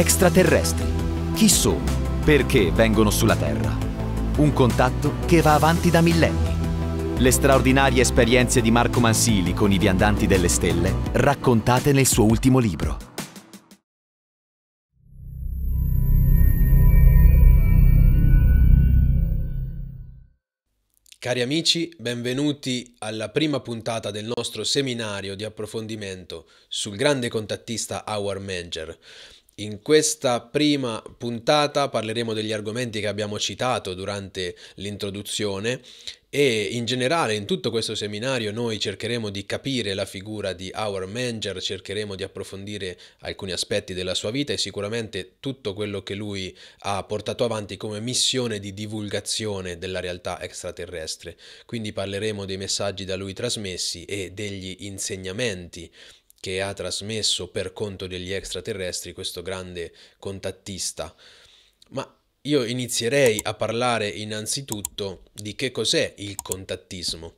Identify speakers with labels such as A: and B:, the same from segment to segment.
A: Extraterrestri. Chi sono? Perché vengono sulla Terra? Un contatto che va avanti da millenni. Le straordinarie esperienze di Marco Mansili con i viandanti delle stelle raccontate nel suo ultimo libro. Cari amici, benvenuti alla prima puntata del nostro seminario di approfondimento sul grande contattista Our Menger. In questa prima puntata parleremo degli argomenti che abbiamo citato durante l'introduzione e in generale in tutto questo seminario noi cercheremo di capire la figura di Our Manger, cercheremo di approfondire alcuni aspetti della sua vita e sicuramente tutto quello che lui ha portato avanti come missione di divulgazione della realtà extraterrestre. Quindi parleremo dei messaggi da lui trasmessi e degli insegnamenti che ha trasmesso per conto degli extraterrestri questo grande contattista. Ma io inizierei a parlare innanzitutto di che cos'è il contattismo.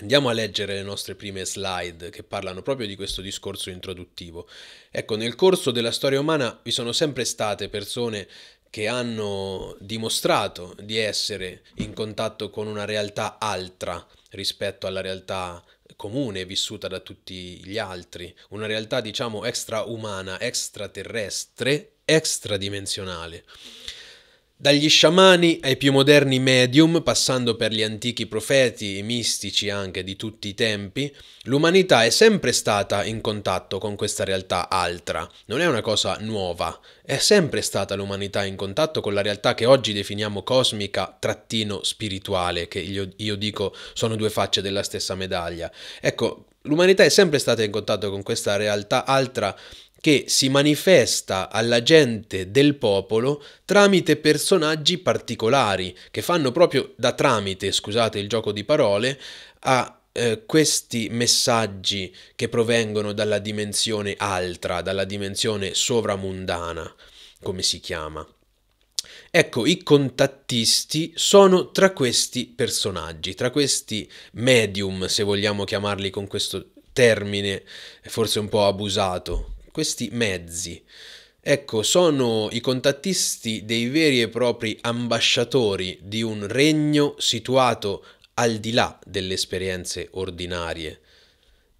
A: Andiamo a leggere le nostre prime slide che parlano proprio di questo discorso introduttivo. Ecco, nel corso della storia umana vi sono sempre state persone che hanno dimostrato di essere in contatto con una realtà altra rispetto alla realtà comune vissuta da tutti gli altri, una realtà diciamo extraumana, extraterrestre, extradimensionale. Dagli sciamani ai più moderni medium, passando per gli antichi profeti e mistici anche di tutti i tempi, l'umanità è sempre stata in contatto con questa realtà altra. Non è una cosa nuova, è sempre stata l'umanità in contatto con la realtà che oggi definiamo cosmica trattino spirituale, che io, io dico sono due facce della stessa medaglia. Ecco, l'umanità è sempre stata in contatto con questa realtà altra che si manifesta alla gente del popolo tramite personaggi particolari, che fanno proprio da tramite, scusate il gioco di parole, a eh, questi messaggi che provengono dalla dimensione altra, dalla dimensione sovramundana, come si chiama. Ecco, i contattisti sono tra questi personaggi, tra questi medium, se vogliamo chiamarli con questo termine, forse un po' abusato, questi mezzi, ecco, sono i contattisti dei veri e propri ambasciatori di un regno situato al di là delle esperienze ordinarie.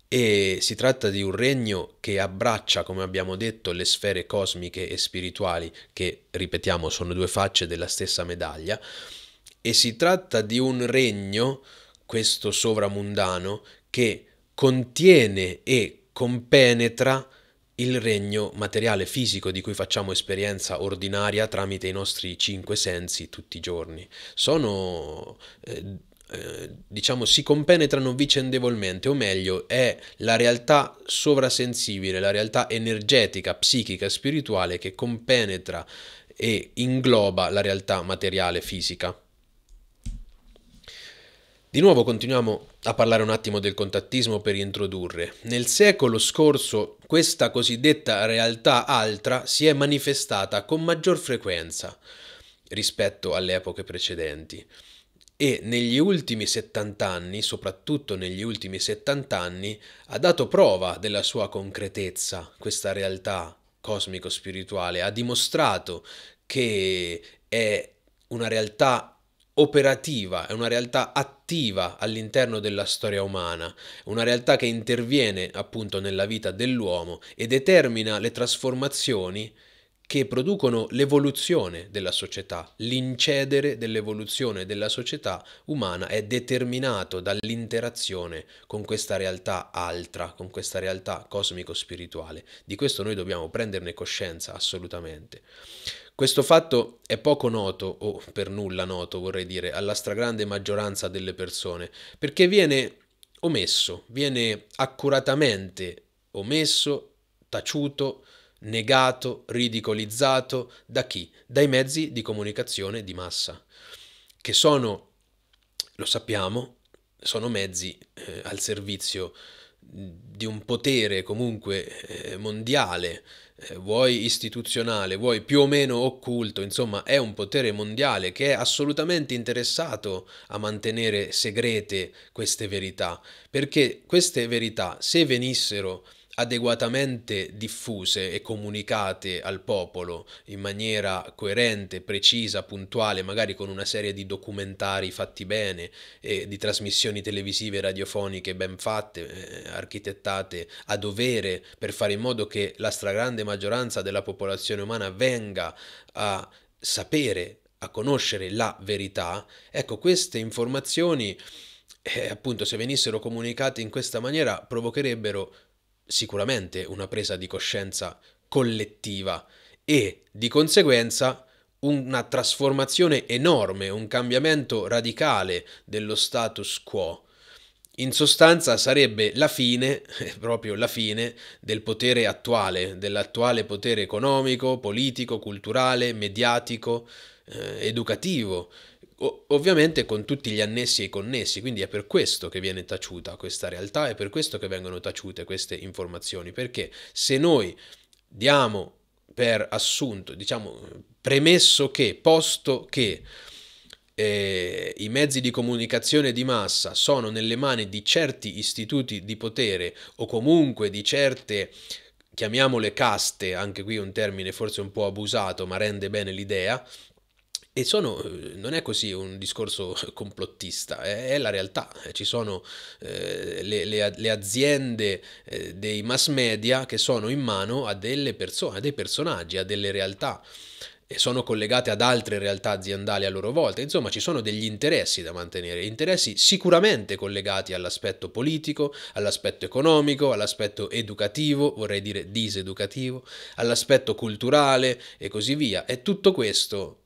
A: E si tratta di un regno che abbraccia, come abbiamo detto, le sfere cosmiche e spirituali, che, ripetiamo, sono due facce della stessa medaglia, e si tratta di un regno, questo sovramundano, che contiene e compenetra il regno, materiale fisico di cui facciamo esperienza ordinaria tramite i nostri cinque sensi tutti i giorni, sono, eh, eh, diciamo, si compenetrano vicendevolmente, o meglio, è la realtà sovrasensibile, la realtà energetica, psichica, spirituale che compenetra e ingloba la realtà materiale fisica. Di nuovo continuiamo a parlare un attimo del contattismo per introdurre. Nel secolo scorso questa cosiddetta realtà altra si è manifestata con maggior frequenza rispetto alle epoche precedenti e negli ultimi 70 anni, soprattutto negli ultimi 70 anni, ha dato prova della sua concretezza questa realtà cosmico-spirituale, ha dimostrato che è una realtà operativa, è una realtà attiva all'interno della storia umana, una realtà che interviene appunto nella vita dell'uomo e determina le trasformazioni che producono l'evoluzione della società. L'incedere dell'evoluzione della società umana è determinato dall'interazione con questa realtà altra, con questa realtà cosmico-spirituale. Di questo noi dobbiamo prenderne coscienza assolutamente. Questo fatto è poco noto, o per nulla noto vorrei dire, alla stragrande maggioranza delle persone, perché viene omesso, viene accuratamente omesso, taciuto, negato, ridicolizzato da chi? Dai mezzi di comunicazione di massa, che sono, lo sappiamo, sono mezzi eh, al servizio di un potere comunque eh, mondiale, eh, vuoi istituzionale, vuoi più o meno occulto, insomma è un potere mondiale che è assolutamente interessato a mantenere segrete queste verità, perché queste verità se venissero adeguatamente diffuse e comunicate al popolo in maniera coerente, precisa, puntuale, magari con una serie di documentari fatti bene e di trasmissioni televisive e radiofoniche ben fatte, eh, architettate a dovere per fare in modo che la stragrande maggioranza della popolazione umana venga a sapere, a conoscere la verità, ecco queste informazioni eh, appunto se venissero comunicate in questa maniera provocherebbero sicuramente una presa di coscienza collettiva e di conseguenza una trasformazione enorme, un cambiamento radicale dello status quo. In sostanza sarebbe la fine, eh, proprio la fine, del potere attuale, dell'attuale potere economico, politico, culturale, mediatico, eh, educativo, ovviamente con tutti gli annessi e connessi, quindi è per questo che viene taciuta questa realtà, è per questo che vengono taciute queste informazioni, perché se noi diamo per assunto, diciamo premesso che, posto che eh, i mezzi di comunicazione di massa sono nelle mani di certi istituti di potere o comunque di certe chiamiamole caste, anche qui un termine forse un po' abusato, ma rende bene l'idea, e sono, eh, non è così un discorso complottista, è, la realtà. Eh, ci sono eh, le, le, le, aziende eh, dei mass media che sono in mano a delle persone, a dei personaggi, a delle realtà e sono collegate ad altre realtà aziendali a loro volta. Insomma, ci sono degli interessi da mantenere, interessi sicuramente collegati all'aspetto politico, all'aspetto economico, all'aspetto educativo, vorrei dire diseducativo, all'aspetto culturale e così via. E tutto questo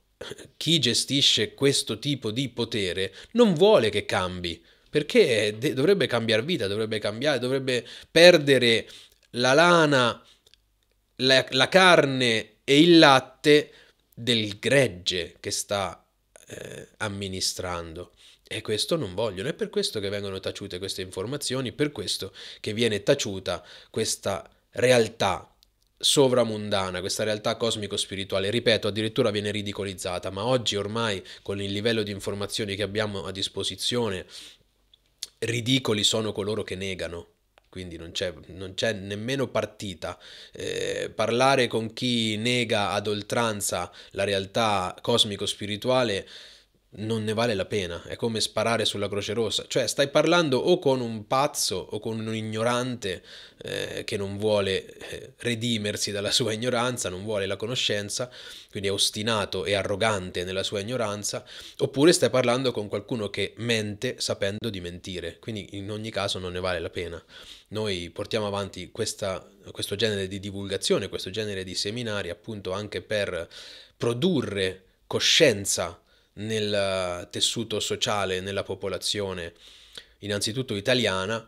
A: chi gestisce questo tipo di potere non vuole che cambi, perché de- dovrebbe cambiare vita, dovrebbe cambiare, dovrebbe perdere la lana, la, la carne e il latte del gregge che sta eh, amministrando. E questo non vogliono, è per questo che vengono taciute queste informazioni, per questo che viene taciuta questa realtà sovramundana, questa realtà cosmico-spirituale, ripeto, addirittura viene ridicolizzata, ma oggi ormai con il livello di informazioni che abbiamo a disposizione, ridicoli sono coloro che negano. Quindi non c'è, non c'è nemmeno partita. Eh, parlare con chi nega ad oltranza la realtà cosmico-spirituale non ne vale la pena, è come sparare sulla Croce Rossa, cioè stai parlando o con un pazzo o con un ignorante eh, che non vuole eh, redimersi dalla sua ignoranza, non vuole la conoscenza, quindi è ostinato e arrogante nella sua ignoranza, oppure stai parlando con qualcuno che mente sapendo di mentire, quindi in ogni caso non ne vale la pena. Noi portiamo avanti questa, questo genere di divulgazione, questo genere di seminari appunto anche per produrre coscienza, nel eh, tessuto sociale, nella popolazione, innanzitutto italiana,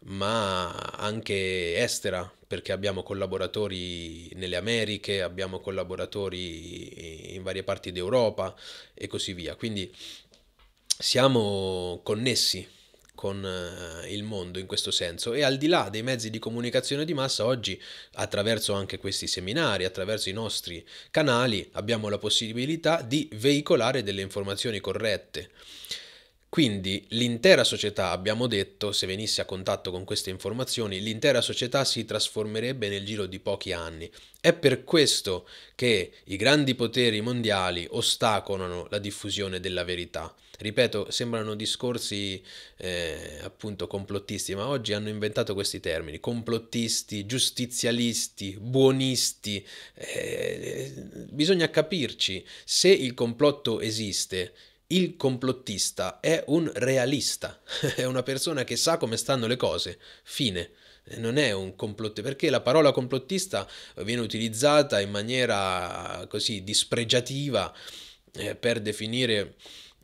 A: ma anche estera, perché abbiamo collaboratori nelle Americhe, abbiamo collaboratori in varie parti d'Europa e così via. Quindi siamo connessi con eh, il mondo in questo senso e al di là dei mezzi di comunicazione di massa oggi attraverso anche questi seminari, attraverso i nostri canali abbiamo la possibilità di veicolare delle informazioni corrette. Quindi l'intera società, abbiamo detto, se venisse a contatto con queste informazioni, l'intera società si trasformerebbe nel giro di pochi anni. È per questo che i grandi poteri mondiali ostacolano la diffusione della verità. Ripeto, sembrano discorsi eh, appunto complottisti, ma oggi hanno inventato questi termini, complottisti, giustizialisti, buonisti. Eh, bisogna capirci se il complotto esiste. Il complottista è un realista, è una persona che sa come stanno le cose. Fine eh, non è un complotto, perché la parola complottista viene utilizzata in maniera così dispregiativa eh, per definire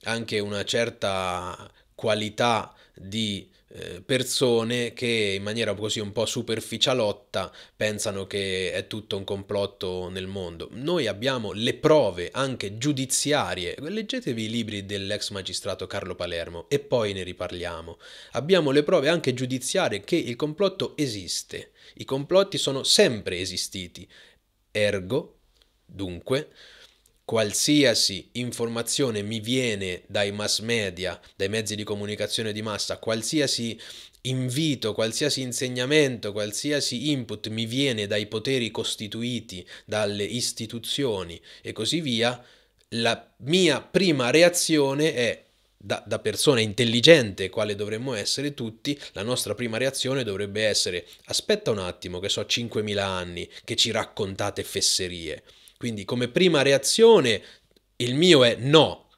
A: anche una certa qualità di eh, persone che in maniera così un po' superficialotta pensano che è tutto un complotto nel mondo. Noi abbiamo le prove anche giudiziarie, leggetevi i libri dell'ex magistrato Carlo Palermo e poi ne riparliamo. Abbiamo le prove anche giudiziarie che il complotto esiste, i complotti sono sempre esistiti. Ergo, dunque, qualsiasi informazione mi viene dai mass media, dai mezzi di comunicazione di massa, qualsiasi invito, qualsiasi insegnamento, qualsiasi input mi viene dai poteri costituiti, dalle istituzioni e così via, la mia prima reazione è da, da, persona intelligente, quale dovremmo essere tutti, la nostra prima reazione dovrebbe essere aspetta un attimo che so 5.000 anni che ci raccontate fesserie. Quindi come prima reazione il mio è no.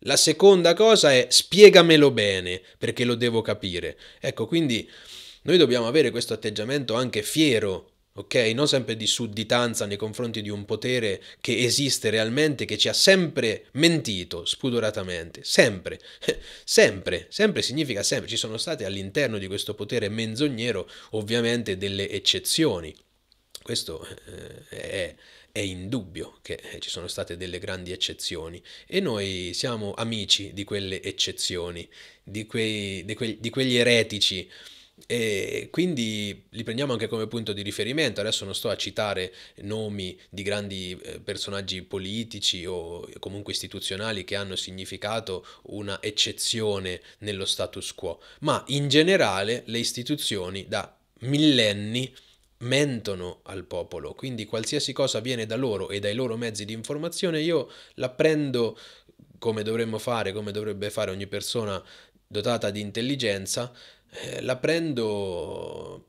A: La seconda cosa è spiegamelo bene perché lo devo capire. Ecco, quindi noi dobbiamo avere questo atteggiamento anche fiero ok? Non sempre di sudditanza nei confronti di un potere che esiste realmente, che ci ha sempre mentito spudoratamente, sempre, sempre, sempre significa sempre, ci sono state all'interno di questo potere menzognero ovviamente delle eccezioni. Questo eh, è è indubbio che eh, ci sono state delle grandi eccezioni e noi siamo amici di quelle eccezioni, di, quei, di, quei, di quegli eretici e quindi li prendiamo anche come punto di riferimento. Adesso non sto a citare nomi di grandi eh, personaggi politici o comunque istituzionali che hanno significato una eccezione nello status quo, ma in generale le istituzioni da millenni mentono al popolo, quindi qualsiasi cosa viene da loro e dai loro mezzi di informazione io la prendo come dovremmo fare, come dovrebbe fare ogni persona dotata di intelligenza, eh, la prendo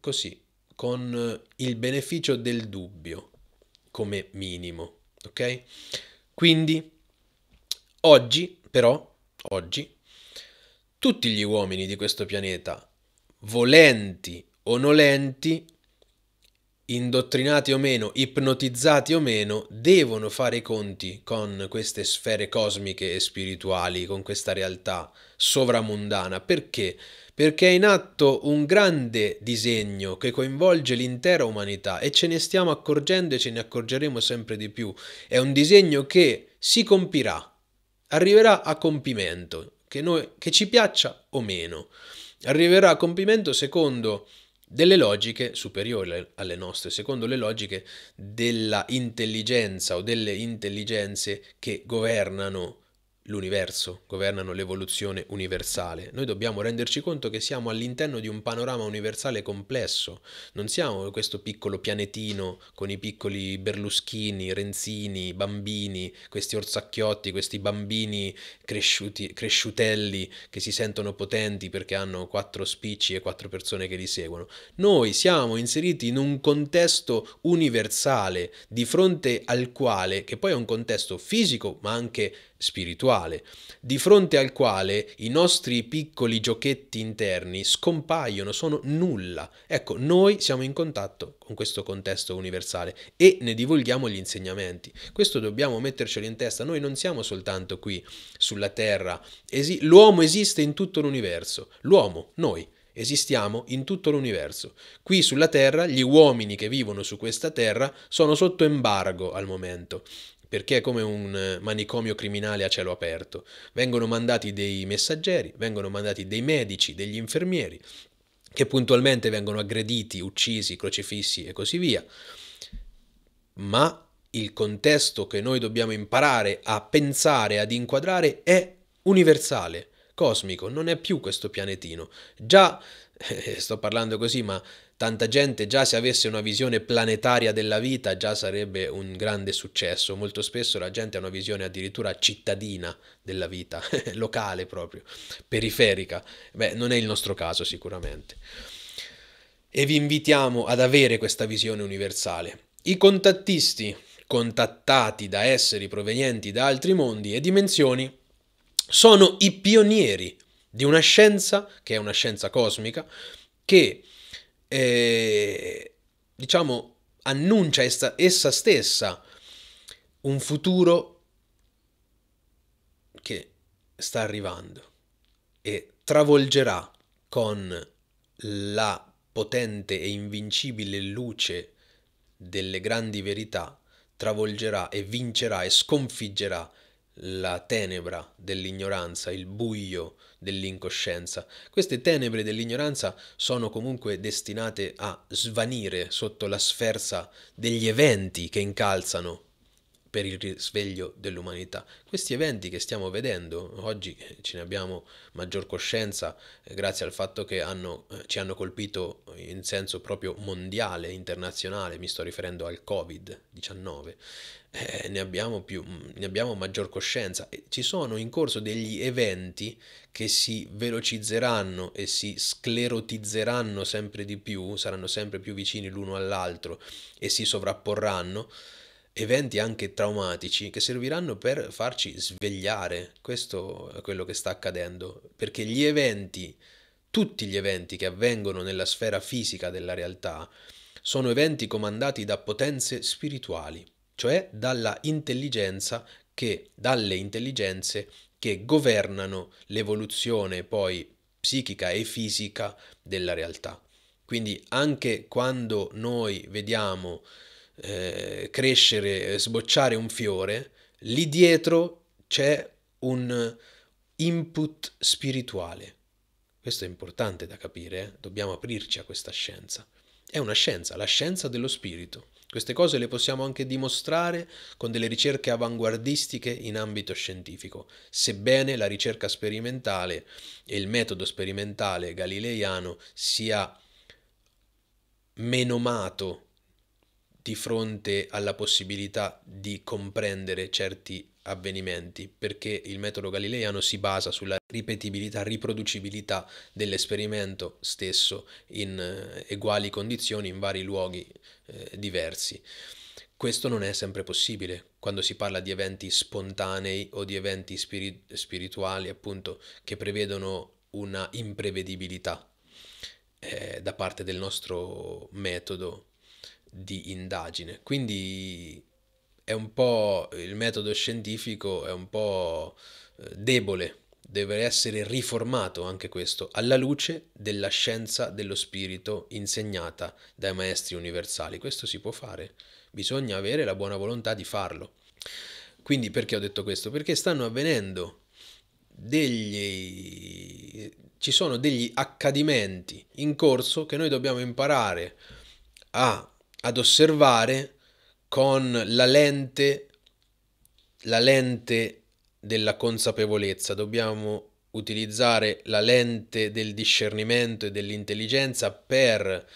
A: così, con il beneficio del dubbio come minimo, ok? Quindi oggi, però, oggi tutti gli uomini di questo pianeta, volenti o nolenti, indottrinati o meno, ipnotizzati o meno, devono fare i conti con queste sfere cosmiche e spirituali, con questa realtà sovramundana. Perché? Perché è in atto un grande disegno che coinvolge l'intera umanità e ce ne stiamo accorgendo e ce ne accorgeremo sempre di più. È un disegno che si compirà, arriverà a compimento, che, noi, che ci piaccia o meno. Arriverà a compimento secondo delle logiche superiori alle nostre, secondo le logiche della intelligenza o delle intelligenze che governano l'universo, governano l'evoluzione universale. Noi dobbiamo renderci conto che siamo all'interno di un panorama universale complesso, non siamo questo piccolo pianetino con i piccoli Berluschini, Renzini, bambini, questi orsacchiotti, questi bambini cresciuti, cresciutelli che si sentono potenti perché hanno quattro spicci e quattro persone che li seguono. Noi siamo inseriti in un contesto universale di fronte al quale, che poi è un contesto fisico ma anche spirituale, di fronte al quale i nostri piccoli giochetti interni scompaiono, sono nulla. Ecco, noi siamo in contatto con questo contesto universale e ne divulghiamo gli insegnamenti. Questo dobbiamo mettercelo in testa, noi non siamo soltanto qui sulla Terra, Esi- l'uomo esiste in tutto l'universo, l'uomo, noi, Esistiamo in tutto l'universo. Qui sulla Terra gli uomini che vivono su questa Terra sono sotto embargo al momento perché è come un eh, manicomio criminale a cielo aperto. Vengono mandati dei messaggeri, vengono mandati dei medici, degli infermieri, che puntualmente vengono aggrediti, uccisi, crocifissi e così via. Ma il contesto che noi dobbiamo imparare a pensare, ad inquadrare, è universale, cosmico, non è più questo pianetino. Già, sto parlando così, ma tanta gente già se avesse una visione planetaria della vita già sarebbe un grande successo. Molto spesso la gente ha una visione addirittura cittadina della vita, locale proprio, periferica. Beh, non è il nostro caso sicuramente. E vi invitiamo ad avere questa visione universale. I contattisti, contattati da esseri provenienti da altri mondi e dimensioni, sono i pionieri di una scienza, che è una scienza cosmica, che eh, diciamo, annuncia essa, essa stessa un futuro che sta arrivando e travolgerà con la potente e invincibile luce delle grandi verità, travolgerà e vincerà e sconfiggerà la tenebra dell'ignoranza, il buio dell'incoscienza. Queste tenebre dell'ignoranza sono comunque destinate a svanire sotto la sferza degli eventi che incalzano per il risveglio dell'umanità. Questi eventi che stiamo vedendo oggi eh, ce ne abbiamo maggior coscienza eh, grazie al fatto che hanno, eh, ci hanno colpito in senso proprio mondiale, internazionale, mi sto riferendo al Covid-19. Eh, ne, abbiamo più, mm, ne abbiamo maggior coscienza. Ci sono in corso degli eventi che si velocizzeranno e si sclerotizzeranno sempre di più, saranno sempre più vicini l'uno all'altro e si sovrapporranno eventi anche traumatici che serviranno per farci svegliare. Questo è quello che sta accadendo, perché gli eventi, tutti gli eventi che avvengono nella sfera fisica della realtà, sono eventi comandati da potenze spirituali, cioè dalla intelligenza che, dalle intelligenze che governano l'evoluzione poi psichica e fisica della realtà. Quindi anche quando noi vediamo eh, crescere, eh, sbocciare un fiore, lì dietro c'è un input spirituale. Questo è importante da capire, eh? dobbiamo aprirci a questa scienza. È una scienza, la scienza dello spirito. Queste cose le possiamo anche dimostrare con delle ricerche avanguardistiche in ambito scientifico, sebbene la ricerca sperimentale e il metodo sperimentale galileiano sia menomato di fronte alla possibilità di comprendere certi avvenimenti, perché il metodo galileiano si basa sulla ripetibilità, riproducibilità dell'esperimento stesso in uguali eh, condizioni in vari luoghi eh, diversi. Questo non è sempre possibile quando si parla di eventi spontanei o di eventi spirit- spirituali, appunto, che prevedono una imprevedibilità eh, da parte del nostro metodo di indagine. Quindi è un po' il metodo scientifico è un po' eh, debole, deve essere riformato anche questo, alla luce della scienza dello spirito insegnata dai maestri universali. Questo si può fare, bisogna avere la buona volontà di farlo. Quindi perché ho detto questo? Perché stanno avvenendo degli... ci sono degli accadimenti in corso che noi dobbiamo imparare a ad osservare con la lente, la lente della consapevolezza, dobbiamo utilizzare la lente del discernimento e dell'intelligenza per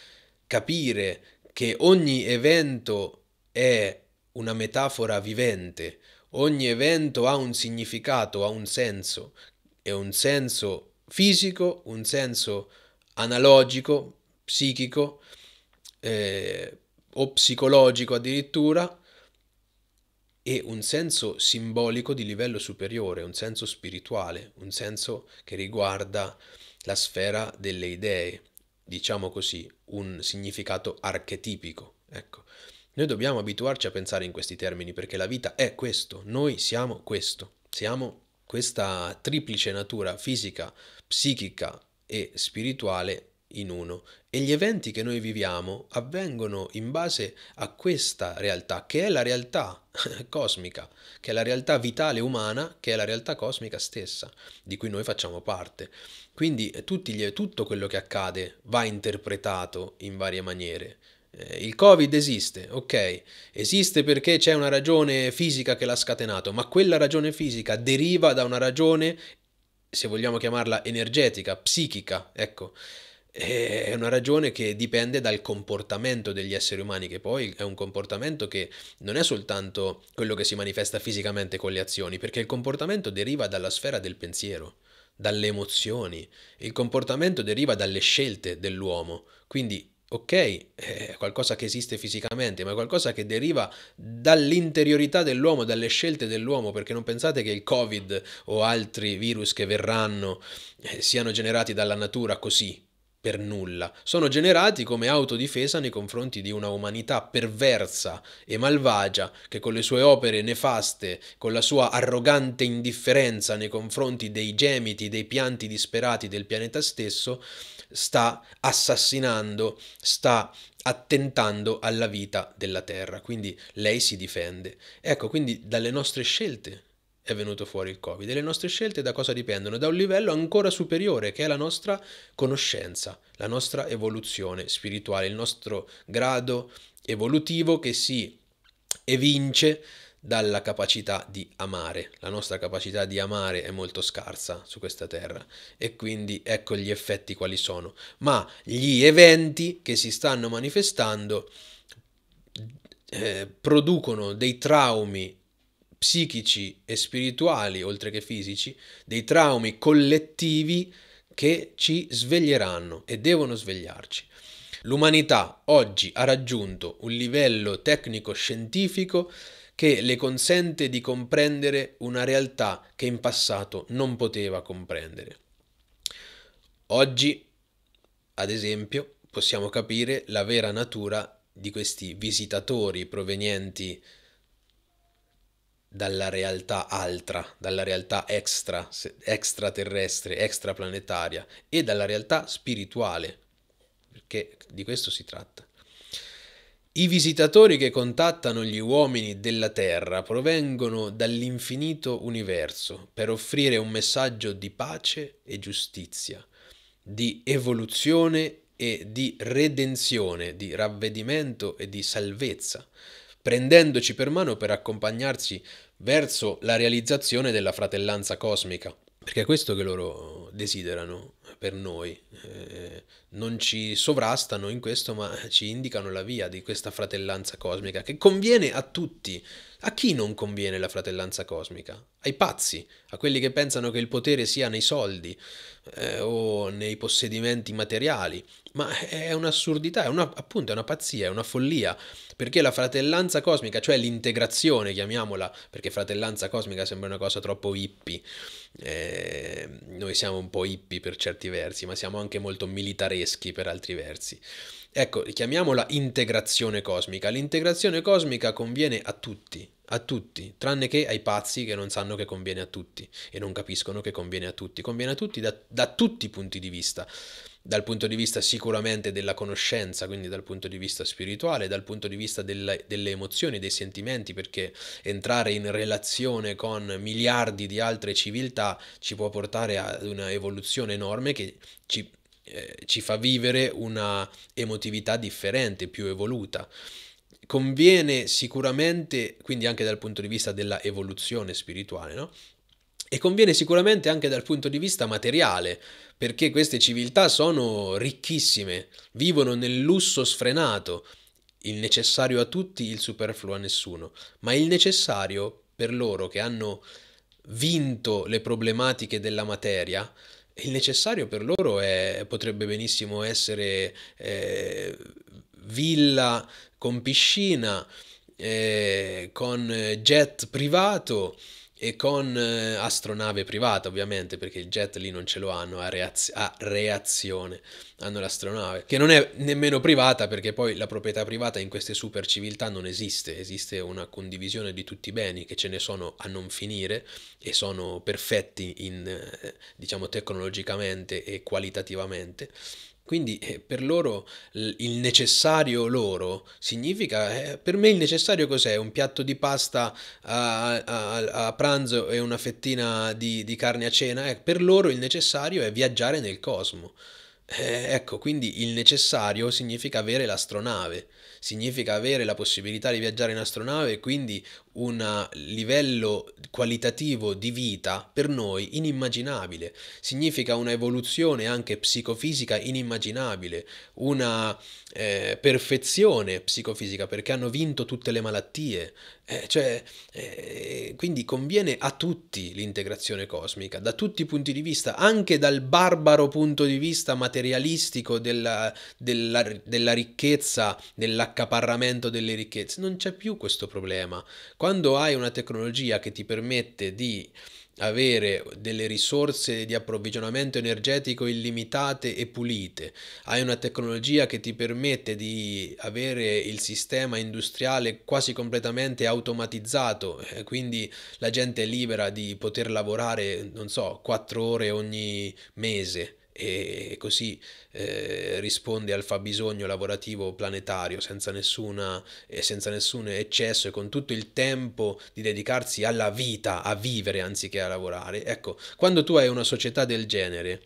A: capire che ogni evento è una metafora vivente, ogni evento ha un significato, ha un senso, è un senso fisico, un senso analogico, psichico, eh, o psicologico addirittura, e un senso simbolico di livello superiore, un senso spirituale, un senso che riguarda la sfera delle idee, diciamo così, un significato archetipico. Ecco. Noi dobbiamo abituarci a pensare in questi termini perché la vita è questo, noi siamo questo, siamo questa triplice natura fisica, psichica e spirituale in uno e gli eventi che noi viviamo avvengono in base a questa realtà, che è la realtà cosmica, che è la realtà vitale umana, che è la realtà cosmica stessa, di cui noi facciamo parte. Quindi eh, gli, tutto quello che accade va interpretato in varie maniere. Eh, il Covid esiste, ok, esiste perché c'è una ragione fisica che l'ha scatenato, ma quella ragione fisica deriva da una ragione, se vogliamo chiamarla energetica, psichica, ecco eh, è una ragione che dipende dal comportamento degli esseri umani, che poi è un comportamento che non è soltanto quello che si manifesta fisicamente con le azioni, perché il comportamento deriva dalla sfera del pensiero, dalle emozioni, il comportamento deriva dalle scelte dell'uomo, quindi ok, eh, è qualcosa che esiste fisicamente, ma è qualcosa che deriva dall'interiorità dell'uomo, dalle scelte dell'uomo, perché non pensate che il Covid o altri virus che verranno eh, siano generati dalla natura così, per nulla, sono generati come autodifesa nei confronti di una umanità perversa e malvagia che con le sue opere nefaste, con la sua arrogante indifferenza nei confronti dei gemiti, dei pianti disperati del pianeta stesso, sta assassinando, sta attentando alla vita della Terra. Quindi lei si difende. Ecco, quindi dalle nostre scelte è venuto fuori il Covid. E le nostre scelte da cosa dipendono? Da un livello ancora superiore che è la nostra conoscenza, la nostra evoluzione spirituale, il nostro grado evolutivo che si evince dalla capacità di amare. La nostra capacità di amare è molto scarsa su questa terra e quindi ecco gli effetti quali sono. Ma gli eventi che si stanno manifestando eh, producono dei traumi psichici e spirituali, oltre che fisici, dei traumi collettivi che ci sveglieranno e devono svegliarci. L'umanità oggi ha raggiunto un livello tecnico-scientifico che le consente di comprendere una realtà che in passato non poteva comprendere. Oggi, ad esempio, possiamo capire la vera natura di questi visitatori provenienti dalla realtà altra, dalla realtà extra, extraterrestre, extraplanetaria e dalla realtà spirituale, perché di questo si tratta. I visitatori che contattano gli uomini della Terra provengono dall'infinito universo per offrire un messaggio di pace e giustizia, di evoluzione e di redenzione, di ravvedimento e di salvezza prendendoci per mano per accompagnarci verso la realizzazione della fratellanza cosmica. Perché è questo che loro desiderano, per noi, eh, non ci sovrastano in questo, ma ci indicano la via di questa fratellanza cosmica che conviene a tutti. A chi non conviene la fratellanza cosmica? Ai pazzi, a quelli che pensano che il potere sia nei soldi eh, o nei possedimenti materiali, ma è un'assurdità, è una, appunto è una pazzia, è una follia, perché la fratellanza cosmica, cioè l'integrazione, chiamiamola, perché fratellanza cosmica sembra una cosa troppo hippie, eh, noi siamo un po' hippie per certi versi, ma siamo anche molto militareschi per altri versi. Ecco, chiamiamola integrazione cosmica. L'integrazione cosmica conviene a tutti, a tutti, tranne che ai pazzi che non sanno che conviene a tutti e non capiscono che conviene a tutti. Conviene a tutti da, da tutti i punti di vista dal punto di vista sicuramente della conoscenza, quindi dal punto di vista spirituale, dal punto di vista delle, delle emozioni, dei sentimenti, perché entrare in relazione con miliardi di altre civiltà ci può portare ad una evoluzione enorme che ci, eh, ci fa vivere una emotività differente, più evoluta conviene sicuramente, quindi anche dal punto di vista della evoluzione spirituale, no? E conviene sicuramente anche dal punto di vista materiale, perché queste civiltà sono ricchissime, vivono nel lusso sfrenato, il necessario a tutti, il superfluo a nessuno, ma il necessario per loro che hanno vinto le problematiche della materia, il necessario per loro è, potrebbe benissimo essere eh, villa con piscina, eh, con jet privato, e con eh, astronave privata ovviamente perché il jet lì non ce lo hanno a, reaz- a, reazione hanno l'astronave che non è nemmeno privata perché poi la proprietà privata in queste super civiltà non esiste esiste una condivisione di tutti i beni che ce ne sono a non finire e sono perfetti in eh, diciamo tecnologicamente e qualitativamente quindi eh, per loro il necessario loro significa, eh, per me il necessario cos'è? Un piatto di pasta a, a, a pranzo e una fettina di, di carne a cena? Eh, per loro il necessario è viaggiare nel cosmo. Eh, ecco, quindi il necessario significa avere l'astronave, significa avere la possibilità di viaggiare in astronave e quindi un livello qualitativo di vita per noi inimmaginabile, significa un'evoluzione anche psicofisica inimmaginabile, una eh, perfezione psicofisica perché hanno vinto tutte le malattie, eh, cioè, eh, quindi conviene a tutti l'integrazione cosmica, da tutti i punti di vista, anche dal barbaro punto di vista materialistico della, della, della ricchezza, dell'accaparramento delle ricchezze, non c'è più questo problema. Quando quando hai una tecnologia che ti permette di avere delle risorse di approvvigionamento energetico illimitate e pulite, hai una tecnologia che ti permette di avere il sistema industriale quasi completamente automatizzato, eh, quindi la gente è libera di poter lavorare, non so, 4 ore ogni mese e così eh, risponde al fabbisogno lavorativo planetario senza, nessuna, eh, senza nessun eccesso e con tutto il tempo di dedicarsi alla vita, a vivere anziché a lavorare. Ecco, quando tu hai una società del genere,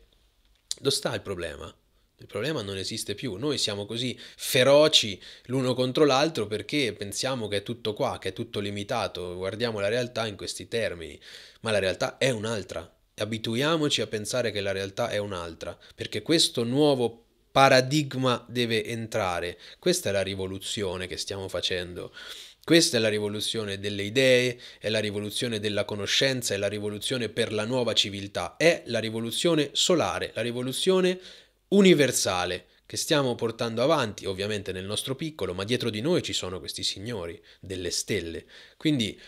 A: dove sta il problema? Il problema non esiste più, noi siamo così feroci l'uno contro l'altro perché pensiamo che è tutto qua, che è tutto limitato, guardiamo la realtà in questi termini, ma la realtà è un'altra, abituiamoci a pensare che la realtà è un'altra, perché questo nuovo paradigma deve entrare. Questa è la rivoluzione che stiamo facendo. Questa è la rivoluzione delle idee, è la rivoluzione della conoscenza, è la rivoluzione per la nuova civiltà, è la rivoluzione solare, la rivoluzione universale che stiamo portando avanti, ovviamente nel nostro piccolo, ma dietro di noi ci sono questi signori delle stelle. Quindi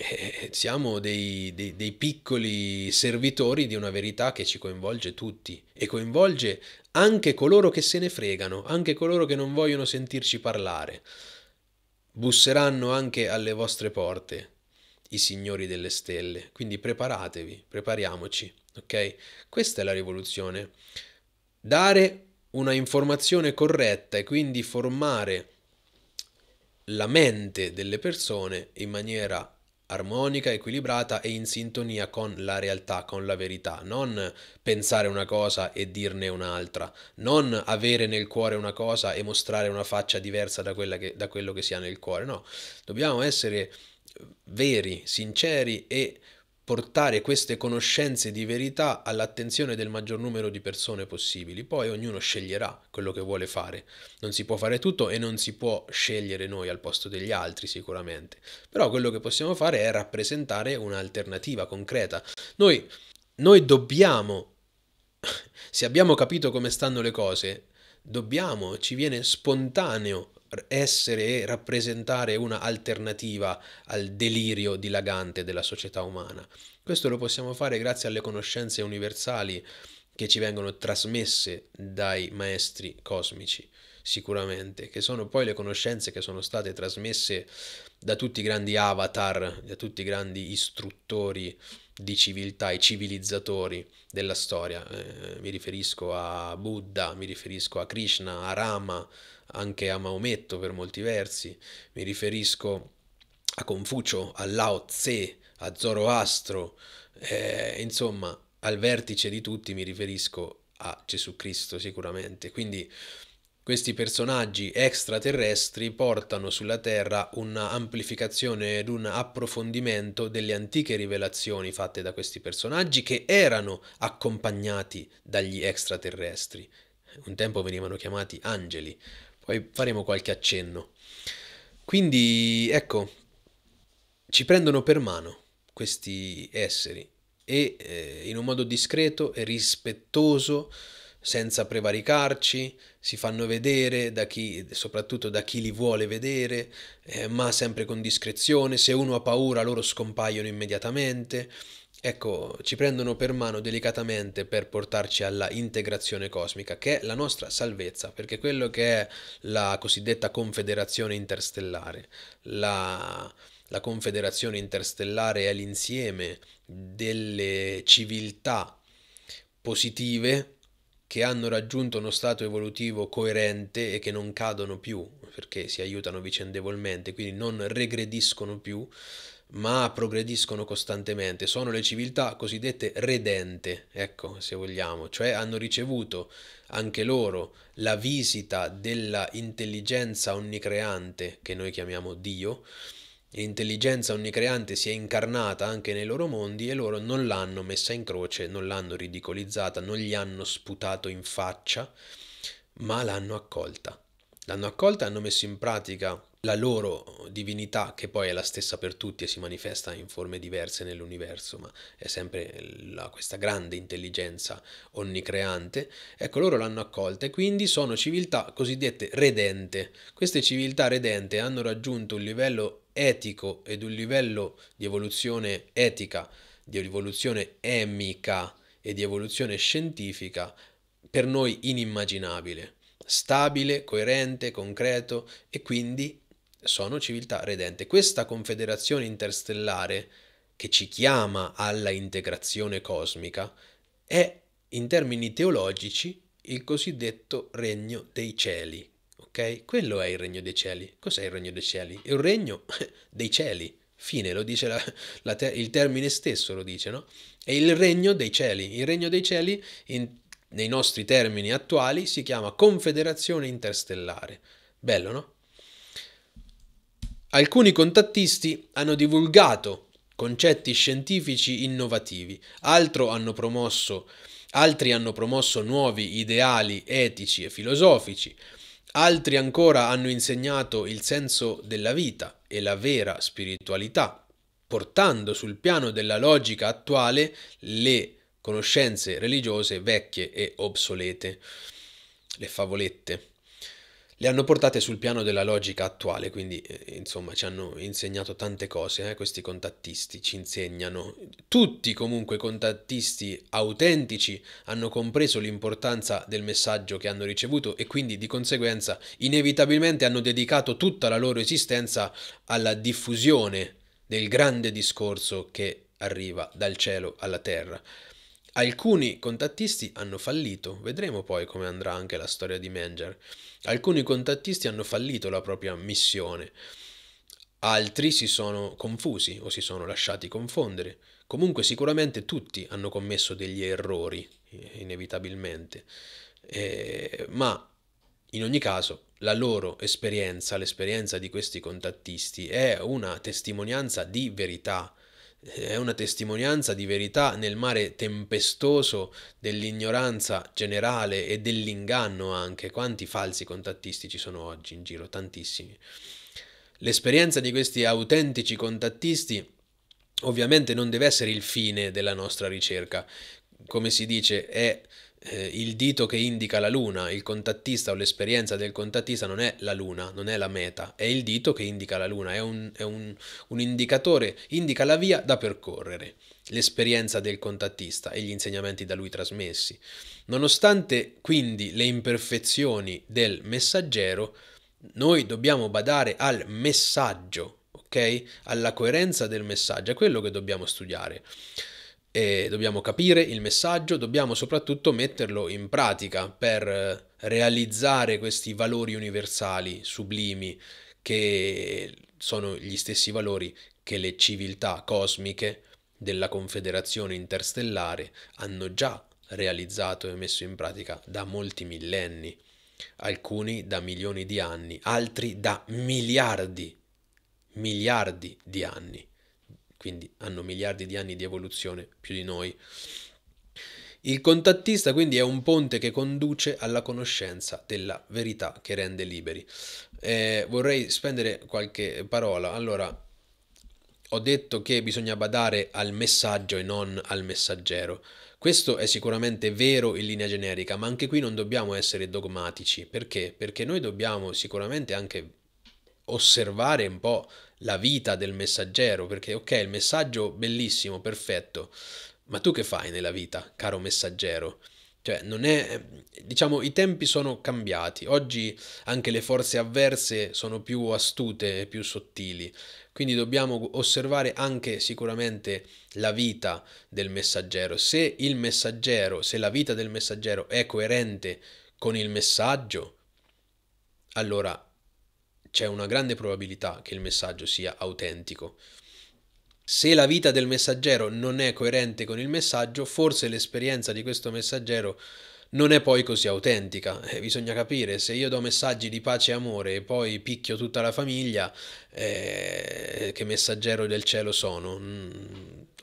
A: eh, siamo dei, dei, dei piccoli servitori di una verità che ci coinvolge tutti e coinvolge anche coloro che se ne fregano, anche coloro che non vogliono sentirci parlare. Busseranno anche alle vostre porte i signori delle stelle, quindi preparatevi, prepariamoci, ok? Questa è la rivoluzione. Dare una informazione corretta e quindi formare la mente delle persone in maniera armonica, equilibrata e in sintonia con la realtà, con la verità, non pensare una cosa e dirne un'altra, non avere nel cuore una cosa e mostrare una faccia diversa da, che, da quello che si ha nel cuore, no, dobbiamo essere veri, sinceri e portare queste conoscenze di verità all'attenzione del maggior numero di persone possibili. Poi ognuno sceglierà quello che vuole fare. Non si può fare tutto e non si può scegliere noi al posto degli altri sicuramente. Però quello che possiamo fare è rappresentare un'alternativa concreta. Noi, noi dobbiamo, se abbiamo capito come stanno le cose, dobbiamo, ci viene spontaneo essere e rappresentare una alternativa al delirio dilagante della società umana. Questo lo possiamo fare grazie alle conoscenze universali che ci vengono trasmesse dai maestri cosmici, sicuramente, che sono poi le conoscenze che sono state trasmesse da tutti i grandi avatar, da tutti i grandi istruttori di civiltà, i civilizzatori della storia. Eh, mi riferisco a Buddha, mi riferisco a Krishna, a Rama, anche a Maometto per molti versi, mi riferisco a Confucio, a Lao Tse, a Zoroastro, eh, insomma al vertice di tutti mi riferisco a Gesù Cristo sicuramente. Quindi questi personaggi extraterrestri portano sulla Terra un'amplificazione ed un approfondimento delle antiche rivelazioni fatte da questi personaggi che erano accompagnati dagli extraterrestri. Un tempo venivano chiamati angeli, poi faremo qualche accenno. Quindi, ecco, ci prendono per mano questi esseri e eh, in un modo discreto e rispettoso, senza prevaricarci, si fanno vedere da chi, soprattutto da chi li vuole vedere, eh, ma sempre con discrezione. Se uno ha paura, loro scompaiono immediatamente. Ecco, ci prendono per mano delicatamente per portarci alla integrazione cosmica, che è la nostra salvezza, perché quello che è la cosiddetta confederazione interstellare, la, la confederazione interstellare è l'insieme delle civiltà positive che hanno raggiunto uno stato evolutivo coerente e che non cadono più, perché si aiutano vicendevolmente, quindi non regrediscono più ma progrediscono costantemente, sono le civiltà cosiddette redente, ecco se vogliamo, cioè hanno ricevuto anche loro la visita della intelligenza onnicreante che noi chiamiamo Dio, l'intelligenza onnicreante si è incarnata anche nei loro mondi e loro non l'hanno messa in croce, non l'hanno ridicolizzata, non gli hanno sputato in faccia, ma l'hanno accolta. L'hanno accolta, hanno messo in pratica la loro divinità, che poi è la stessa per tutti e si manifesta in forme diverse nell'universo, ma è sempre la, questa grande intelligenza onnicreante, ecco loro l'hanno accolta e quindi sono civiltà cosiddette redente. Queste civiltà redente hanno raggiunto un livello etico ed un livello di evoluzione etica, di evoluzione emica e di evoluzione scientifica per noi inimmaginabile stabile, coerente, concreto e quindi sono civiltà redente. Questa confederazione interstellare che ci chiama alla integrazione cosmica è in termini teologici il cosiddetto regno dei cieli. Ok? Quello è il regno dei cieli. Cos'è il regno dei cieli? È un regno dei cieli. Fine, lo dice la, la te, il termine stesso, lo dice, no? È il regno dei cieli. Il regno dei cieli, in, nei nostri termini attuali, si chiama confederazione interstellare. Bello, no? Alcuni contattisti hanno divulgato concetti scientifici innovativi, hanno promosso, altri hanno promosso nuovi ideali etici e filosofici, altri ancora hanno insegnato il senso della vita e la vera spiritualità, portando sul piano della logica attuale le conoscenze religiose vecchie e obsolete, le favolette le hanno portate sul piano della logica attuale, quindi eh, insomma ci hanno insegnato tante cose, eh, questi contattisti ci insegnano. Tutti comunque contattisti autentici hanno compreso l'importanza del messaggio che hanno ricevuto e quindi di conseguenza inevitabilmente hanno dedicato tutta la loro esistenza alla diffusione del grande discorso che arriva dal cielo alla terra. Alcuni contattisti hanno fallito, vedremo poi come andrà anche la storia di Menger. Alcuni contattisti hanno fallito la propria missione, altri si sono confusi o si sono lasciati confondere. Comunque sicuramente tutti hanno commesso degli errori, eh, inevitabilmente, eh, ma in ogni caso la loro esperienza, l'esperienza di questi contattisti è una testimonianza di verità è una testimonianza di verità nel mare tempestoso dell'ignoranza generale e dell'inganno anche. Quanti falsi contattisti ci sono oggi in giro? Tantissimi. L'esperienza di questi autentici contattisti ovviamente non deve essere il fine della nostra ricerca. Come si dice, è eh, il dito che indica la luna, il contattista o l'esperienza del contattista non è la luna, non è la meta, è il dito che indica la luna, è un, è un, un indicatore, indica la via da percorrere, l'esperienza del contattista e gli insegnamenti da lui trasmessi. Nonostante quindi le imperfezioni del messaggero, noi dobbiamo badare al messaggio, ok? Alla coerenza del messaggio, è quello che dobbiamo studiare. E dobbiamo capire il messaggio, dobbiamo soprattutto metterlo in pratica per eh, realizzare questi valori universali, sublimi, che sono gli stessi valori che le civiltà cosmiche della Confederazione Interstellare hanno già realizzato e messo in pratica da molti millenni, alcuni da milioni di anni, altri da miliardi, miliardi di anni quindi hanno miliardi di anni di evoluzione più di noi. Il contattista quindi è un ponte che conduce alla conoscenza della verità che rende liberi. Eh, vorrei spendere qualche parola. Allora, ho detto che bisogna badare al messaggio e non al messaggero. Questo è sicuramente vero in linea generica, ma anche qui non dobbiamo essere dogmatici. Perché? Perché noi dobbiamo sicuramente anche osservare un po' la vita del messaggero, perché ok, il messaggio bellissimo, perfetto, ma tu che fai nella vita, caro messaggero? Cioè, non è, diciamo, i tempi sono cambiati. Oggi anche le forze avverse sono più astute e più sottili. Quindi dobbiamo osservare anche sicuramente la vita del messaggero. Se il messaggero, se la vita del messaggero è coerente con il messaggio, allora c'è una grande probabilità che il messaggio sia autentico. Se la vita del messaggero non è coerente con il messaggio, forse l'esperienza di questo messaggero non è poi così autentica. Eh, bisogna capire, se io do messaggi di pace e amore e poi picchio tutta la famiglia, eh, che messaggero del cielo sono? Mm,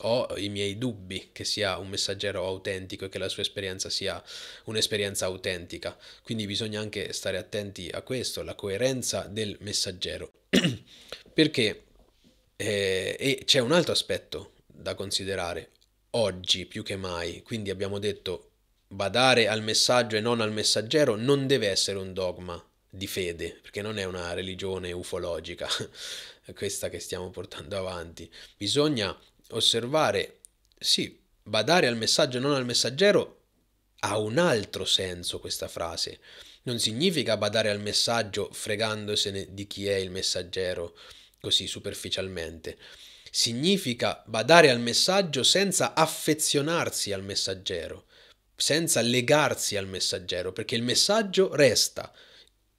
A: ho i miei dubbi che sia un messaggero autentico e che la sua esperienza sia un'esperienza autentica. Quindi bisogna anche stare attenti a questo, la coerenza del messaggero. Perché? Eh, e c'è un altro aspetto da considerare oggi più che mai, quindi abbiamo detto badare al messaggio e non al messaggero non deve essere un dogma di fede, perché non è una religione ufologica questa che stiamo portando avanti. Bisogna osservare, sì, badare al messaggio e non al messaggero ha un altro senso questa frase. Non significa badare al messaggio fregandosene di chi è il messaggero, così superficialmente. Significa badare al messaggio senza affezionarsi al messaggero senza legarsi al messaggero, perché il messaggio resta.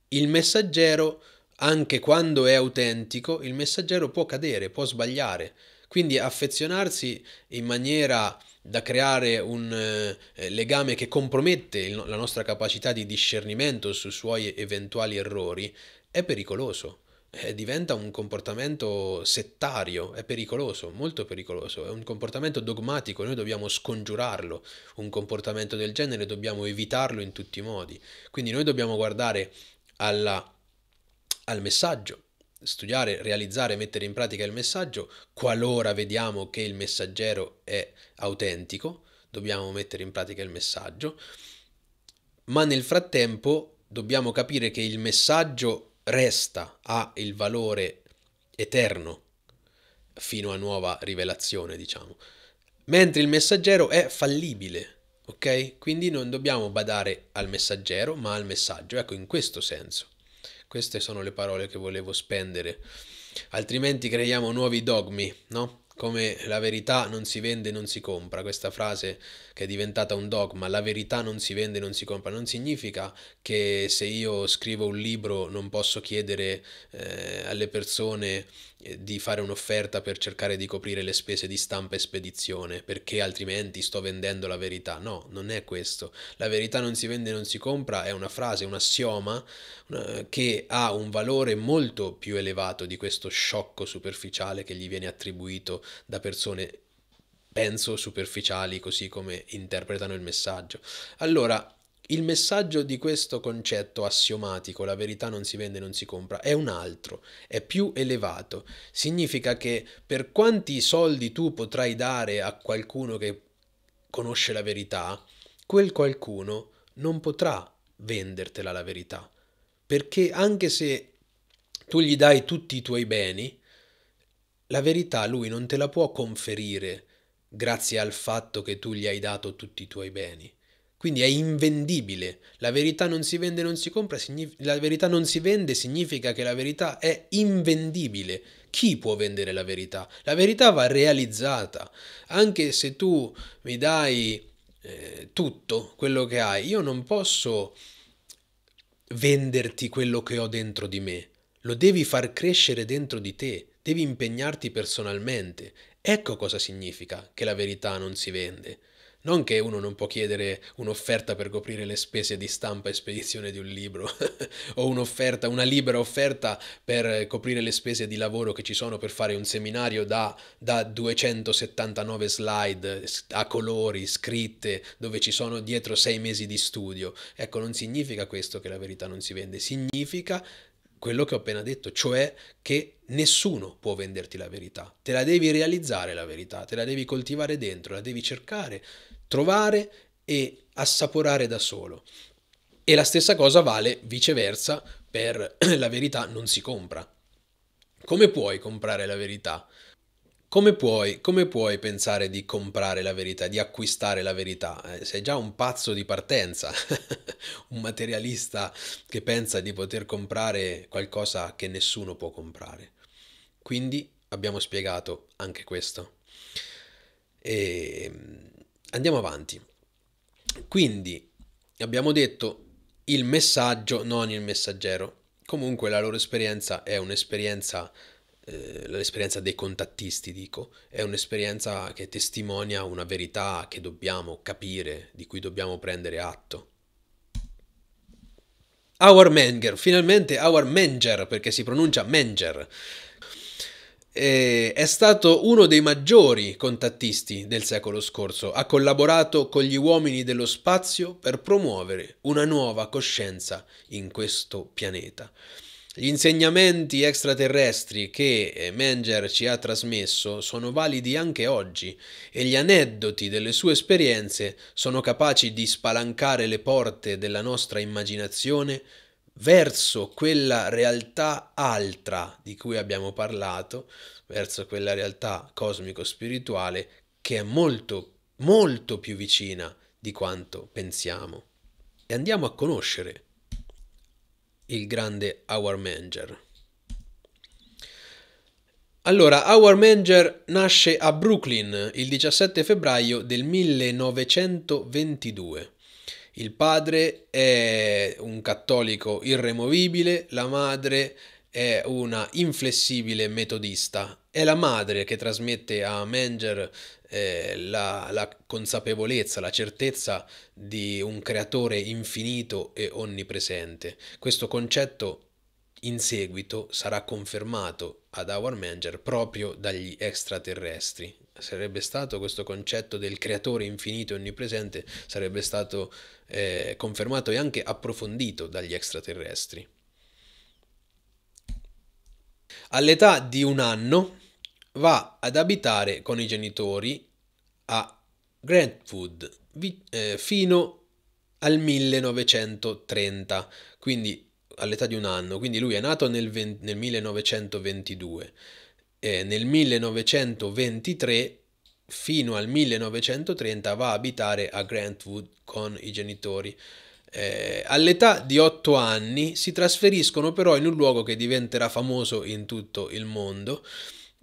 A: Il messaggero, anche quando è autentico, il messaggero può cadere, può sbagliare. Quindi affezionarsi in maniera da creare un eh, legame che compromette il, la nostra capacità di discernimento sui suoi eventuali errori è pericoloso eh, diventa un comportamento settario, è pericoloso, molto pericoloso, è un comportamento dogmatico, noi dobbiamo scongiurarlo, un comportamento del genere dobbiamo evitarlo in tutti i modi. Quindi noi dobbiamo guardare alla, al messaggio, studiare, realizzare, mettere in pratica il messaggio, qualora vediamo che il messaggero è autentico, dobbiamo mettere in pratica il messaggio, ma nel frattempo dobbiamo capire che il messaggio resta, ha il valore eterno fino a nuova rivelazione, diciamo. Mentre il messaggero è fallibile, ok? Quindi non dobbiamo badare al messaggero, ma al messaggio. Ecco, in questo senso. Queste sono le parole che volevo spendere. Altrimenti creiamo nuovi dogmi, no? come la verità non si vende, e non si compra, questa frase che è diventata un dogma, la verità non si vende, e non si compra, non significa che se io scrivo un libro non posso chiedere eh, alle persone eh, di fare un'offerta per cercare di coprire le spese di stampa e spedizione, perché altrimenti sto vendendo la verità. No, non è questo. La verità non si vende, e non si compra è una frase, un assioma eh, che ha un valore molto più elevato di questo sciocco superficiale che gli viene attribuito da persone penso superficiali così come interpretano il messaggio. Allora, il messaggio di questo concetto assiomatico, la verità non si vende, non si compra, è un altro, è più elevato. Significa che per quanti soldi tu potrai dare a qualcuno che conosce la verità, quel qualcuno non potrà vendertela la verità. Perché anche se tu gli dai tutti i tuoi beni, la verità lui non te la può conferire grazie al fatto che tu gli hai dato tutti i tuoi beni. Quindi è invendibile. La verità non si vende, e non si compra. la verità non si vende significa che la verità è invendibile. Chi può vendere la verità? La verità va realizzata. Anche se tu mi dai eh, tutto quello che hai, io non posso venderti quello che ho dentro di me. Lo devi far crescere dentro di te devi impegnarti personalmente. Ecco cosa significa che la verità non si vende. Non che uno non può chiedere un'offerta per coprire le spese di stampa e spedizione di un libro, o un'offerta, una libera offerta per coprire le spese di lavoro che ci sono per fare un seminario da, da 279 slide a colori, scritte, dove ci sono dietro sei mesi di studio. Ecco, non significa questo che la verità non si vende, significa quello che ho appena detto, cioè che nessuno può venderti la verità, te la devi realizzare la verità, te la devi coltivare dentro, la devi cercare, trovare e assaporare da solo. E la stessa cosa vale viceversa per la verità non si compra. Come puoi comprare la verità? Come puoi, come puoi, pensare di comprare la verità, di acquistare la verità? Eh, sei già un pazzo di partenza, un materialista che pensa di poter comprare qualcosa che nessuno può comprare. Quindi abbiamo spiegato anche questo. E ehm, andiamo avanti. Quindi abbiamo detto il messaggio, non il messaggero. Comunque la loro esperienza è un'esperienza eh, l'esperienza dei contattisti, dico, è un'esperienza che testimonia una verità che dobbiamo capire, di cui dobbiamo prendere atto. Our Menger, finalmente Our Menger, perché si pronuncia Menger, è stato uno dei maggiori contattisti del secolo scorso. Ha collaborato con gli uomini dello spazio per promuovere una nuova coscienza in questo pianeta. Gli insegnamenti extraterrestri che eh, Menger ci ha trasmesso sono validi anche oggi e gli aneddoti delle sue esperienze sono capaci di spalancare le porte della nostra immaginazione verso quella realtà altra di cui abbiamo parlato, verso quella realtà cosmico-spirituale che è molto, molto più vicina di quanto pensiamo. E andiamo a conoscere il grande Our Manger. Allora, Our Manger nasce a Brooklyn il 17 febbraio del 1922. Il padre è un cattolico irremovibile, la madre è una inflessibile metodista. È la madre che trasmette a Manger eh, la, la consapevolezza, la certezza di un creatore infinito e onnipresente. Questo concetto in seguito sarà confermato ad Our Manger proprio dagli extraterrestri. Sarebbe stato questo concetto del creatore infinito e onnipresente, sarebbe stato eh, confermato e anche approfondito dagli extraterrestri. All'età di un anno, va ad abitare con i genitori a Grantwood vi, eh, fino al 1930, quindi all'età di un anno. Quindi lui è nato nel, 20, nel 1922. Eh, nel 1923 fino al 1930 va a abitare a Grantwood con i genitori. Eh, all'età di 8 anni si trasferiscono però in un luogo che diventerà famoso in tutto il mondo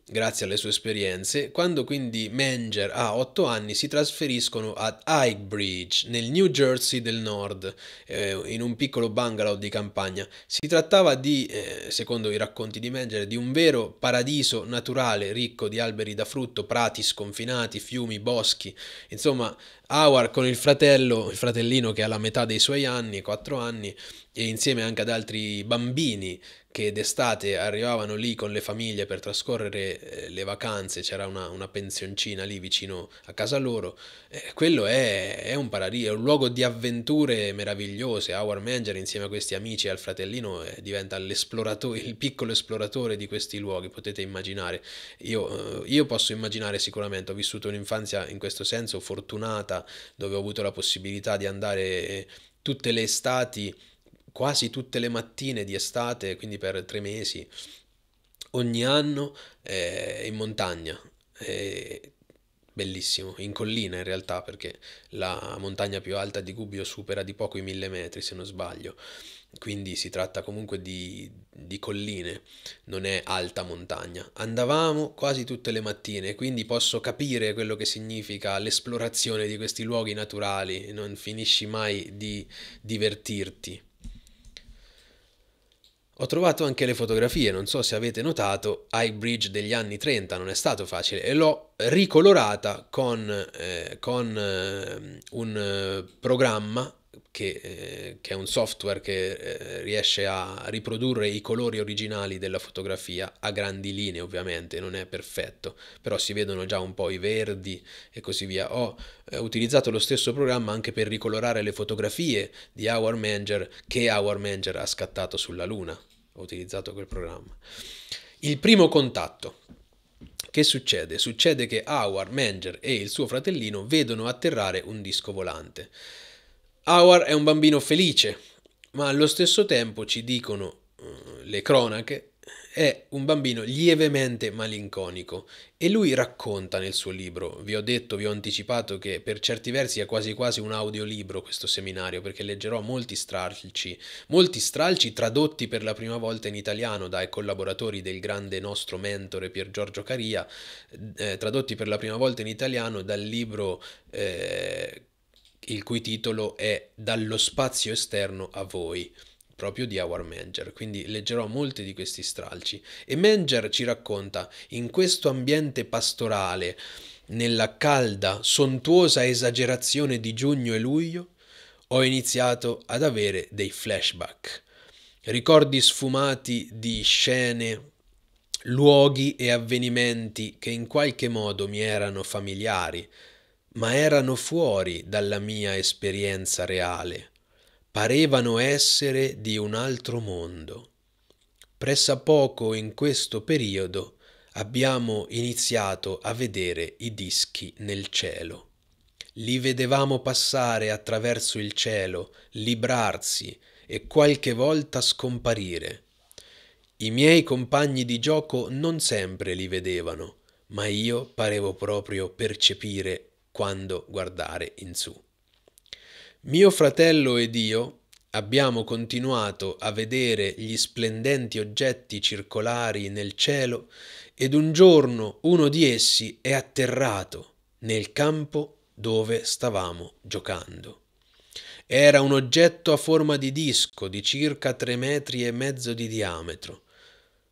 A: Grazie alle sue esperienze, quando quindi Menger ha 8 anni si trasferiscono ad Highbridge, nel New Jersey del nord, eh, in un piccolo bungalow di campagna. Si trattava di, eh, secondo i racconti di Menger, di un vero paradiso naturale ricco di alberi da frutto, prati sconfinati, fiumi, boschi. Insomma, Howard con il fratello, il fratellino che ha la metà dei suoi anni, 4 anni, e insieme anche ad altri bambini che d'estate arrivavano lì con le famiglie per trascorrere eh, le vacanze, c'era una, una pensioncina lì vicino a casa loro, eh, quello è, è, un paradiso, è un luogo di avventure meravigliose. Howard Manger insieme a questi amici e al fratellino eh, diventa il piccolo esploratore di questi luoghi, potete immaginare. Io, eh, io posso immaginare sicuramente, ho vissuto un'infanzia in questo senso fortunata, dove ho avuto la possibilità di andare eh, tutte le estati quasi tutte le mattine di estate, quindi per tre mesi, ogni anno eh, in montagna. Eh, bellissimo, in collina in realtà, perché la montagna più alta di Gubbio supera di poco i mille metri, se non sbaglio. Quindi si tratta comunque di, di colline, non è alta montagna. Andavamo quasi tutte le mattine, quindi posso capire quello che significa l'esplorazione di questi luoghi naturali, non finisci mai di divertirti. Ho trovato anche le fotografie, non so se avete notato, High Bridge degli anni 30 non è stato facile e l'ho ricolorata con, eh, con eh, un eh, programma che, eh, che, è un software che eh, riesce a riprodurre i colori originali della fotografia a grandi linee ovviamente, non è perfetto, però si vedono già un po' i verdi e così via. Ho eh, utilizzato lo stesso programma anche per ricolorare le fotografie di Our Manager che Our Manager ha scattato sulla Luna ho utilizzato quel programma. Il primo contatto. Che succede? Succede che Howard, Manger e il suo fratellino vedono atterrare un disco volante. Howard è un bambino felice, ma allo stesso tempo ci dicono eh, le cronache è un bambino lievemente malinconico e lui racconta nel suo libro, vi ho detto, vi ho anticipato che per certi versi è quasi quasi un audiolibro questo seminario perché leggerò molti stralci, molti stralci tradotti per la prima volta in italiano dai collaboratori del grande nostro mentore Pier Giorgio Caria, eh, tradotti per la prima volta in italiano dal libro eh, il cui titolo è Dallo spazio esterno a voi proprio di Our Manger, quindi leggerò molti di questi stralci. E Manger ci racconta, in questo ambiente pastorale, nella calda, sontuosa esagerazione di giugno e luglio, ho iniziato ad avere dei flashback, ricordi sfumati di scene, luoghi e avvenimenti che in qualche modo mi erano familiari, ma erano fuori dalla mia esperienza reale parevano essere di un altro mondo. Pressa poco in questo periodo abbiamo iniziato a vedere i dischi nel cielo. Li vedevamo passare attraverso il cielo, librarsi e qualche volta scomparire. I miei compagni di gioco non sempre li vedevano, ma io parevo proprio percepire quando guardare in su. Mio fratello ed io abbiamo continuato a vedere gli splendenti oggetti circolari nel cielo ed un giorno uno di essi è atterrato nel campo dove stavamo giocando. Era un oggetto a forma di disco di circa tre metri e mezzo di diametro.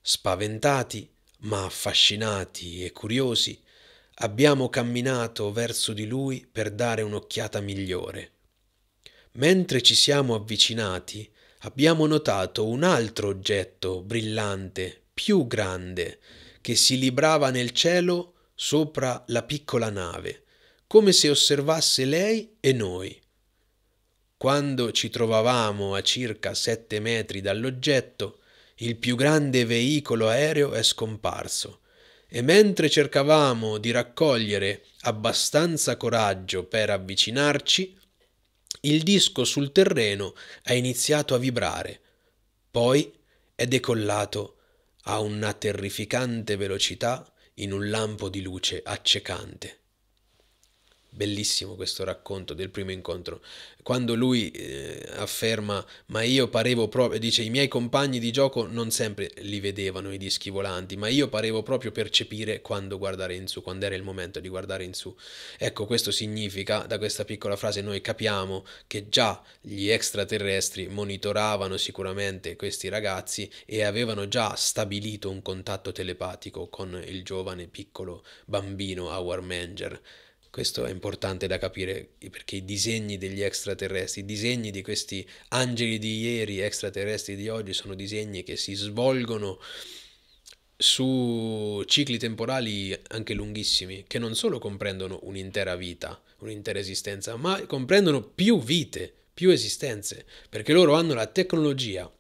A: Spaventati, ma affascinati e curiosi, abbiamo camminato verso di lui per dare un'occhiata migliore. Mentre ci siamo avvicinati, abbiamo notato un altro oggetto brillante, più grande, che si librava nel cielo sopra la piccola nave, come se osservasse lei e noi. Quando ci trovavamo a circa sette metri dall'oggetto, il più grande veicolo aereo è scomparso, e mentre cercavamo di raccogliere abbastanza coraggio per avvicinarci, il disco sul terreno ha iniziato a vibrare, poi è decollato a una terrificante velocità in un lampo di luce accecante. Bellissimo questo racconto del primo incontro, quando lui eh, afferma ma io parevo proprio, dice i miei compagni di gioco non sempre li vedevano i dischi volanti, ma io parevo proprio percepire quando guardare in su, quando era il momento di guardare in su. Ecco, questo significa, da questa piccola frase noi capiamo che già gli extraterrestri monitoravano sicuramente questi ragazzi e avevano già stabilito un contatto telepatico con il giovane piccolo bambino Howard Manger questo è importante da capire perché i disegni degli extraterrestri, i disegni di questi angeli di ieri, extraterrestri di oggi, sono disegni che si svolgono su cicli temporali anche lunghissimi, che non solo comprendono un'intera vita, un'intera esistenza, ma comprendono più vite, più esistenze, perché loro hanno la tecnologia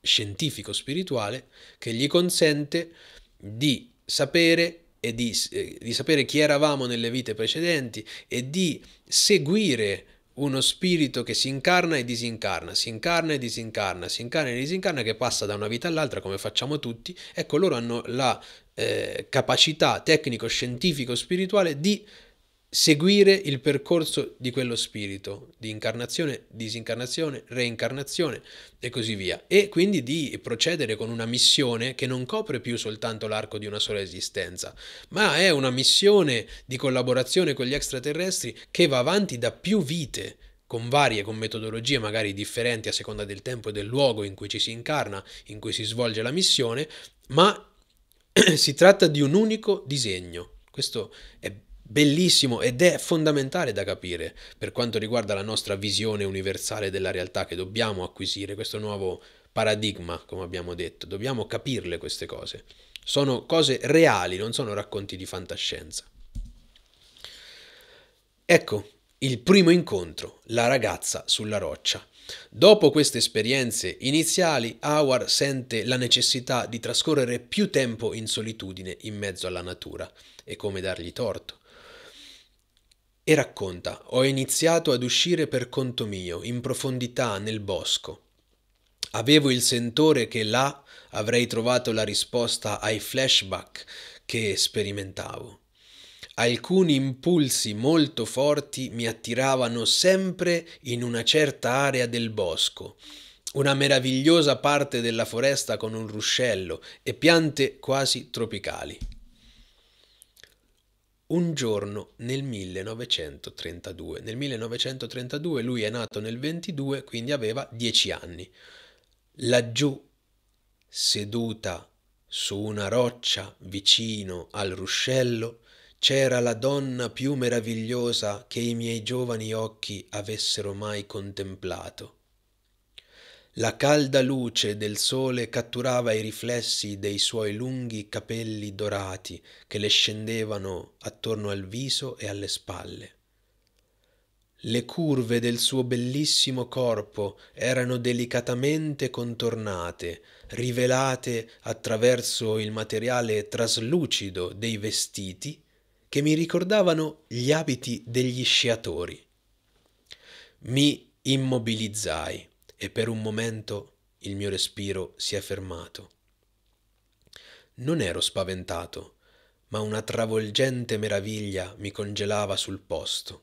A: scientifico-spirituale che gli consente di sapere e di, eh, di sapere chi eravamo nelle vite precedenti e di seguire uno spirito che si incarna e disincarna, si incarna e disincarna, si incarna e disincarna, che passa da una vita all'altra come facciamo tutti, ecco loro hanno la eh, capacità tecnico-scientifico-spirituale di seguire il percorso di quello spirito, di incarnazione, disincarnazione, reincarnazione e così via, e quindi di procedere con una missione che non copre più soltanto l'arco di una sola esistenza, ma è una missione di collaborazione con gli extraterrestri che va avanti da più vite con varie, con metodologie magari differenti a seconda del tempo e del luogo in cui ci si incarna, in cui si svolge la missione, ma si tratta di un unico disegno. Questo è bellissimo ed è fondamentale da capire per quanto riguarda la nostra visione universale della realtà che dobbiamo acquisire, questo nuovo paradigma, come abbiamo detto, dobbiamo capirle queste cose. Sono cose reali, non sono racconti di fantascienza. Ecco, il primo incontro, la ragazza sulla roccia. Dopo queste esperienze iniziali, Howard sente la necessità di trascorrere più tempo in solitudine in mezzo alla natura e come dargli torto. E racconta, ho iniziato ad uscire per conto mio, in profondità, nel bosco. Avevo il sentore che là avrei trovato la risposta ai flashback che sperimentavo. Alcuni impulsi molto forti mi attiravano sempre in una certa area del bosco, una meravigliosa parte della foresta con un ruscello e piante quasi tropicali un giorno nel 1932. Nel 1932 lui è nato nel 22, quindi aveva 10 anni. Laggiù, seduta su una roccia vicino al ruscello, c'era la donna più meravigliosa che i miei giovani occhi avessero mai contemplato. La calda luce del sole catturava i riflessi dei suoi lunghi capelli dorati che le scendevano attorno al viso e alle spalle. Le curve del suo bellissimo corpo erano delicatamente contornate, rivelate attraverso il materiale traslucido dei vestiti che mi ricordavano gli abiti degli sciatori. Mi immobilizzai e per un momento il mio respiro si è fermato. Non ero spaventato, ma una travolgente meraviglia mi congelava sul posto.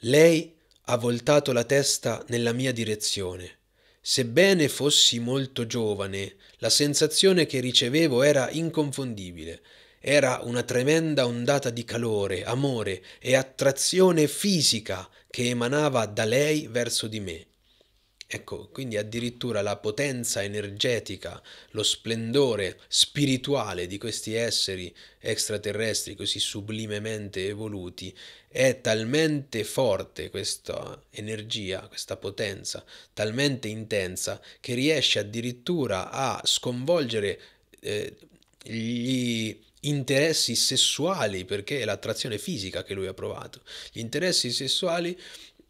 A: Lei ha voltato la testa nella mia direzione. Sebbene fossi molto giovane, la sensazione che ricevevo era inconfondibile. Era una tremenda ondata di calore, amore e attrazione fisica che emanava da lei verso di me. Ecco, quindi addirittura la potenza energetica, lo splendore spirituale di questi esseri extraterrestri così sublimemente evoluti è talmente forte questa energia, questa potenza, talmente intensa che riesce addirittura a sconvolgere eh, gli interessi sessuali, perché è l'attrazione fisica che lui ha provato, gli interessi sessuali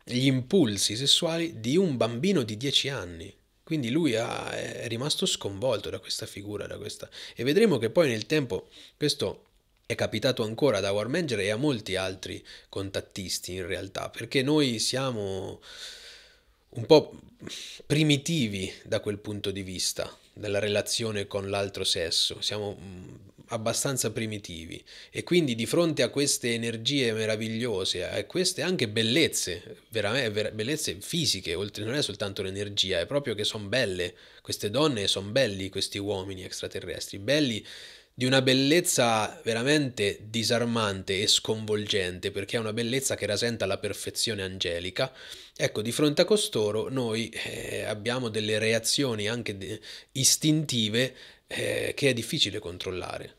A: gli impulsi sessuali di un bambino di 10 anni. Quindi lui ha, è rimasto sconvolto da questa figura, da questa... e vedremo che poi nel tempo questo è capitato ancora da War Manager e a molti altri contattisti in realtà, perché noi siamo un po' primitivi da quel punto di vista, della relazione con l'altro sesso, siamo mm, abbastanza primitivi e quindi di fronte a queste energie meravigliose, a queste anche bellezze, veramente eh, bellezze fisiche, oltre non è soltanto l'energia, è proprio che sono belle queste donne e sono belli questi uomini extraterrestri, belli di una bellezza veramente disarmante e sconvolgente, perché è una bellezza che rasenta la perfezione angelica. Ecco, di fronte a costoro noi eh, abbiamo delle reazioni anche istintive eh, che è difficile controllare.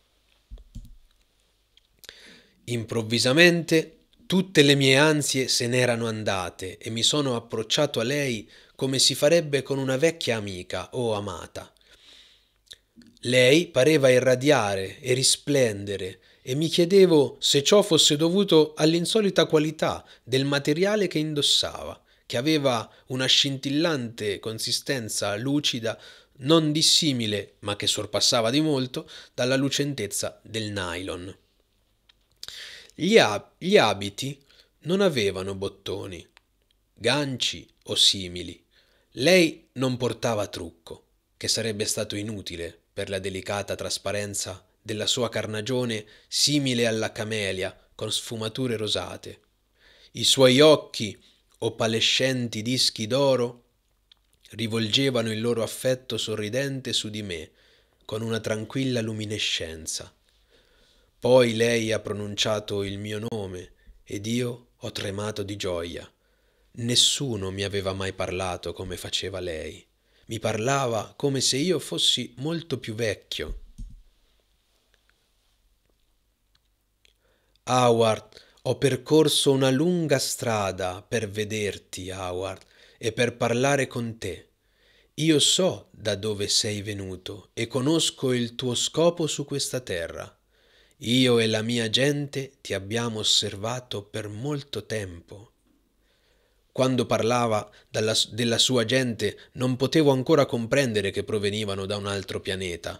A: Improvvisamente tutte le mie ansie se n'erano andate e mi sono approcciato a lei come si farebbe con una vecchia amica o amata. Lei pareva irradiare e risplendere e mi chiedevo se ciò fosse dovuto all'insolita qualità del materiale che indossava, che aveva una scintillante consistenza lucida non dissimile, ma che sorpassava di molto, dalla lucentezza del nylon. Gli, ab- gli abiti non avevano bottoni, ganci o simili. Lei non portava trucco, che sarebbe stato inutile per la delicata trasparenza della sua carnagione simile alla camelia con sfumature rosate. I suoi occhi, opalescenti dischi d'oro, rivolgevano il loro affetto sorridente su di me, con una tranquilla luminescenza poi lei ha pronunciato il mio nome ed io ho tremato di gioia. Nessuno mi aveva mai parlato come faceva lei. Mi parlava come se io fossi molto più vecchio. Howard, ho percorso una lunga strada per vederti, Howard, e per parlare con te. Io so da dove sei venuto e conosco il tuo scopo su questa terra. Io e la mia gente ti abbiamo osservato per molto tempo. Quando parlava dalla, della sua gente non potevo ancora comprendere che provenivano da un altro pianeta.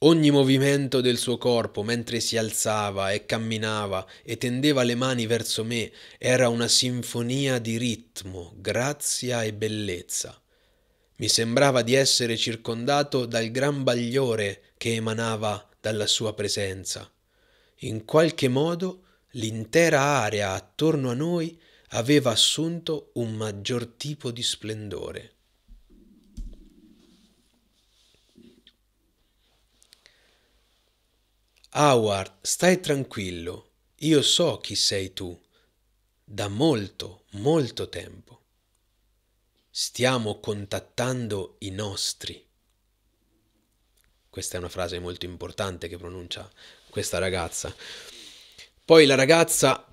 A: Ogni movimento del suo corpo mentre si alzava e camminava e tendeva le mani verso me era una sinfonia di ritmo, grazia e bellezza. Mi sembrava di essere circondato dal gran bagliore che emanava dalla sua presenza. In qualche modo l'intera area attorno a noi aveva assunto un maggior tipo di splendore. Howard, stai tranquillo, io so chi sei tu, da molto, molto tempo. Stiamo contattando i nostri. Questa è una frase molto importante che pronuncia questa ragazza. Poi la ragazza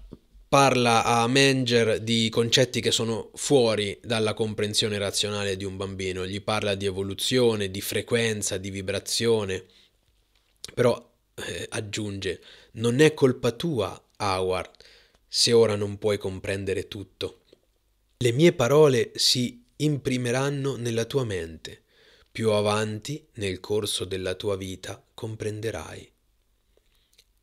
A: parla a Menger di concetti che sono fuori dalla comprensione razionale di un bambino, gli parla di evoluzione, di frequenza, di vibrazione, però eh, aggiunge, non è colpa tua, Howard, se ora non puoi comprendere tutto. Le mie parole si imprimeranno nella tua mente, più avanti, nel corso della tua vita, comprenderai.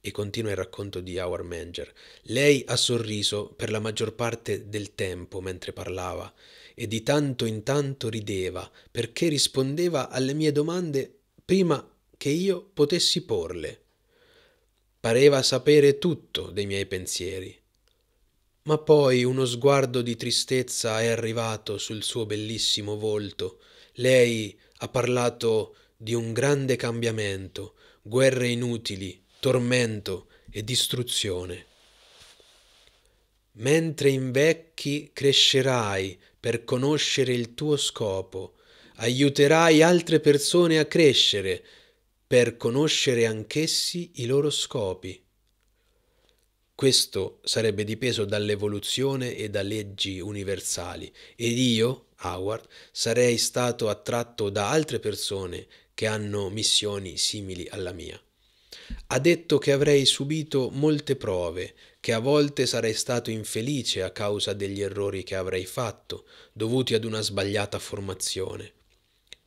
A: E continua il racconto di Howard Manger. Lei ha sorriso per la maggior parte del tempo mentre parlava e di tanto in tanto rideva perché rispondeva alle mie domande prima che io potessi porle. Pareva sapere tutto dei miei pensieri. Ma poi uno sguardo di tristezza è arrivato sul suo bellissimo volto. Lei ha parlato di un grande cambiamento, guerre inutili, tormento e distruzione. Mentre invecchi crescerai per conoscere il tuo scopo, aiuterai altre persone a crescere per conoscere anch'essi i loro scopi. Questo sarebbe dipeso dall'evoluzione e da leggi universali ed io, Howard, sarei stato attratto da altre persone che hanno missioni simili alla mia. Ha detto che avrei subito molte prove, che a volte sarei stato infelice a causa degli errori che avrei fatto, dovuti ad una sbagliata formazione.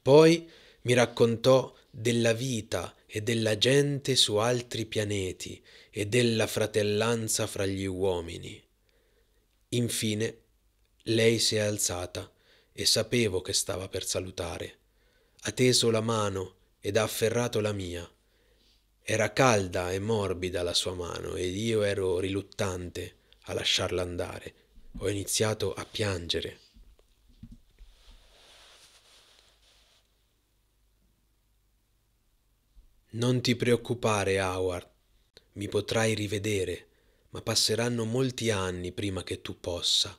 A: Poi mi raccontò della vita e della gente su altri pianeti e della fratellanza fra gli uomini. Infine lei si è alzata e sapevo che stava per salutare. Ha teso la mano ed ha afferrato la mia. Era calda e morbida la sua mano ed io ero riluttante a lasciarla andare. Ho iniziato a piangere. Non ti preoccupare, Howard, mi potrai rivedere, ma passeranno molti anni prima che tu possa.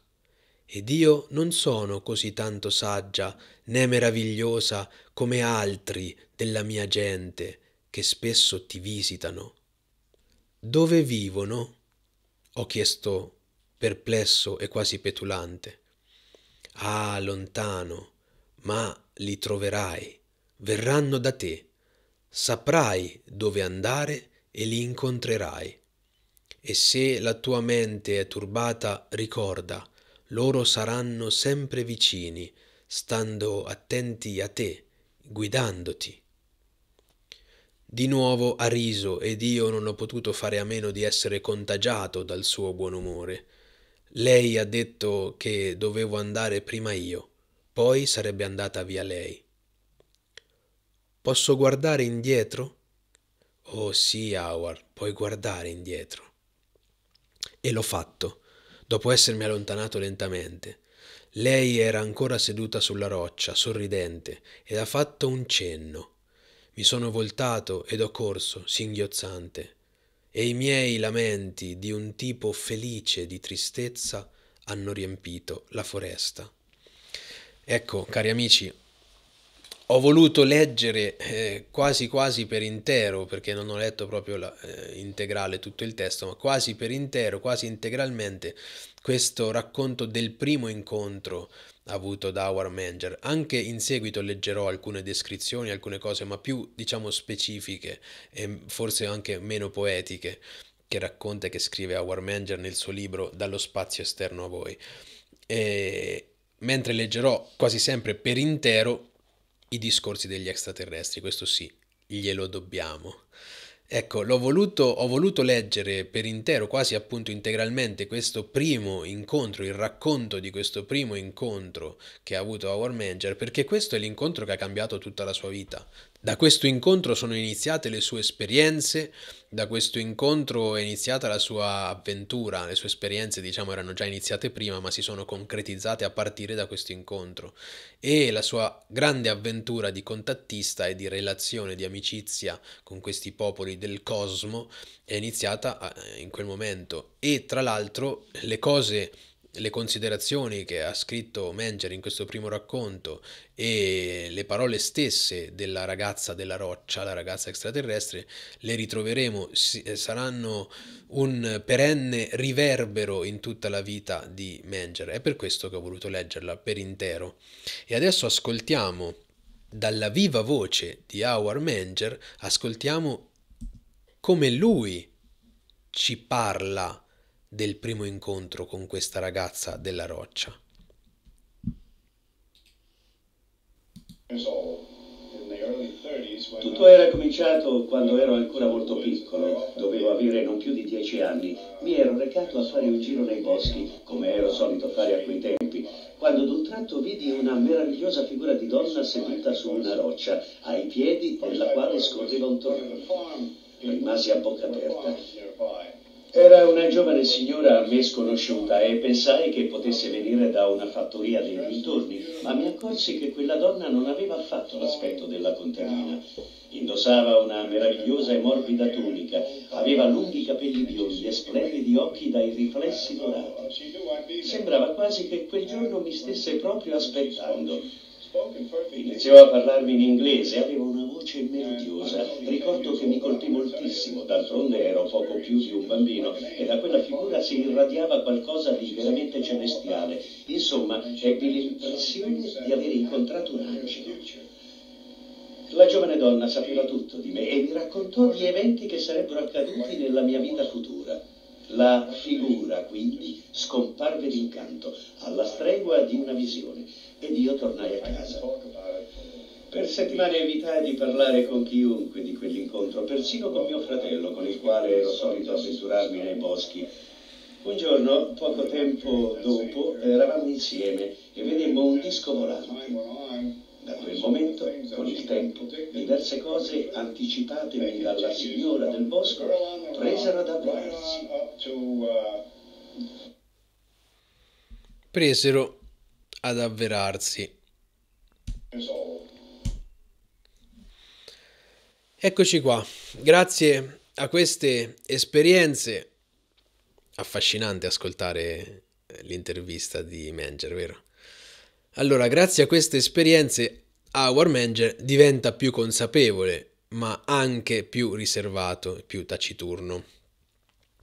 A: Ed io non sono così tanto saggia né meravigliosa come altri della mia gente, che spesso ti visitano. Dove vivono? ho chiesto perplesso e quasi petulante. Ah, lontano, ma li troverai, verranno da te, saprai dove andare e li incontrerai. E se la tua mente è turbata, ricorda, loro saranno sempre vicini, stando attenti a te, guidandoti. Di nuovo ha riso ed io non ho potuto fare a meno di essere contagiato dal suo buon umore. Lei ha detto che dovevo andare prima io, poi sarebbe andata via lei. Posso guardare indietro? Oh sì, Howard, puoi guardare indietro. E l'ho fatto, dopo essermi allontanato lentamente. Lei era ancora seduta sulla roccia, sorridente, ed ha fatto un cenno. Mi sono voltato ed ho corso, singhiozzante, e i miei lamenti di un tipo felice di tristezza hanno riempito la foresta. Ecco, cari amici, ho voluto leggere eh, quasi quasi per intero, perché non ho letto proprio la, eh, integrale tutto il testo, ma quasi per intero, quasi integralmente, questo racconto del primo incontro avuto da Our Manager. Anche in seguito leggerò alcune descrizioni, alcune cose, ma più diciamo specifiche e forse anche meno poetiche, che racconta e che scrive Our Manager nel suo libro Dallo spazio esterno a voi. E... Mentre leggerò quasi sempre per intero i discorsi degli extraterrestri, questo sì, glielo dobbiamo. Ecco, voluto, ho voluto leggere per intero, quasi appunto integralmente, questo primo incontro, il racconto di questo primo incontro che ha avuto Our Manager, perché questo è l'incontro che ha cambiato tutta la sua vita, da questo incontro sono iniziate le sue esperienze, da questo incontro è iniziata la sua avventura, le sue esperienze diciamo erano già iniziate prima ma si sono concretizzate a partire da questo incontro e la sua grande avventura di contattista e di relazione, di amicizia con questi popoli del cosmo è iniziata eh, in quel momento e tra l'altro le cose le considerazioni che ha scritto Menger in questo primo racconto e le parole stesse della ragazza della roccia, la ragazza extraterrestre, le ritroveremo, eh, saranno un perenne riverbero in tutta la vita di Menger. È per questo che ho voluto leggerla per intero. E adesso ascoltiamo dalla viva voce di Howard Menger, ascoltiamo come lui ci parla del primo incontro con questa ragazza della roccia.
B: Tutto era cominciato quando ero ancora molto piccolo, dovevo avere non più di dieci anni. Mi ero recato a fare un giro nei boschi, come ero solito fare a quei tempi, quando d'un tratto vidi una meravigliosa figura di donna seduta su una roccia, ai piedi della quale scorreva un torrente. Rimasi a bocca aperta. Era una giovane signora a me sconosciuta e pensai che potesse venire da una fattoria dei dintorni, ma mi accorsi che quella donna non aveva affatto l'aspetto della contadina. Indossava una meravigliosa e morbida tunica, aveva lunghi capelli biondi e splendidi occhi dai riflessi dorati. Sembrava quasi che quel giorno mi stesse proprio aspettando. Iniziò a parlarmi in inglese, avevo una voce melodiosa. Ricordo che mi colpì moltissimo, d'altronde ero poco più di un bambino e da quella figura si irradiava qualcosa di veramente celestiale. Insomma, ebbi l'impressione di aver incontrato un angelo. La giovane donna sapeva tutto di me e mi raccontò gli eventi che sarebbero accaduti nella mia vita futura. La figura, quindi, scomparve d'incanto, alla stregua di una visione ed io tornai a casa. Per settimane evitai di parlare con chiunque di quell'incontro, persino con mio fratello, con il quale ero solito avventurarmi nei boschi. Un giorno, poco tempo dopo, eravamo insieme e vedemmo un disco volante. Da quel momento, con il tempo, diverse cose anticipatemi dalla signora del bosco presero ad avverarsi.
A: Presero ad avverarsi. Eccoci qua, grazie a queste esperienze, affascinante ascoltare eh, l'intervista di Manger, vero? Allora, grazie a queste esperienze, Our Manger diventa più consapevole, ma anche più riservato, più taciturno.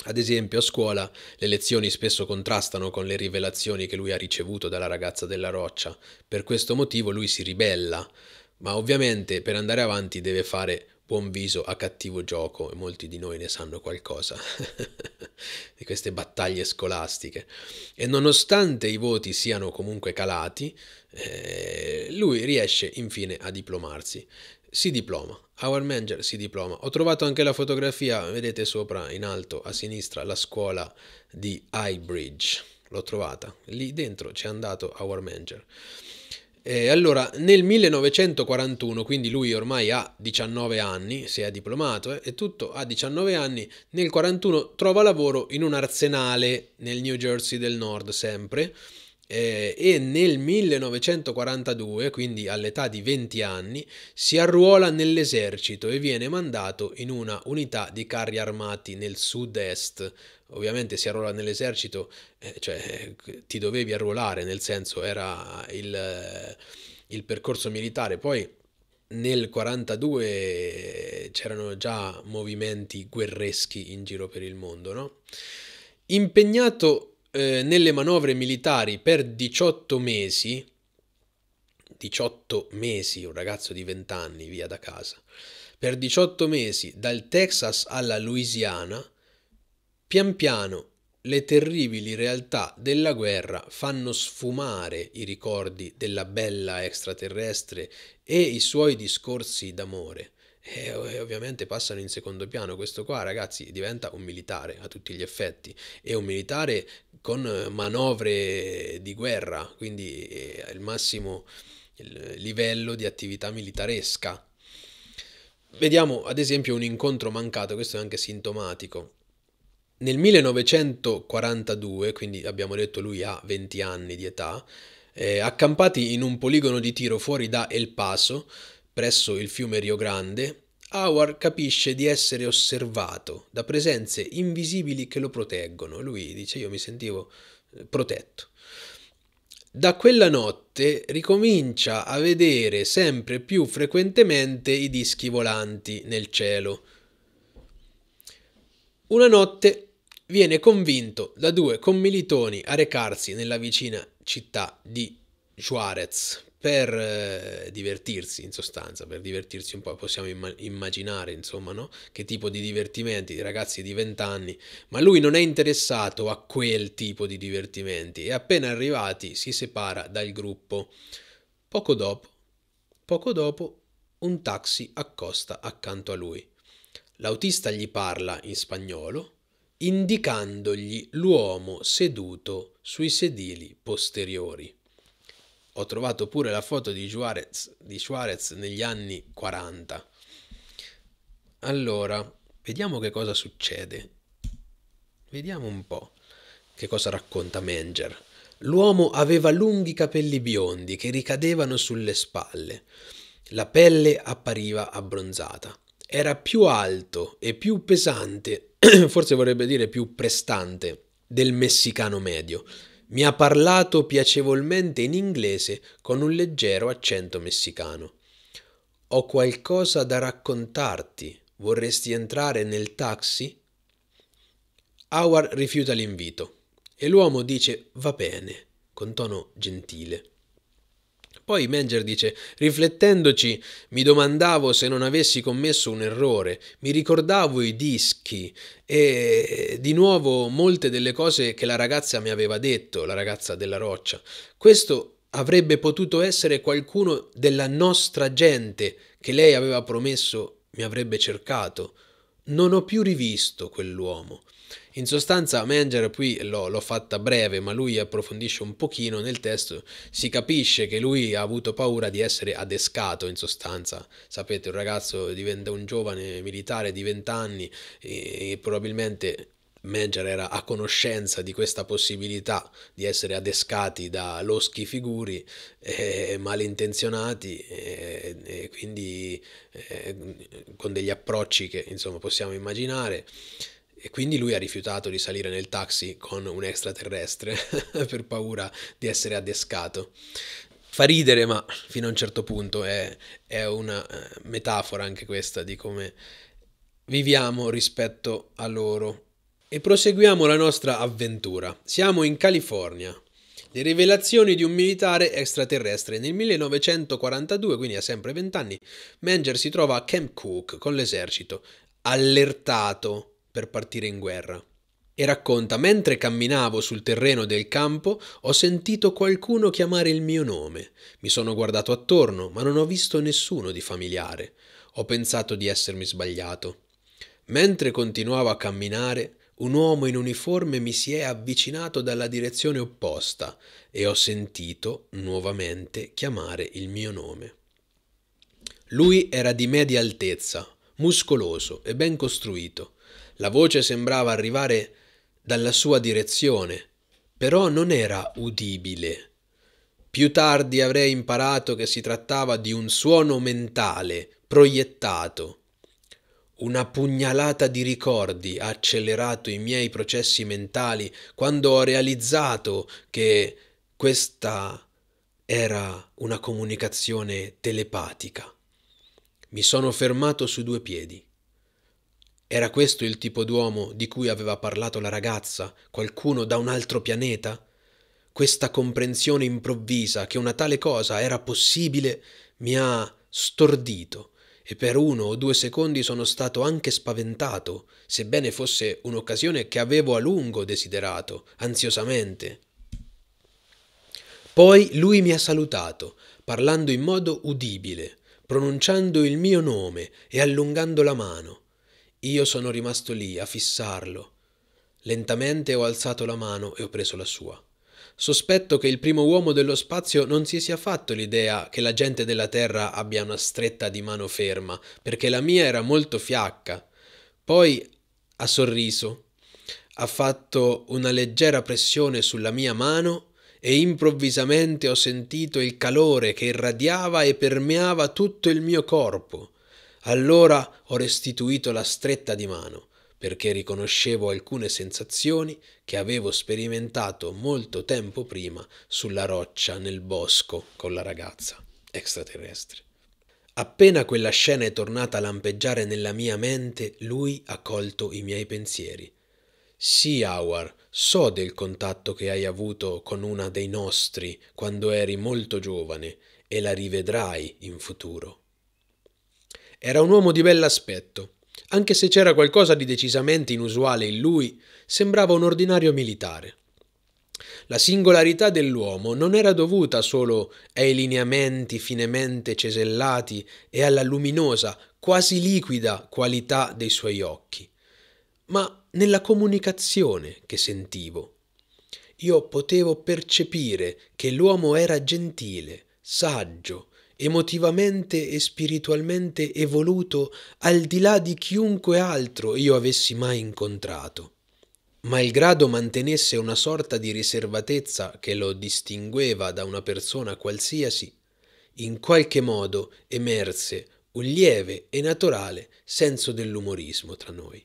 A: Ad esempio, a scuola le lezioni spesso contrastano con le rivelazioni che lui ha ricevuto dalla ragazza della roccia, per questo motivo lui si ribella, ma ovviamente per andare avanti deve fare buon viso a cattivo gioco e molti di noi ne sanno qualcosa di queste battaglie scolastiche. E nonostante i voti siano comunque calati, eh, lui riesce infine a diplomarsi si diploma. Our manager si diploma. Ho trovato anche la fotografia, vedete sopra in alto a sinistra la scuola di Highbridge. L'ho trovata. Lì dentro c'è andato Our manager. E allora, nel 1941, quindi lui ormai ha 19 anni, si è diplomato eh, e tutto, ha 19 anni, nel 1941 trova lavoro in un arsenale nel New Jersey del Nord sempre, eh, e nel 1942, quindi all'età di 20 anni, si arruola nell'esercito e viene mandato in una unità di carri armati nel sud-est. Ovviamente si arruola nell'esercito, eh, cioè eh, ti dovevi arruolare, nel senso era il, eh, il percorso militare. Poi nel 1942 eh, c'erano già movimenti guerreschi in giro per il mondo, no? Impegnato eh, nelle manovre militari per 18 mesi, 18 mesi, un ragazzo di 20 anni via da casa, per 18 mesi dal Texas alla Louisiana, pian piano le terribili realtà della guerra fanno sfumare i ricordi della bella extraterrestre e i suoi discorsi d'amore. E eh, eh, ovviamente passano in secondo piano. Questo qua, ragazzi, diventa un militare a tutti gli effetti. E un militare con eh, manovre di guerra, quindi eh, il massimo livello di attività militaresca. Vediamo ad esempio un incontro mancato, questo è anche sintomatico. Nel 1942, quindi abbiamo detto lui ha 20 anni di età, eh, accampati in un poligono di tiro fuori da El Paso, presso il fiume Rio Grande, Howard capisce di essere osservato da presenze invisibili che lo proteggono. Lui dice io mi sentivo eh, protetto. Da quella notte ricomincia a vedere sempre più frequentemente i dischi volanti nel cielo. Una notte viene convinto da due commilitoni a recarsi nella vicina città di Juarez per eh, divertirsi in sostanza, per divertirsi un po', possiamo imma- immaginare insomma no? che tipo di divertimenti i ragazzi di 20 anni, ma lui non è interessato a quel tipo di divertimenti e appena arrivati si separa dal gruppo. Poco dopo, poco dopo un taxi accosta accanto a lui. L'autista gli parla in spagnolo, indicandogli l'uomo seduto sui sedili posteriori. Ho trovato pure la foto di Juarez, di Juarez negli anni 40. Allora, vediamo che cosa succede. Vediamo un po' che cosa racconta Menger. L'uomo aveva lunghi capelli biondi che ricadevano sulle spalle. La pelle appariva abbronzata. Era più alto e più pesante, forse vorrebbe dire più prestante, del messicano medio, mi ha parlato piacevolmente in inglese con un leggero accento messicano. Ho qualcosa da raccontarti. Vorresti entrare nel taxi? Howard rifiuta l'invito e l'uomo dice va bene, con tono gentile. Poi Menger dice, riflettendoci mi domandavo se non avessi commesso un errore, mi ricordavo i dischi e di nuovo molte delle cose che la ragazza mi aveva detto, la ragazza della roccia. Questo avrebbe potuto essere qualcuno della nostra gente che lei aveva promesso mi avrebbe cercato. Non ho più rivisto quell'uomo. In sostanza Menger qui l'ho, fatta breve ma lui approfondisce un pochino nel testo, si capisce che lui ha avuto paura di essere adescato in sostanza, sapete un ragazzo diventa un giovane militare di 20 anni e, e probabilmente Menger era a conoscenza di questa possibilità di essere adescati da loschi figuri eh, malintenzionati eh, e, eh, quindi eh, con degli approcci che insomma possiamo immaginare e quindi lui ha rifiutato di salire nel taxi con un extraterrestre per paura di essere adescato. Fa ridere, ma fino a un certo punto è, è una eh, metafora anche questa di come viviamo rispetto a loro. E proseguiamo la nostra avventura. Siamo in California, le rivelazioni di un militare extraterrestre. Nel 1942, quindi ha sempre 20 anni, Menger si trova a Camp Cook con l'esercito, allertato per partire in guerra. E racconta, mentre camminavo sul terreno del campo ho sentito qualcuno chiamare il mio nome. Mi sono guardato attorno, ma non ho visto nessuno di familiare. Ho pensato di essermi sbagliato. Mentre continuavo a camminare, un uomo in uniforme mi si è avvicinato dalla direzione opposta e ho sentito nuovamente chiamare il mio nome. Lui era di media altezza, muscoloso e ben costruito. La voce sembrava arrivare dalla sua direzione, però non era udibile. Più tardi avrei imparato che si trattava di un suono mentale, proiettato. Una pugnalata di ricordi ha accelerato i miei processi mentali quando ho realizzato che questa era una comunicazione telepatica. Mi sono fermato su due piedi. Era questo il tipo d'uomo di cui aveva parlato la ragazza, qualcuno da un altro pianeta? Questa comprensione improvvisa che una tale cosa era possibile mi ha stordito e per uno o due secondi sono stato anche spaventato, sebbene fosse un'occasione che avevo a lungo desiderato, ansiosamente. Poi lui mi ha salutato, parlando in modo udibile, pronunciando il mio nome e allungando la mano. Io sono rimasto lì a fissarlo. Lentamente ho alzato la mano e ho preso la sua. Sospetto che il primo uomo dello spazio non si sia fatto l'idea che la gente della Terra abbia una stretta di mano ferma, perché la mia era molto fiacca. Poi ha sorriso, ha fatto una leggera pressione sulla mia mano e improvvisamente ho sentito il calore che irradiava e permeava tutto il mio corpo. Allora ho restituito la stretta di mano, perché riconoscevo alcune sensazioni che avevo sperimentato molto tempo prima sulla roccia nel bosco con la ragazza extraterrestre. Appena quella scena è tornata a lampeggiare nella mia mente, lui ha colto i miei pensieri. Sì, Awar, so del contatto che hai avuto con una dei nostri quando eri molto giovane e la rivedrai in futuro. Era un uomo di bell'aspetto. Anche se c'era qualcosa di decisamente inusuale in lui, sembrava un ordinario militare. La singolarità dell'uomo non era dovuta solo ai lineamenti finemente cesellati e alla luminosa, quasi liquida qualità dei suoi occhi, ma nella comunicazione che sentivo. Io potevo percepire che l'uomo era gentile, saggio, emotivamente e spiritualmente evoluto al di là di chiunque altro io avessi mai incontrato. Malgrado mantenesse una sorta di riservatezza che lo distingueva da una persona qualsiasi, in qualche modo emerse un lieve e naturale senso dell'umorismo tra noi.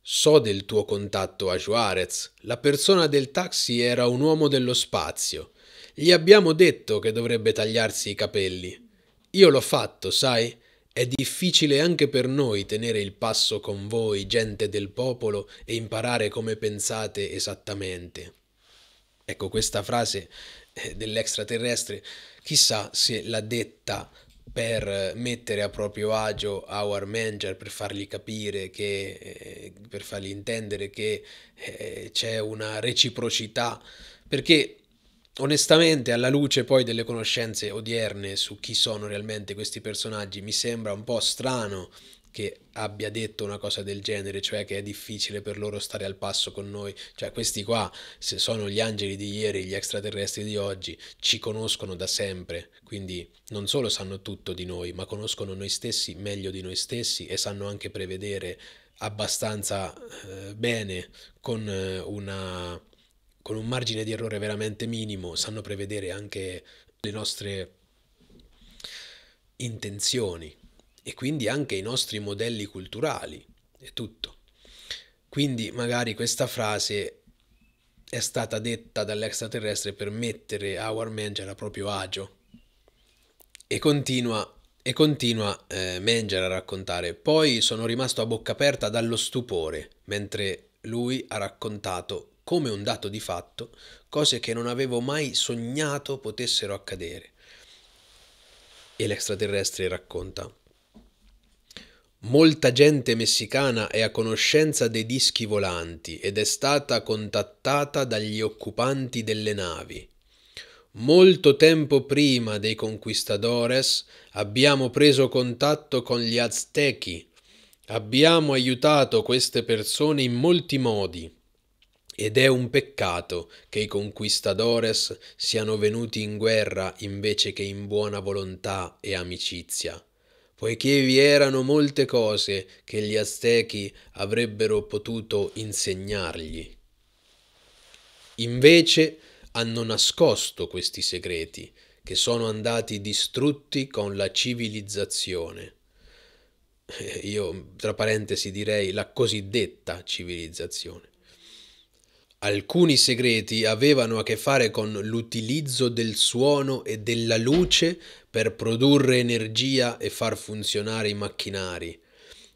A: So del tuo contatto a Juarez. La persona del taxi era un uomo dello spazio. Gli abbiamo detto che dovrebbe tagliarsi i capelli. Io l'ho fatto, sai? È difficile anche per noi tenere il passo con voi, gente del popolo, e imparare come pensate esattamente. Ecco, questa frase eh, dell'extraterrestre, chissà se l'ha detta per mettere a proprio agio Our Manager, per fargli capire che, eh, per fargli intendere che eh, c'è una reciprocità, perché onestamente, alla luce poi delle conoscenze odierne su chi sono realmente questi personaggi, mi sembra un po' strano che abbia detto una cosa del genere, cioè che è difficile per loro stare al passo con noi. Cioè, questi qua, se sono gli angeli di ieri, gli extraterrestri di oggi, ci conoscono da sempre, quindi non solo sanno tutto di noi, ma conoscono noi stessi meglio di noi stessi e sanno anche prevedere abbastanza eh, bene con eh, una con un margine di errore veramente minimo, sanno prevedere anche le nostre intenzioni e quindi anche i nostri modelli culturali e tutto. Quindi magari questa frase è stata detta dall'extraterrestre per mettere Our Manger a proprio agio. E continua, e continua eh, Manger a raccontare. Poi sono rimasto a bocca aperta dallo stupore, mentre lui ha raccontato come un dato di fatto, cose che non avevo mai sognato potessero accadere. E l'extraterrestre racconta. Molta gente messicana è a conoscenza dei dischi volanti ed è stata contattata dagli occupanti delle navi. Molto tempo prima dei conquistadores abbiamo preso contatto con gli aztechi. Abbiamo aiutato queste persone in molti modi. Ed è un peccato che i conquistadores siano venuti in guerra invece che in buona volontà e amicizia, poiché vi erano molte cose che gli Aztechi avrebbero potuto insegnargli. Invece hanno nascosto questi segreti, che sono andati distrutti con la civilizzazione. Eh, io, tra parentesi, direi la cosiddetta civilizzazione Alcuni segreti avevano a che fare con l'utilizzo del suono e della luce per produrre energia e far funzionare i macchinari.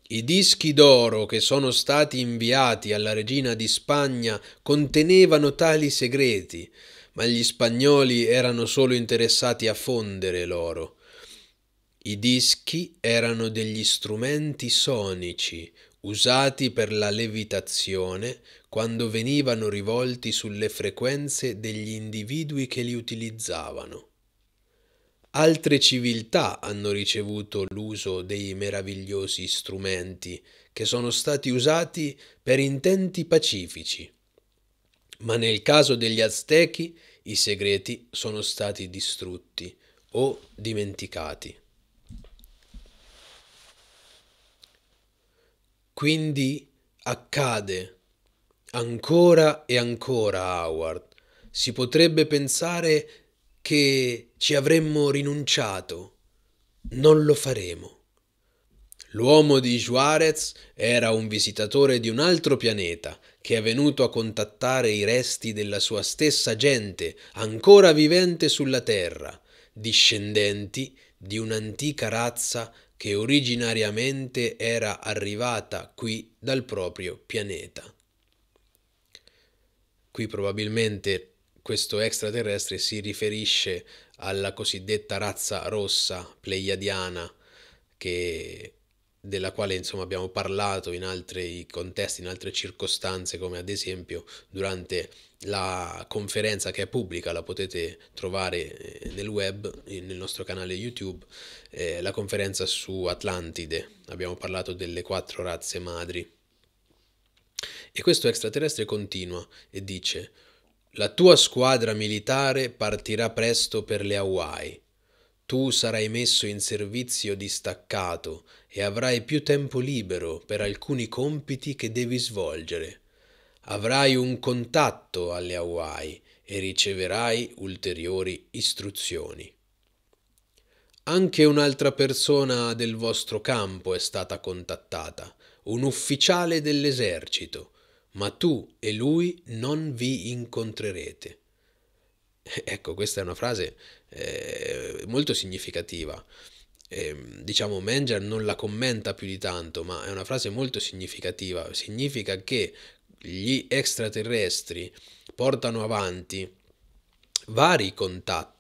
A: I dischi d'oro che sono stati inviati alla regina di Spagna contenevano tali segreti, ma gli spagnoli erano solo interessati a fondere l'oro. I dischi erano degli strumenti sonici usati per la levitazione quando venivano rivolti sulle frequenze degli individui che li utilizzavano. Altre civiltà hanno ricevuto l'uso dei meravigliosi strumenti che sono stati usati per intenti pacifici. Ma nel caso degli Aztechi i segreti sono stati distrutti o dimenticati. Quindi accade Ancora e ancora, Howard. Si potrebbe pensare che ci avremmo rinunciato. Non lo faremo. L'uomo di Juarez era un visitatore di un altro pianeta che è venuto a contattare i resti della sua stessa gente, ancora vivente sulla Terra, discendenti di un'antica razza che originariamente era arrivata qui dal proprio pianeta. Qui probabilmente questo extraterrestre si riferisce alla cosiddetta razza rossa pleiadiana che, della quale insomma, abbiamo parlato in altri contesti, in altre circostanze, come ad esempio durante la conferenza che è pubblica, la potete trovare eh, nel web, nel nostro canale YouTube, eh, la conferenza su Atlantide. Abbiamo parlato delle quattro razze madri. E questo extraterrestre continua e dice, la tua squadra militare partirà presto per le Hawaii. Tu sarai messo in servizio distaccato e avrai più tempo libero per alcuni compiti che devi svolgere. Avrai un contatto alle Hawaii e riceverai ulteriori istruzioni. Anche un'altra persona del vostro campo è stata contattata, un ufficiale dell'esercito, ma tu e lui non vi incontrerete. Ecco, questa è una frase eh, molto significativa. Eh, diciamo, Menger non la commenta più di tanto, ma è una frase molto significativa. Significa che gli extraterrestri portano avanti vari contatti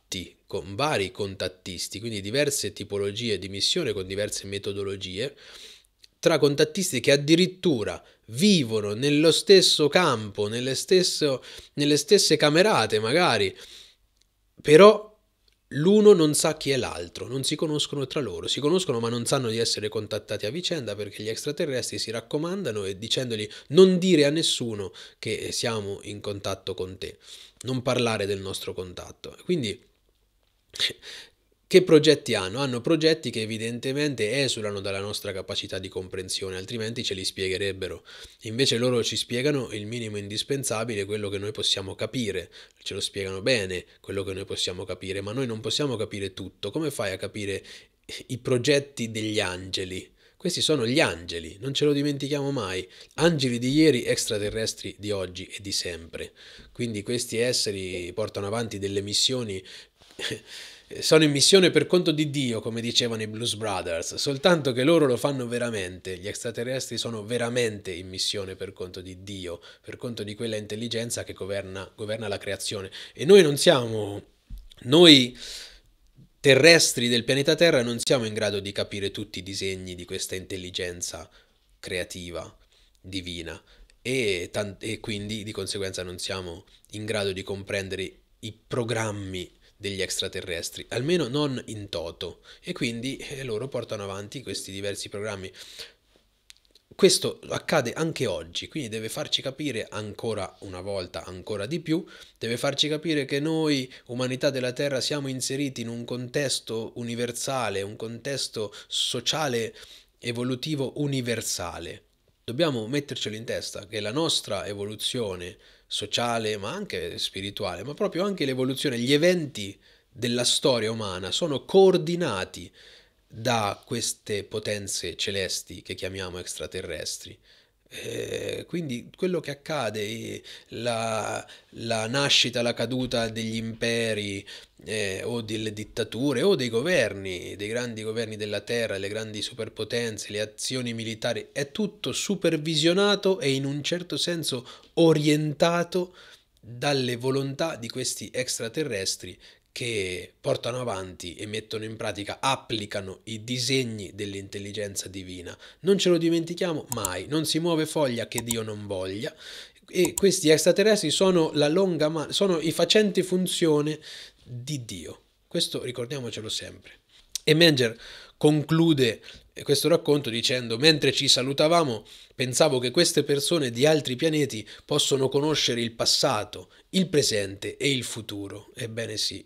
A: con vari contattisti, quindi diverse tipologie di missione con diverse metodologie tra contattisti che addirittura vivono nello stesso campo, nelle, stesso, nelle stesse camerate magari, però l'uno non sa chi è l'altro, non si conoscono tra loro, si conoscono ma non sanno di essere contattati a vicenda perché gli extraterrestri si raccomandano e dicendogli non dire a nessuno che siamo in contatto con te, non parlare del nostro contatto. Quindi che progetti hanno? Hanno progetti che evidentemente esulano dalla nostra capacità di comprensione, altrimenti ce li spiegherebbero. Invece loro ci spiegano il minimo indispensabile, quello che noi possiamo capire, ce lo spiegano bene, quello che noi possiamo capire, ma noi non possiamo capire tutto. Come fai a capire i progetti degli angeli? Questi sono gli angeli, non ce lo dimentichiamo mai. Angeli di ieri, extraterrestri di oggi e di sempre. Quindi questi esseri portano avanti delle missioni sono in missione per conto di Dio, come dicevano i Blues Brothers, soltanto che loro lo fanno veramente, gli extraterrestri sono veramente in missione per conto di Dio, per conto di quella intelligenza che governa, governa la creazione. E noi non siamo, noi terrestri del pianeta Terra non siamo in grado di capire tutti i disegni di questa intelligenza creativa, divina. E, tant- e quindi di conseguenza non siamo in grado di comprendere i programmi degli extraterrestri, almeno non in toto, e quindi eh, loro portano avanti questi diversi programmi. Questo accade anche oggi, quindi deve farci capire ancora una volta, ancora di più, deve farci capire che noi, umanità della Terra, siamo inseriti in un contesto universale, un contesto sociale evolutivo universale. Dobbiamo mettercelo in testa che la nostra evoluzione sociale, ma anche spirituale, ma proprio anche l'evoluzione, gli eventi della storia umana sono coordinati da queste potenze celesti che chiamiamo extraterrestri. Eh, quindi quello che accade, eh, la, la, nascita, la caduta degli imperi eh, o delle dittature o dei governi, dei grandi governi della terra, le grandi superpotenze, le azioni militari, è tutto supervisionato e in un certo senso orientato dalle volontà di questi extraterrestri che portano avanti e mettono in pratica, applicano i disegni dell'intelligenza divina. Non ce lo dimentichiamo mai, non si muove foglia che Dio non voglia e questi extraterrestri sono, sono i facenti funzione di Dio. Questo ricordiamocelo sempre. E Menger conclude questo racconto dicendo: Mentre ci salutavamo, pensavo che queste persone di altri pianeti possono conoscere il passato, il presente e il futuro. Ebbene sì,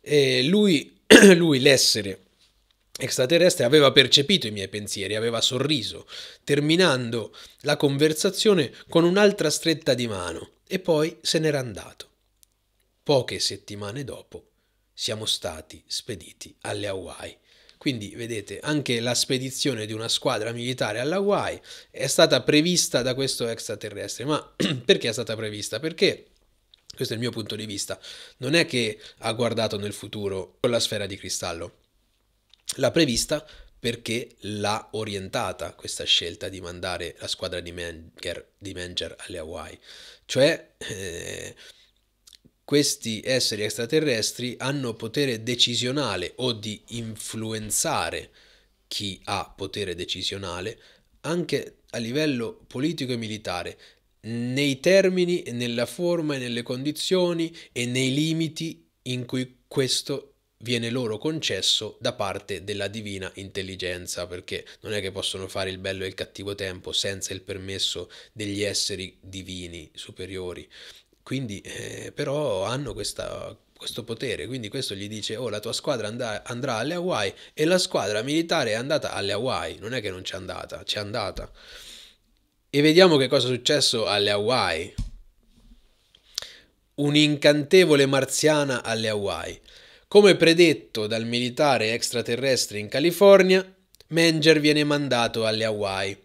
A: e lui, lui l'essere extraterrestre aveva percepito i miei pensieri, aveva sorriso, terminando la conversazione con un'altra stretta di mano e poi se n'era andato. Poche settimane dopo siamo stati spediti alle Hawaii. Quindi vedete, anche la spedizione di una squadra militare alle Hawaii è stata prevista da questo extraterrestre. Ma perché è stata prevista? Perché questo è il mio punto di vista, non è che ha guardato nel futuro con la sfera di cristallo, l'ha prevista perché l'ha orientata questa scelta di mandare la squadra di Menger, di Menger alle Hawaii. Cioè, eh, questi esseri extraterrestri hanno potere decisionale o di influenzare chi ha potere decisionale anche a livello politico e militare nei termini, nella forma, e nelle condizioni e nei limiti in cui questo viene loro concesso da parte della divina intelligenza, perché non è che possono fare il bello e il cattivo tempo senza il permesso degli esseri divini superiori. Quindi eh, però hanno questa, questo potere, quindi questo gli dice oh la tua squadra andrà, andrà alle Hawaii e la squadra militare è andata alle Hawaii, non è che non c'è andata, c'è andata. E vediamo che cosa è successo alle Hawaii. Un'incantevole marziana alle Hawaii. Come predetto dal militare extraterrestre in California, Menger viene mandato alle Hawaii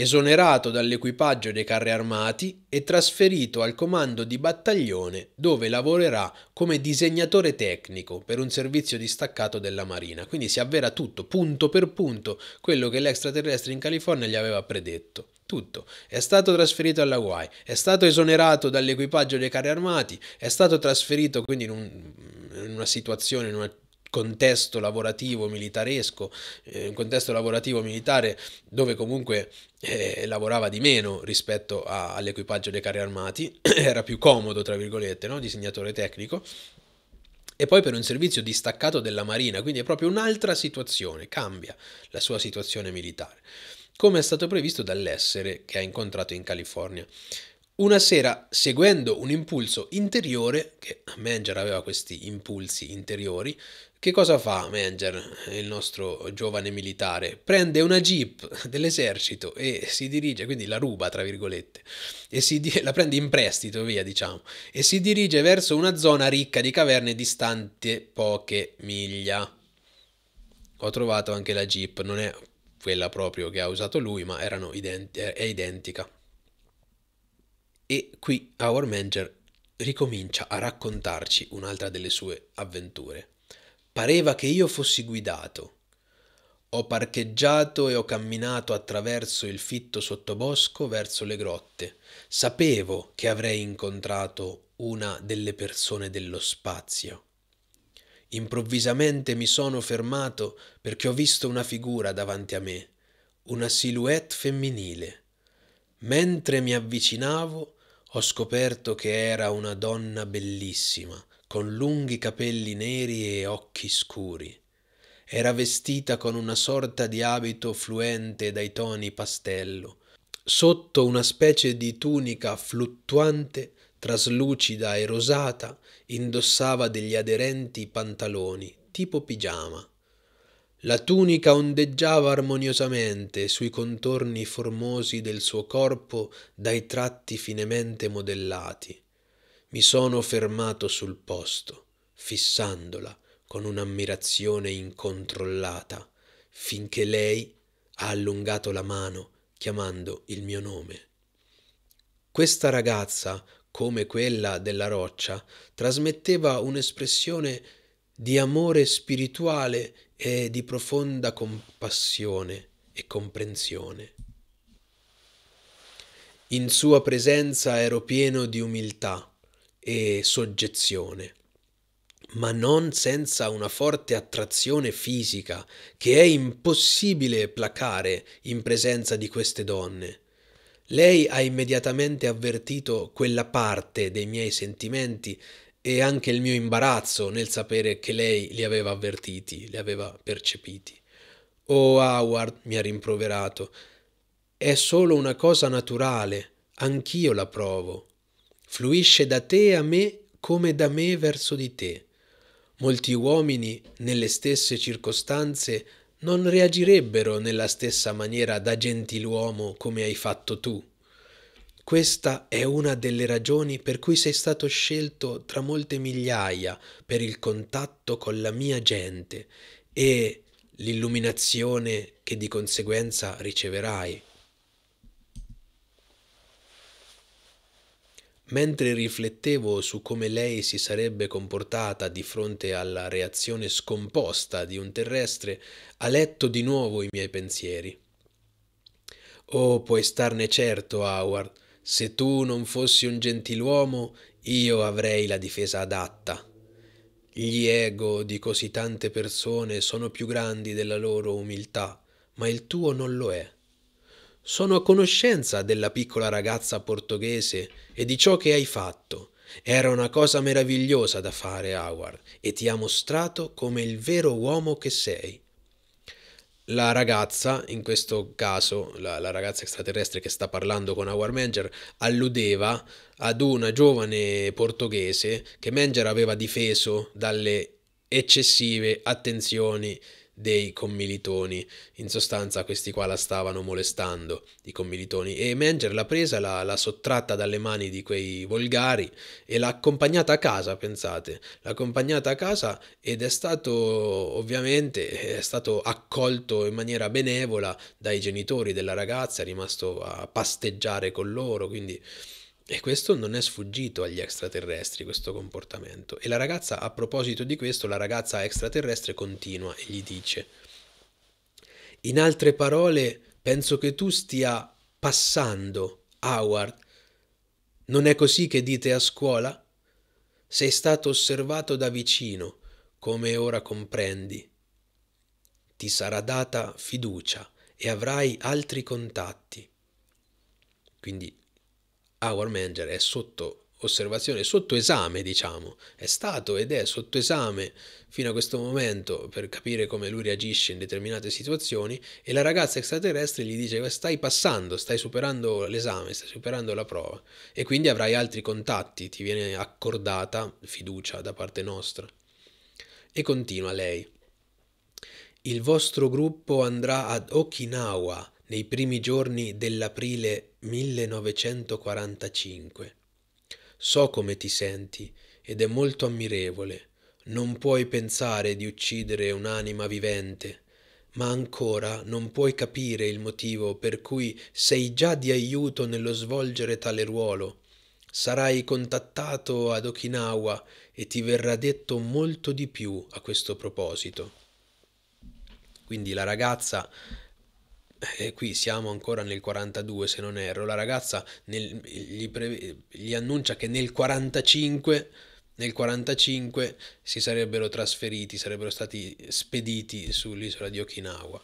A: esonerato dall'equipaggio dei carri armati e trasferito al comando di battaglione dove lavorerà come disegnatore tecnico per un servizio distaccato della Marina. Quindi si avvera tutto, punto per punto, quello che l'extraterrestre in California gli aveva predetto. Tutto. È stato trasferito alla Hawaii, è stato esonerato dall'equipaggio dei carri armati, è stato trasferito quindi in, un, in una situazione, in una contesto lavorativo militaresco, eh, un contesto lavorativo militare dove comunque eh, lavorava di meno rispetto a, all'equipaggio dei carri armati, era più comodo, tra virgolette, no? disegnatore tecnico, e poi per un servizio distaccato della Marina, quindi è proprio un'altra situazione, cambia la sua situazione militare, come è stato previsto dall'essere che ha incontrato in California. Una sera, seguendo un impulso interiore, che Menger aveva questi impulsi interiori, che cosa fa Menger, il nostro giovane militare? Prende una jeep dell'esercito e si dirige, quindi la ruba tra virgolette, e di- la prende in prestito via diciamo, e si dirige verso una zona ricca di caverne distante poche miglia. Ho trovato anche la jeep, non è quella proprio che ha usato lui, ma identi- è identica. E qui Our Menger ricomincia a raccontarci un'altra delle sue avventure. Pareva che io fossi guidato. Ho parcheggiato e ho camminato attraverso il fitto sottobosco verso le grotte. Sapevo che avrei incontrato una delle persone dello spazio. Improvvisamente mi sono fermato perché ho visto una figura davanti a me, una silhouette femminile. Mentre mi avvicinavo, ho scoperto che era una donna bellissima, con lunghi capelli neri e occhi scuri. Era vestita con una sorta di abito fluente dai toni pastello, sotto una specie di tunica fluttuante, traslucida e rosata, indossava degli aderenti pantaloni, tipo pigiama. La tunica ondeggiava armoniosamente sui contorni formosi del suo corpo dai tratti finemente modellati. Mi sono fermato sul posto, fissandola con un'ammirazione incontrollata, finché lei ha allungato la mano chiamando il mio nome. Questa ragazza, come quella della roccia, trasmetteva un'espressione di amore spirituale e di profonda compassione e comprensione. In sua presenza ero pieno di umiltà e soggezione, ma non senza una forte attrazione fisica che è impossibile placare in presenza di queste donne. Lei ha immediatamente avvertito quella parte dei miei sentimenti e anche il mio imbarazzo nel sapere che lei li aveva avvertiti, li aveva percepiti. Oh, Howard, mi ha rimproverato, è solo una cosa naturale, anch'io la provo fluisce da te a me come da me verso di te. Molti uomini, nelle stesse circostanze, non reagirebbero nella stessa maniera da gentiluomo come hai fatto tu. Questa è una delle ragioni per cui sei stato scelto tra molte migliaia per il contatto con la mia gente e l'illuminazione che di conseguenza riceverai. Mentre riflettevo su come lei si sarebbe comportata di fronte alla reazione scomposta di un terrestre, ha letto di nuovo i miei pensieri. Oh, puoi starne certo, Howard, se tu non fossi un gentiluomo, io avrei la difesa adatta. Gli ego di così tante persone sono più grandi della loro umiltà, ma il tuo non lo è. Sono a conoscenza della piccola ragazza portoghese e di ciò che hai fatto. Era una cosa meravigliosa da fare, Howard, e ti ha mostrato come il vero uomo che sei. La ragazza, in questo caso la, la ragazza extraterrestre che sta parlando con Howard Manger, alludeva ad una giovane portoghese che Manger aveva difeso dalle eccessive attenzioni dei commilitoni. In sostanza questi qua la stavano molestando, i commilitoni, e Menger l'ha presa, l'ha, l'ha sottratta dalle mani di quei volgari e l'ha accompagnata a casa, pensate, l'ha accompagnata a casa ed è stato ovviamente è stato accolto in maniera benevola dai genitori della ragazza, è rimasto a pasteggiare con loro, quindi e questo non è sfuggito agli extraterrestri, questo comportamento. E la ragazza, a proposito di questo, la ragazza extraterrestre continua e gli dice, in altre parole, penso che tu stia passando, Howard. Non è così che dite a scuola? Sei stato osservato da vicino, come ora comprendi. Ti sarà data fiducia e avrai altri contatti. Quindi Our Manager è sotto osservazione, sotto esame diciamo, è stato ed è sotto esame fino a questo momento per capire come lui reagisce in determinate situazioni e la ragazza extraterrestre gli dice stai passando, stai superando l'esame, stai superando la prova e quindi avrai altri contatti, ti viene accordata fiducia da parte nostra. E continua lei. Il vostro gruppo andrà ad Okinawa nei primi giorni dell'aprile 1945. So come ti senti ed è molto ammirevole. Non puoi pensare di uccidere un'anima vivente, ma ancora non puoi capire il motivo per cui sei già di aiuto nello svolgere tale ruolo. Sarai contattato ad Okinawa e ti verrà detto molto di più a questo proposito. Quindi la ragazza e eh, qui siamo ancora nel 42 se non erro, la ragazza nel, gli, pre, gli, annuncia che nel 45, nel 45 si sarebbero trasferiti, sarebbero stati spediti sull'isola di Okinawa.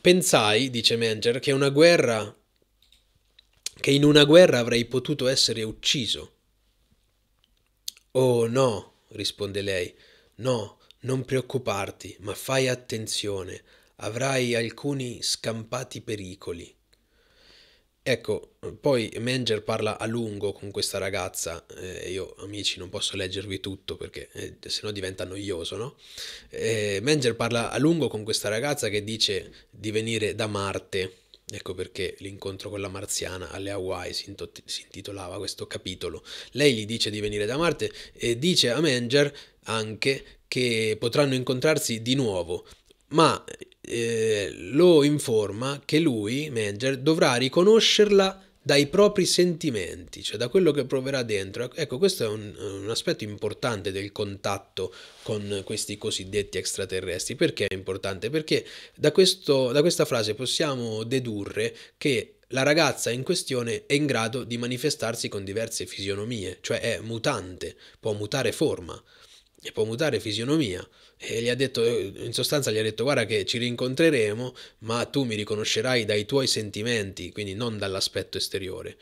A: Pensai, dice Menger, che una guerra che in una guerra avrei potuto essere ucciso. Oh no, risponde lei, no, non preoccuparti, ma fai attenzione avrai alcuni scampati pericoli. Ecco, poi Menger parla a lungo con questa ragazza, eh, io amici non posso leggervi tutto perché eh, sennò diventa noioso, no? Eh, Menger parla a lungo con questa ragazza che dice di venire da Marte, ecco perché l'incontro con la marziana alle Hawaii si, intot- si intitolava questo capitolo. Lei gli dice di venire da Marte e dice a Menger anche che potranno incontrarsi di nuovo, ma eh, lo informa che lui, Menger, dovrà riconoscerla dai propri sentimenti, cioè da quello che proverà dentro. Ecco, questo è un, un, aspetto importante del contatto con questi cosiddetti extraterrestri. Perché è importante? Perché da, questo, da questa frase possiamo dedurre che la ragazza in questione è in grado di manifestarsi con diverse fisionomie, cioè è mutante, può mutare forma e può mutare fisionomia e gli ha detto, in sostanza gli ha detto guarda che ci rincontreremo, ma tu mi riconoscerai dai tuoi sentimenti, quindi non dall'aspetto esteriore.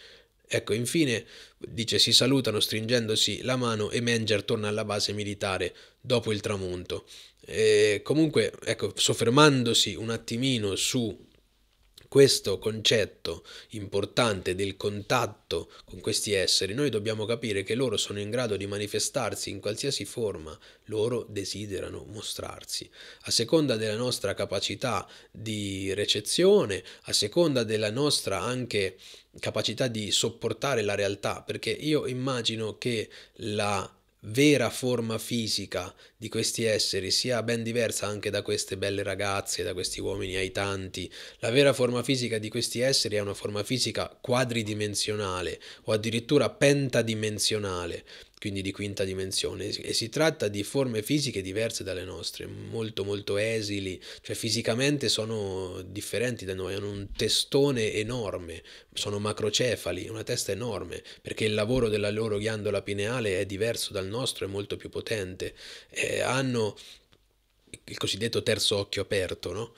A: Ecco, infine dice si salutano stringendosi la mano e Menger torna alla base militare dopo il tramonto. E comunque, ecco, soffermandosi un attimino su questo concetto importante del contatto con questi esseri, noi dobbiamo capire che loro sono in grado di manifestarsi in qualsiasi forma loro desiderano mostrarsi, a seconda della nostra capacità di recezione, a seconda della nostra anche capacità di sopportare la realtà, perché io immagino che la vera forma fisica di questi esseri sia ben diversa anche da queste belle ragazze, da questi uomini ai tanti. La vera forma fisica di questi esseri è una forma fisica quadridimensionale o addirittura pentadimensionale, quindi di quinta dimensione, e si tratta di forme fisiche diverse dalle nostre, molto molto esili, cioè fisicamente sono differenti da noi, hanno un testone enorme, sono macrocefali, una testa enorme, perché il lavoro della loro ghiandola pineale è diverso dal nostro, è molto più potente, eh, hanno il cosiddetto terzo occhio aperto, no?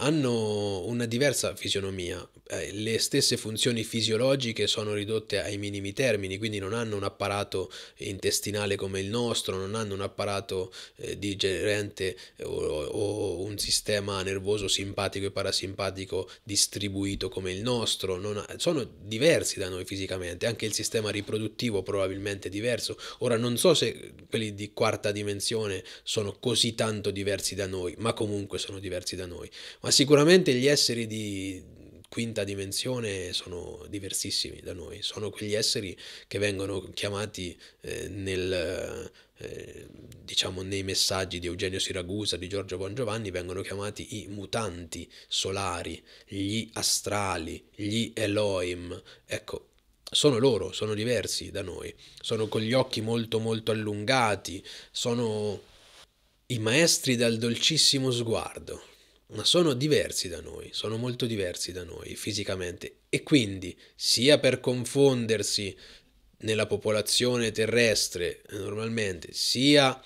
A: hanno una diversa fisionomia, eh, le stesse funzioni fisiologiche sono ridotte ai minimi termini, quindi non hanno un apparato intestinale come il nostro, non hanno un apparato eh, digerente eh, o, o, un sistema nervoso simpatico e parasimpatico distribuito come il nostro, ha, sono diversi da noi fisicamente, anche il sistema riproduttivo probabilmente è diverso. Ora non so se quelli di quarta dimensione sono così tanto diversi da noi, ma comunque sono diversi da noi. Ma ma sicuramente gli esseri di quinta dimensione sono diversissimi da noi, sono quegli esseri che vengono chiamati eh, nel, eh, diciamo nei messaggi di Eugenio Siragusa, di Giorgio Bongiovanni, vengono chiamati i mutanti solari, gli astrali, gli Elohim. Ecco, sono loro, sono diversi da noi, sono con gli occhi molto molto allungati, sono i maestri dal dolcissimo sguardo ma sono diversi da noi, sono molto diversi da noi fisicamente e quindi sia per confondersi nella popolazione terrestre eh, normalmente, sia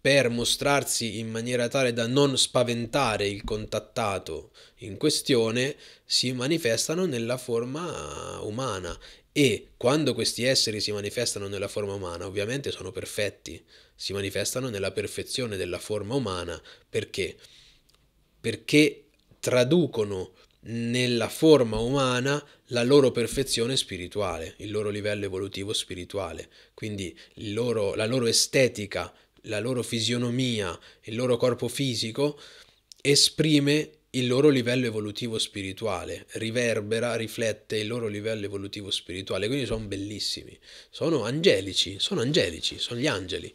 A: per mostrarsi in maniera tale da non spaventare il contattato in questione, si manifestano nella forma umana e quando questi esseri si manifestano nella forma umana, ovviamente sono perfetti, si manifestano nella perfezione della forma umana, perché? perché traducono nella forma umana la loro perfezione spirituale, il loro livello evolutivo spirituale, quindi loro, la loro estetica, la loro fisionomia, il loro corpo fisico esprime il loro livello evolutivo spirituale, riverbera, riflette il loro livello evolutivo spirituale, quindi sono bellissimi, sono angelici, sono angelici, sono gli angeli.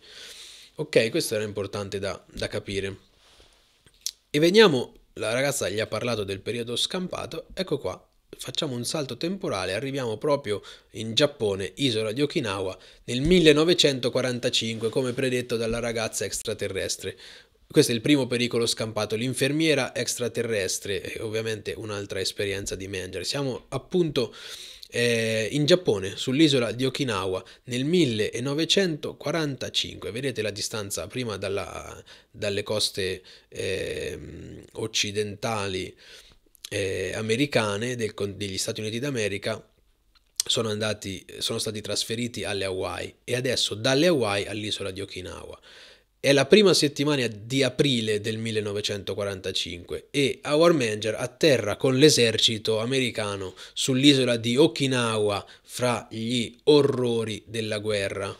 A: Ok, questo era importante da, da capire. E veniamo, la ragazza gli ha parlato del periodo scampato, ecco qua, facciamo un salto temporale, arriviamo proprio in Giappone, isola di Okinawa, nel 1945, come predetto dalla ragazza extraterrestre. Questo è il primo pericolo scampato, l'infermiera extraterrestre, ovviamente un'altra esperienza di Menger. Siamo appunto eh, in Giappone, sull'isola di Okinawa, nel 1945, vedete la distanza prima dalla, dalle coste eh, occidentali eh, americane del, degli Stati Uniti d'America, sono, andati, sono stati trasferiti alle Hawaii e adesso dalle Hawaii all'isola di Okinawa. È la prima settimana di aprile del 1945 e Our Manger atterra con l'esercito americano sull'isola di Okinawa fra gli orrori della guerra.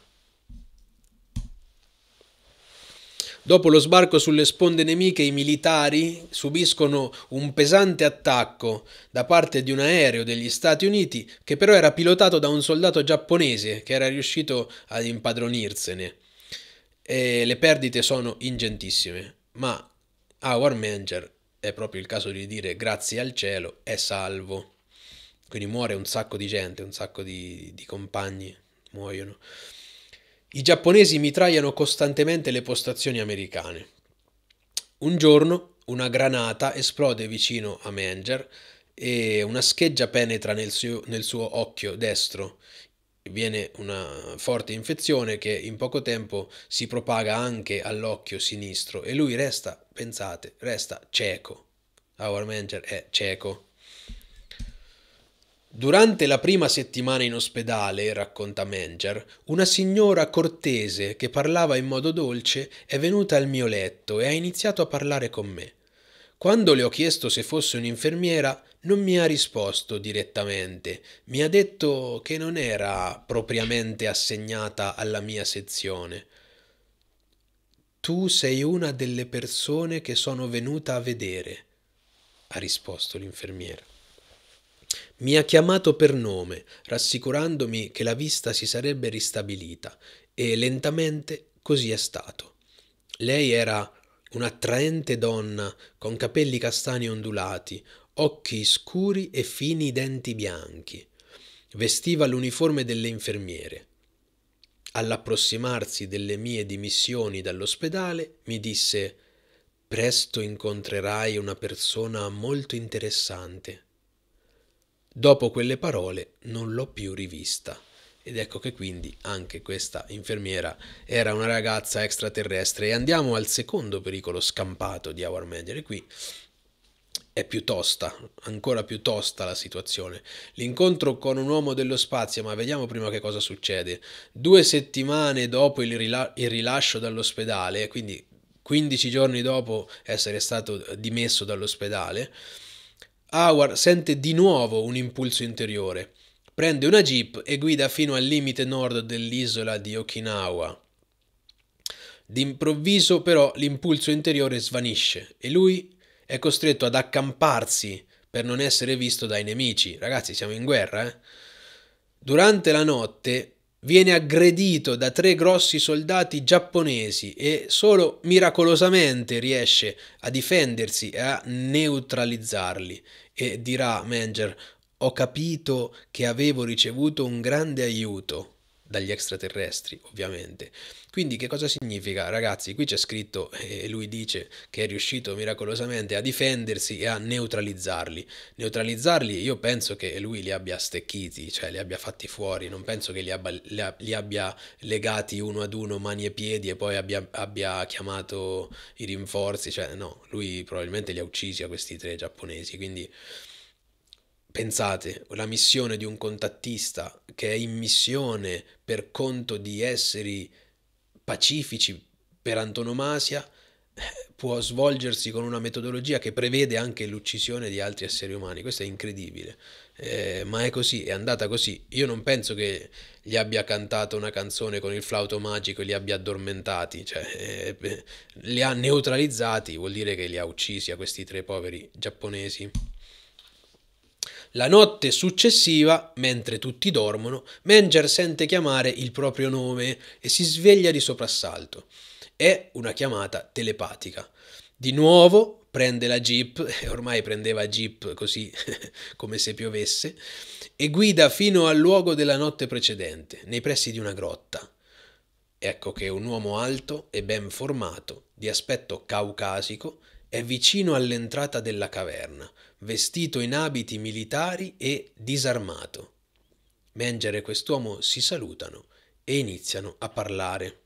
A: Dopo lo sbarco sulle sponde nemiche, i militari subiscono un pesante attacco da parte di un aereo degli Stati Uniti che però era pilotato da un soldato giapponese che era riuscito ad impadronirsene e le perdite sono ingentissime, ma Our Manager, è proprio il caso di dire grazie al cielo, è salvo. Quindi muore un sacco di gente, un sacco di, di compagni muoiono. I giapponesi mitragliano costantemente le postazioni americane. Un giorno una granata esplode vicino a Manger e una scheggia penetra nel suo, nel suo occhio destro viene una forte infezione che in poco tempo si propaga anche all'occhio sinistro e lui resta, pensate, resta cieco. Our manager è cieco. Durante la prima settimana in ospedale, racconta Menger, una signora cortese che parlava in modo dolce è venuta al mio letto e ha iniziato a parlare con me. Quando le ho chiesto se fosse un'infermiera, non mi ha risposto direttamente, mi ha detto che non era propriamente assegnata alla mia sezione. Tu sei una delle persone che sono venuta a vedere, ha risposto l'infermiera. Mi ha chiamato per nome, rassicurandomi che la vista si sarebbe ristabilita, e lentamente così è stato. Lei era un'attraente donna con capelli castani ondulati, occhi scuri e fini denti bianchi. Vestiva l'uniforme delle infermiere. All'approssimarsi delle mie dimissioni dall'ospedale mi disse Presto incontrerai una persona molto interessante. Dopo quelle parole non l'ho più rivista. Ed ecco che quindi anche questa infermiera era una ragazza extraterrestre. E andiamo al secondo pericolo scampato di Our Media. E qui è più tosta, ancora più tosta la situazione. L'incontro con un uomo dello spazio, ma vediamo prima che cosa succede. Due settimane dopo il, rila- il rilascio dall'ospedale, quindi 15 giorni dopo essere stato dimesso dall'ospedale, Howard sente di nuovo un impulso interiore. Prende una jeep e guida fino al limite nord dell'isola di Okinawa. D'improvviso però l'impulso interiore svanisce e lui è costretto ad accamparsi per non essere visto dai nemici. Ragazzi, siamo in guerra, eh? Durante la notte viene aggredito da tre grossi soldati giapponesi e solo miracolosamente riesce a difendersi e a neutralizzarli. E dirà Menger, ho capito che avevo ricevuto un grande aiuto dagli extraterrestri, ovviamente. Quindi che cosa significa? Ragazzi, qui c'è scritto eh, e eh, lui dice che è riuscito miracolosamente a difendersi e a neutralizzarli. Neutralizzarli io penso che lui li abbia stecchiti, cioè li abbia fatti fuori, non penso che li abbia, li abbia legati uno ad uno mani e piedi e poi abbia, abbia chiamato i rinforzi, cioè no, lui probabilmente li ha uccisi a questi tre giapponesi, quindi... Pensate, la missione di un contattista che è in missione per conto di esseri pacifici per antonomasia, può svolgersi con una metodologia che prevede anche l'uccisione di altri esseri umani. Questo è incredibile, eh, ma è così, è andata così. Io non penso che gli abbia cantato una canzone con il flauto magico e li abbia addormentati, cioè eh, li ha neutralizzati, vuol dire che li ha uccisi a questi tre poveri giapponesi. La notte successiva, mentre tutti dormono, Menger sente chiamare il proprio nome e si sveglia di soprassalto. È una chiamata telepatica. Di nuovo prende la jeep, e ormai prendeva jeep così come se piovesse, e guida fino al luogo della notte precedente, nei pressi di una grotta. Ecco che un uomo alto e ben formato, di aspetto caucasico, è vicino all'entrata della caverna, vestito in abiti militari e disarmato. Menger e quest'uomo si salutano e iniziano a parlare.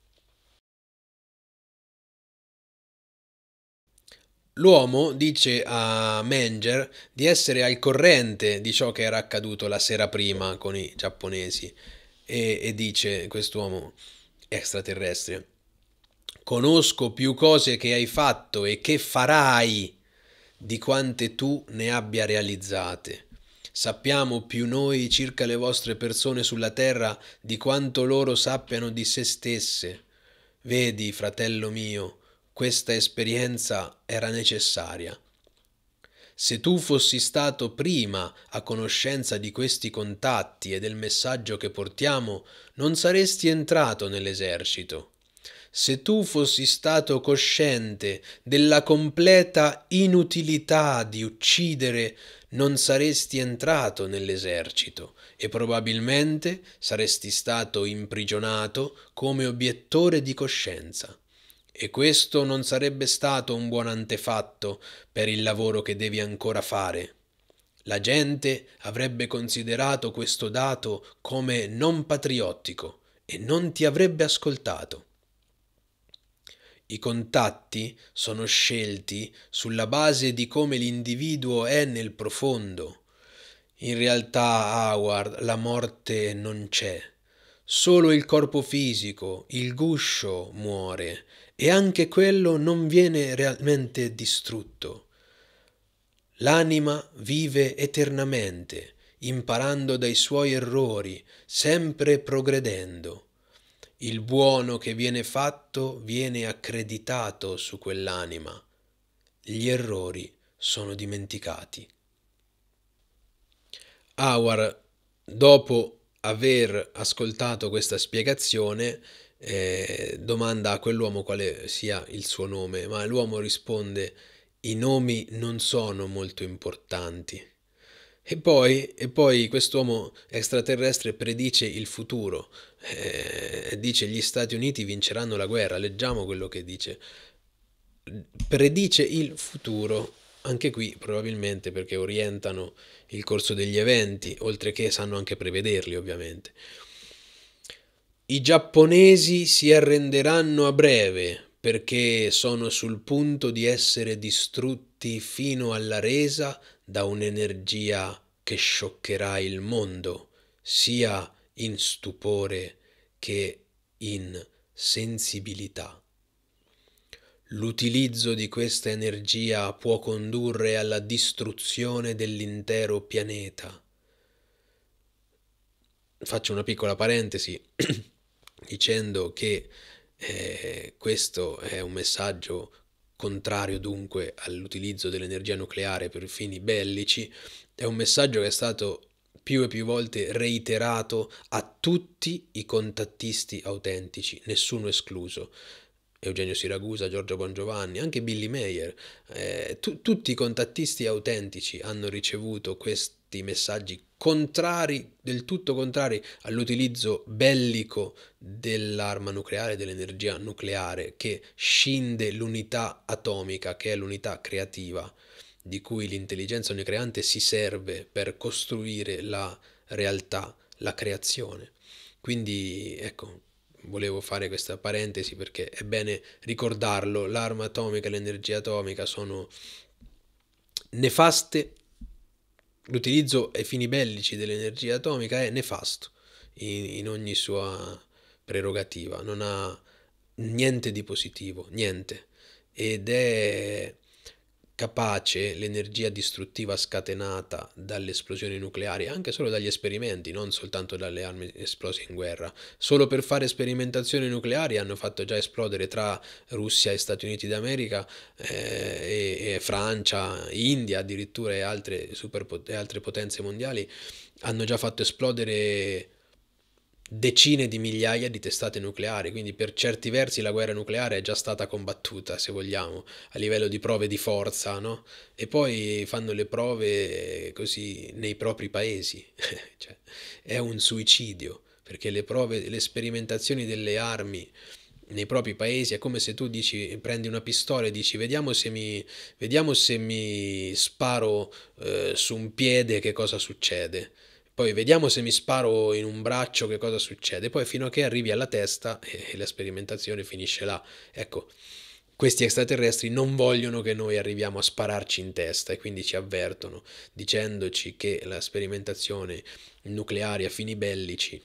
A: L'uomo dice a Menger di essere al corrente di ciò che era accaduto la sera prima con i giapponesi e, e dice quest'uomo extraterrestre, conosco più cose che hai fatto e che farai di quante tu ne abbia realizzate. Sappiamo più noi circa le vostre persone sulla terra di quanto loro sappiano di se stesse. Vedi, fratello mio, questa esperienza era necessaria. Se tu fossi stato prima a conoscenza di questi contatti e del messaggio che portiamo, non saresti entrato nell'esercito. Se tu fossi stato cosciente della completa inutilità di uccidere, non saresti entrato nell'esercito e probabilmente saresti stato imprigionato come obiettore di coscienza. E questo non sarebbe stato un buon antefatto per il lavoro che devi ancora fare. La gente avrebbe considerato questo dato come non patriottico e non ti avrebbe ascoltato. I contatti sono scelti sulla base di come l'individuo è nel profondo. In realtà, Howard, la morte non c'è. Solo il corpo fisico, il guscio, muore e anche quello non viene realmente distrutto. L'anima vive eternamente, imparando dai suoi errori, sempre progredendo. Il buono che viene fatto viene accreditato su quell'anima, gli errori sono dimenticati. Awar, dopo aver ascoltato questa spiegazione, eh, domanda a quell'uomo quale sia il suo nome, ma l'uomo risponde i nomi non sono molto importanti. E poi, e poi quest'uomo extraterrestre predice il futuro, eh, dice gli Stati Uniti vinceranno la guerra, leggiamo quello che dice, predice il futuro, anche qui probabilmente perché orientano il corso degli eventi, oltre che sanno anche prevederli ovviamente. I giapponesi si arrenderanno a breve perché sono sul punto di essere distrutti fino alla resa da un'energia che scioccherà il mondo, sia in stupore che in sensibilità. L'utilizzo di questa energia può condurre alla distruzione dell'intero pianeta. Faccio una piccola parentesi dicendo che eh, questo è un messaggio contrario dunque all'utilizzo dell'energia nucleare per fini bellici, è un messaggio che è stato più e più volte reiterato a tutti i contattisti autentici, nessuno escluso. Eugenio Siragusa, Giorgio Bongiovanni, anche Billy Mayer, eh, tu, tutti i contattisti autentici hanno ricevuto questi messaggi contrari, del tutto contrari all'utilizzo bellico dell'arma nucleare, dell'energia nucleare, che scinde l'unità atomica, che è l'unità creativa, di cui l'intelligenza onnicreante si serve per costruire la realtà, la creazione. Quindi, ecco, volevo fare questa parentesi perché è bene ricordarlo, l'arma atomica e l'energia atomica sono nefaste l'utilizzo ai fini bellici dell'energia atomica è nefasto in, in ogni sua prerogativa, non ha niente di positivo, niente. Ed è capace l'energia distruttiva scatenata dalle esplosioni nucleari, anche solo dagli esperimenti, non soltanto dalle armi esplose in guerra. Solo per fare sperimentazioni nucleari hanno fatto già esplodere tra Russia e Stati Uniti d'America eh, e, e, Francia, India addirittura e altre, e altre potenze mondiali hanno già fatto esplodere decine di migliaia di testate nucleari, quindi per certi versi la guerra nucleare è già stata combattuta, se vogliamo, a livello di prove di forza, no? E poi fanno le prove eh, così nei propri paesi, cioè, è un suicidio, perché le prove, le sperimentazioni delle armi nei propri paesi è come se tu dici, prendi una pistola e dici vediamo se mi, vediamo se mi sparo eh, su un piede che cosa succede poi vediamo se mi sparo in un braccio che cosa succede, poi fino a che arrivi alla testa eh, e la sperimentazione finisce là. Ecco, questi extraterrestri non vogliono che noi arriviamo a spararci in testa e quindi ci avvertono dicendoci che la sperimentazione nucleare a fini bellici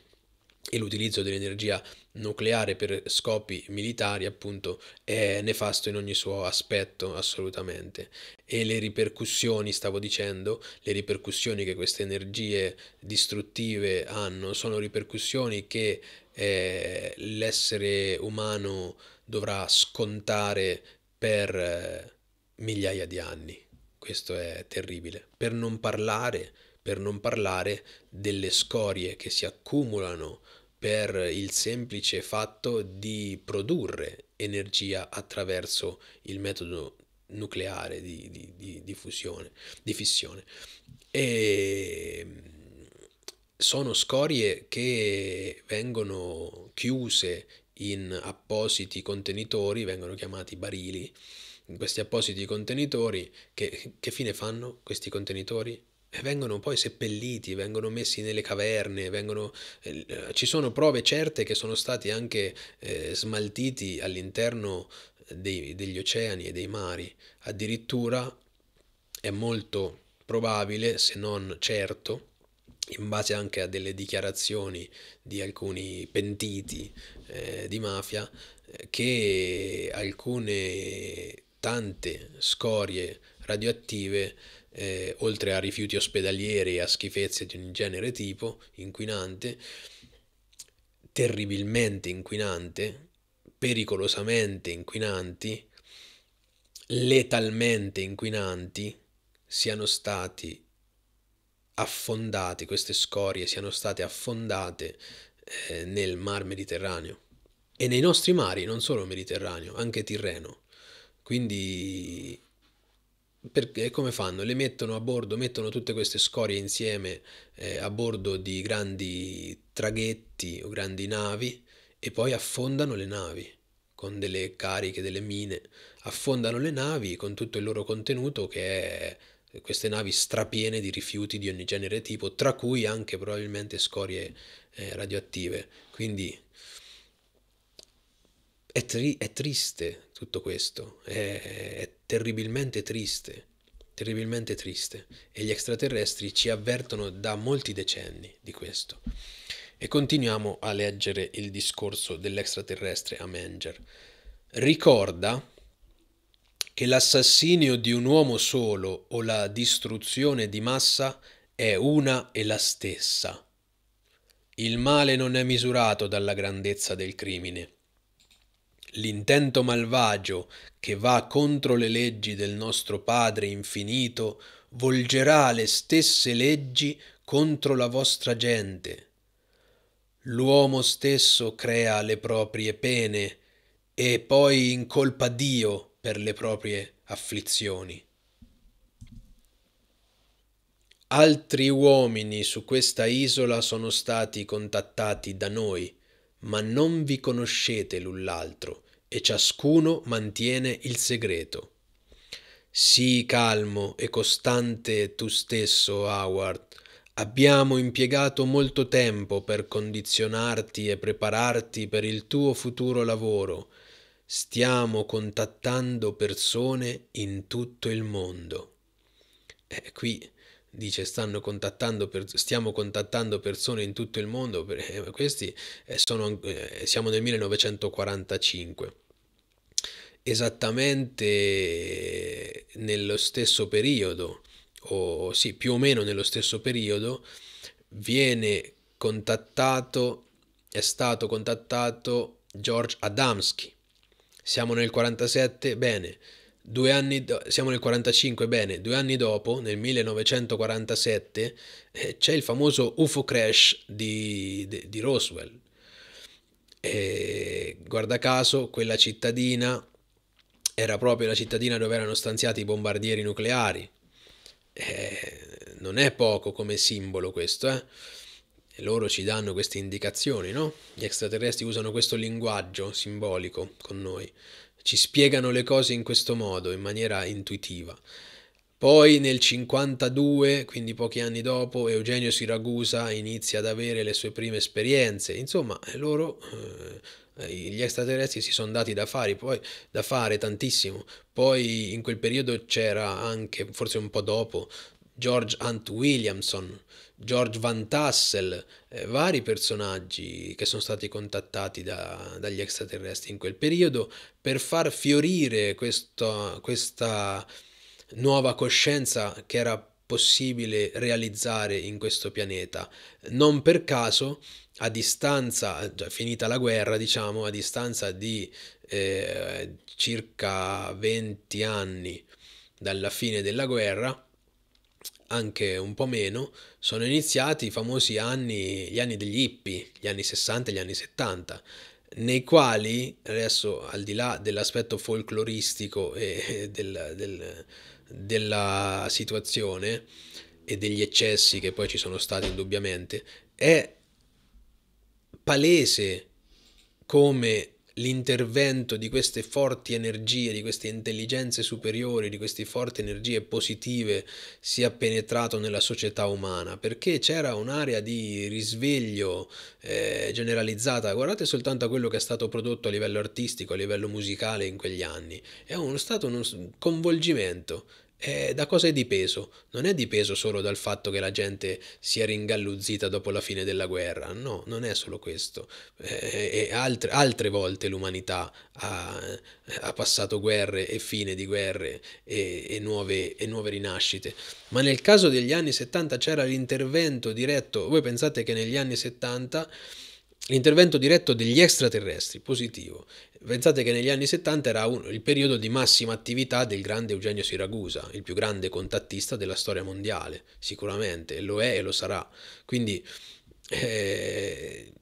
A: e l'utilizzo dell'energia nucleare per scopi militari appunto è nefasto in ogni suo aspetto assolutamente e le ripercussioni stavo dicendo le ripercussioni che queste energie distruttive hanno sono ripercussioni che eh, l'essere umano dovrà scontare per eh, migliaia di anni questo è terribile per non parlare per non parlare delle scorie che si accumulano per il semplice fatto di produrre energia attraverso il metodo nucleare di, di, di, di fusione, di fissione. E mm, sono scorie che vengono chiuse in appositi contenitori, vengono chiamati barili, in questi appositi contenitori, che, che fine fanno questi contenitori? vengono poi seppelliti, vengono messi nelle caverne, vengono, eh, ci sono prove certe che sono stati anche eh, smaltiti all'interno dei, degli oceani e dei mari. Addirittura è molto probabile, se non certo, in base anche a delle dichiarazioni di alcuni pentiti eh, di mafia, che alcune tante scorie radioattive eh, oltre a rifiuti ospedalieri e a schifezze di ogni genere tipo, inquinante, terribilmente inquinante, pericolosamente inquinanti, letalmente inquinanti, siano stati affondati, queste scorie siano state affondate eh, nel mar Mediterraneo e nei nostri mari, non solo Mediterraneo, anche Tirreno. Quindi perché come fanno? Le mettono a bordo, mettono tutte queste scorie insieme eh, a bordo di grandi traghetti o grandi navi e poi affondano le navi con delle cariche, delle mine, affondano le navi con tutto il loro contenuto che è queste navi strapiene di rifiuti di ogni genere e tipo, tra cui anche probabilmente scorie eh, radioattive. Quindi è, tri- è, triste tutto questo, è, è terribilmente triste, terribilmente triste, e gli extraterrestri ci avvertono da molti decenni di questo. E continuiamo a leggere il discorso dell'extraterrestre a Menger. Ricorda che l'assassinio di un uomo solo o la distruzione di massa è una e la stessa. Il male non è misurato dalla grandezza del crimine L'intento malvagio che va contro le leggi del nostro Padre infinito volgerà le stesse leggi contro la vostra gente. L'uomo stesso crea le proprie pene e poi incolpa Dio per le proprie afflizioni. Altri uomini su questa isola sono stati contattati da noi ma non vi conoscete l'un l'altro, e ciascuno mantiene il segreto. Sii calmo e costante tu stesso, Howard. Abbiamo impiegato molto tempo per condizionarti e prepararti per il tuo futuro lavoro. Stiamo contattando persone in tutto il mondo. Eh, qui dice stanno contattando per, stiamo contattando persone in tutto il mondo, per, eh, questi eh, sono, eh, siamo nel 1945. Esattamente nello stesso periodo, o sì, più o meno nello stesso periodo, viene contattato, è stato contattato George Adamski. Siamo nel 47, bene, Due anni do- siamo nel 45, bene, due anni dopo, nel 1947, eh, c'è il famoso UFO crash di, di, di Roswell. E, guarda caso, quella cittadina era proprio la cittadina dove erano stanziati i bombardieri nucleari. Eh, non è poco come simbolo questo, eh? loro ci danno queste indicazioni, no? Gli extraterrestri usano questo linguaggio simbolico con noi ci spiegano le cose in questo modo, in maniera intuitiva. Poi nel 52, quindi pochi anni dopo, Eugenio Siragusa inizia ad avere le sue prime esperienze. Insomma, eh, loro, eh, eh, gli extraterrestri, si sono dati da fare, poi, da fare tantissimo. Poi in quel periodo c'era anche, forse un po' dopo, George Hunt Williamson, George Van Tassel, eh, vari personaggi che sono stati contattati da, dagli extraterrestri in quel periodo per far fiorire questo, questa nuova coscienza che era possibile realizzare in questo pianeta. Non per caso, a distanza, già cioè, finita la guerra, diciamo, a distanza di eh, circa 20 anni dalla fine della guerra, anche un po' meno, sono iniziati i famosi anni, gli anni degli hippie, gli anni 60 e gli anni 70, nei quali, adesso al di là dell'aspetto folcloristico e del, del, della situazione e degli eccessi che poi ci sono stati indubbiamente, è palese come l'intervento di queste forti energie, di queste intelligenze superiori, di queste forti energie positive sia penetrato nella società umana, perché c'era un'area di risveglio eh, generalizzata, guardate soltanto a quello che è stato prodotto a livello artistico, a livello musicale in quegli anni, è uno stato uno sconvolgimento, eh, da cosa è dipeso? Non è dipeso solo dal fatto che la gente si è ringalluzzita dopo la fine della guerra, no, non è solo questo. Eh, e altre, altre, volte l'umanità ha, ha, passato guerre e fine di guerre e, e, nuove, e nuove rinascite. Ma nel caso degli anni 70 c'era l'intervento diretto, voi pensate che negli anni 70 l'intervento diretto degli extraterrestri, positivo, Pensate che negli anni 70 era un, il periodo di massima attività del grande Eugenio Siragusa, il più grande contattista della storia mondiale, sicuramente, lo è e lo sarà. Quindi eh,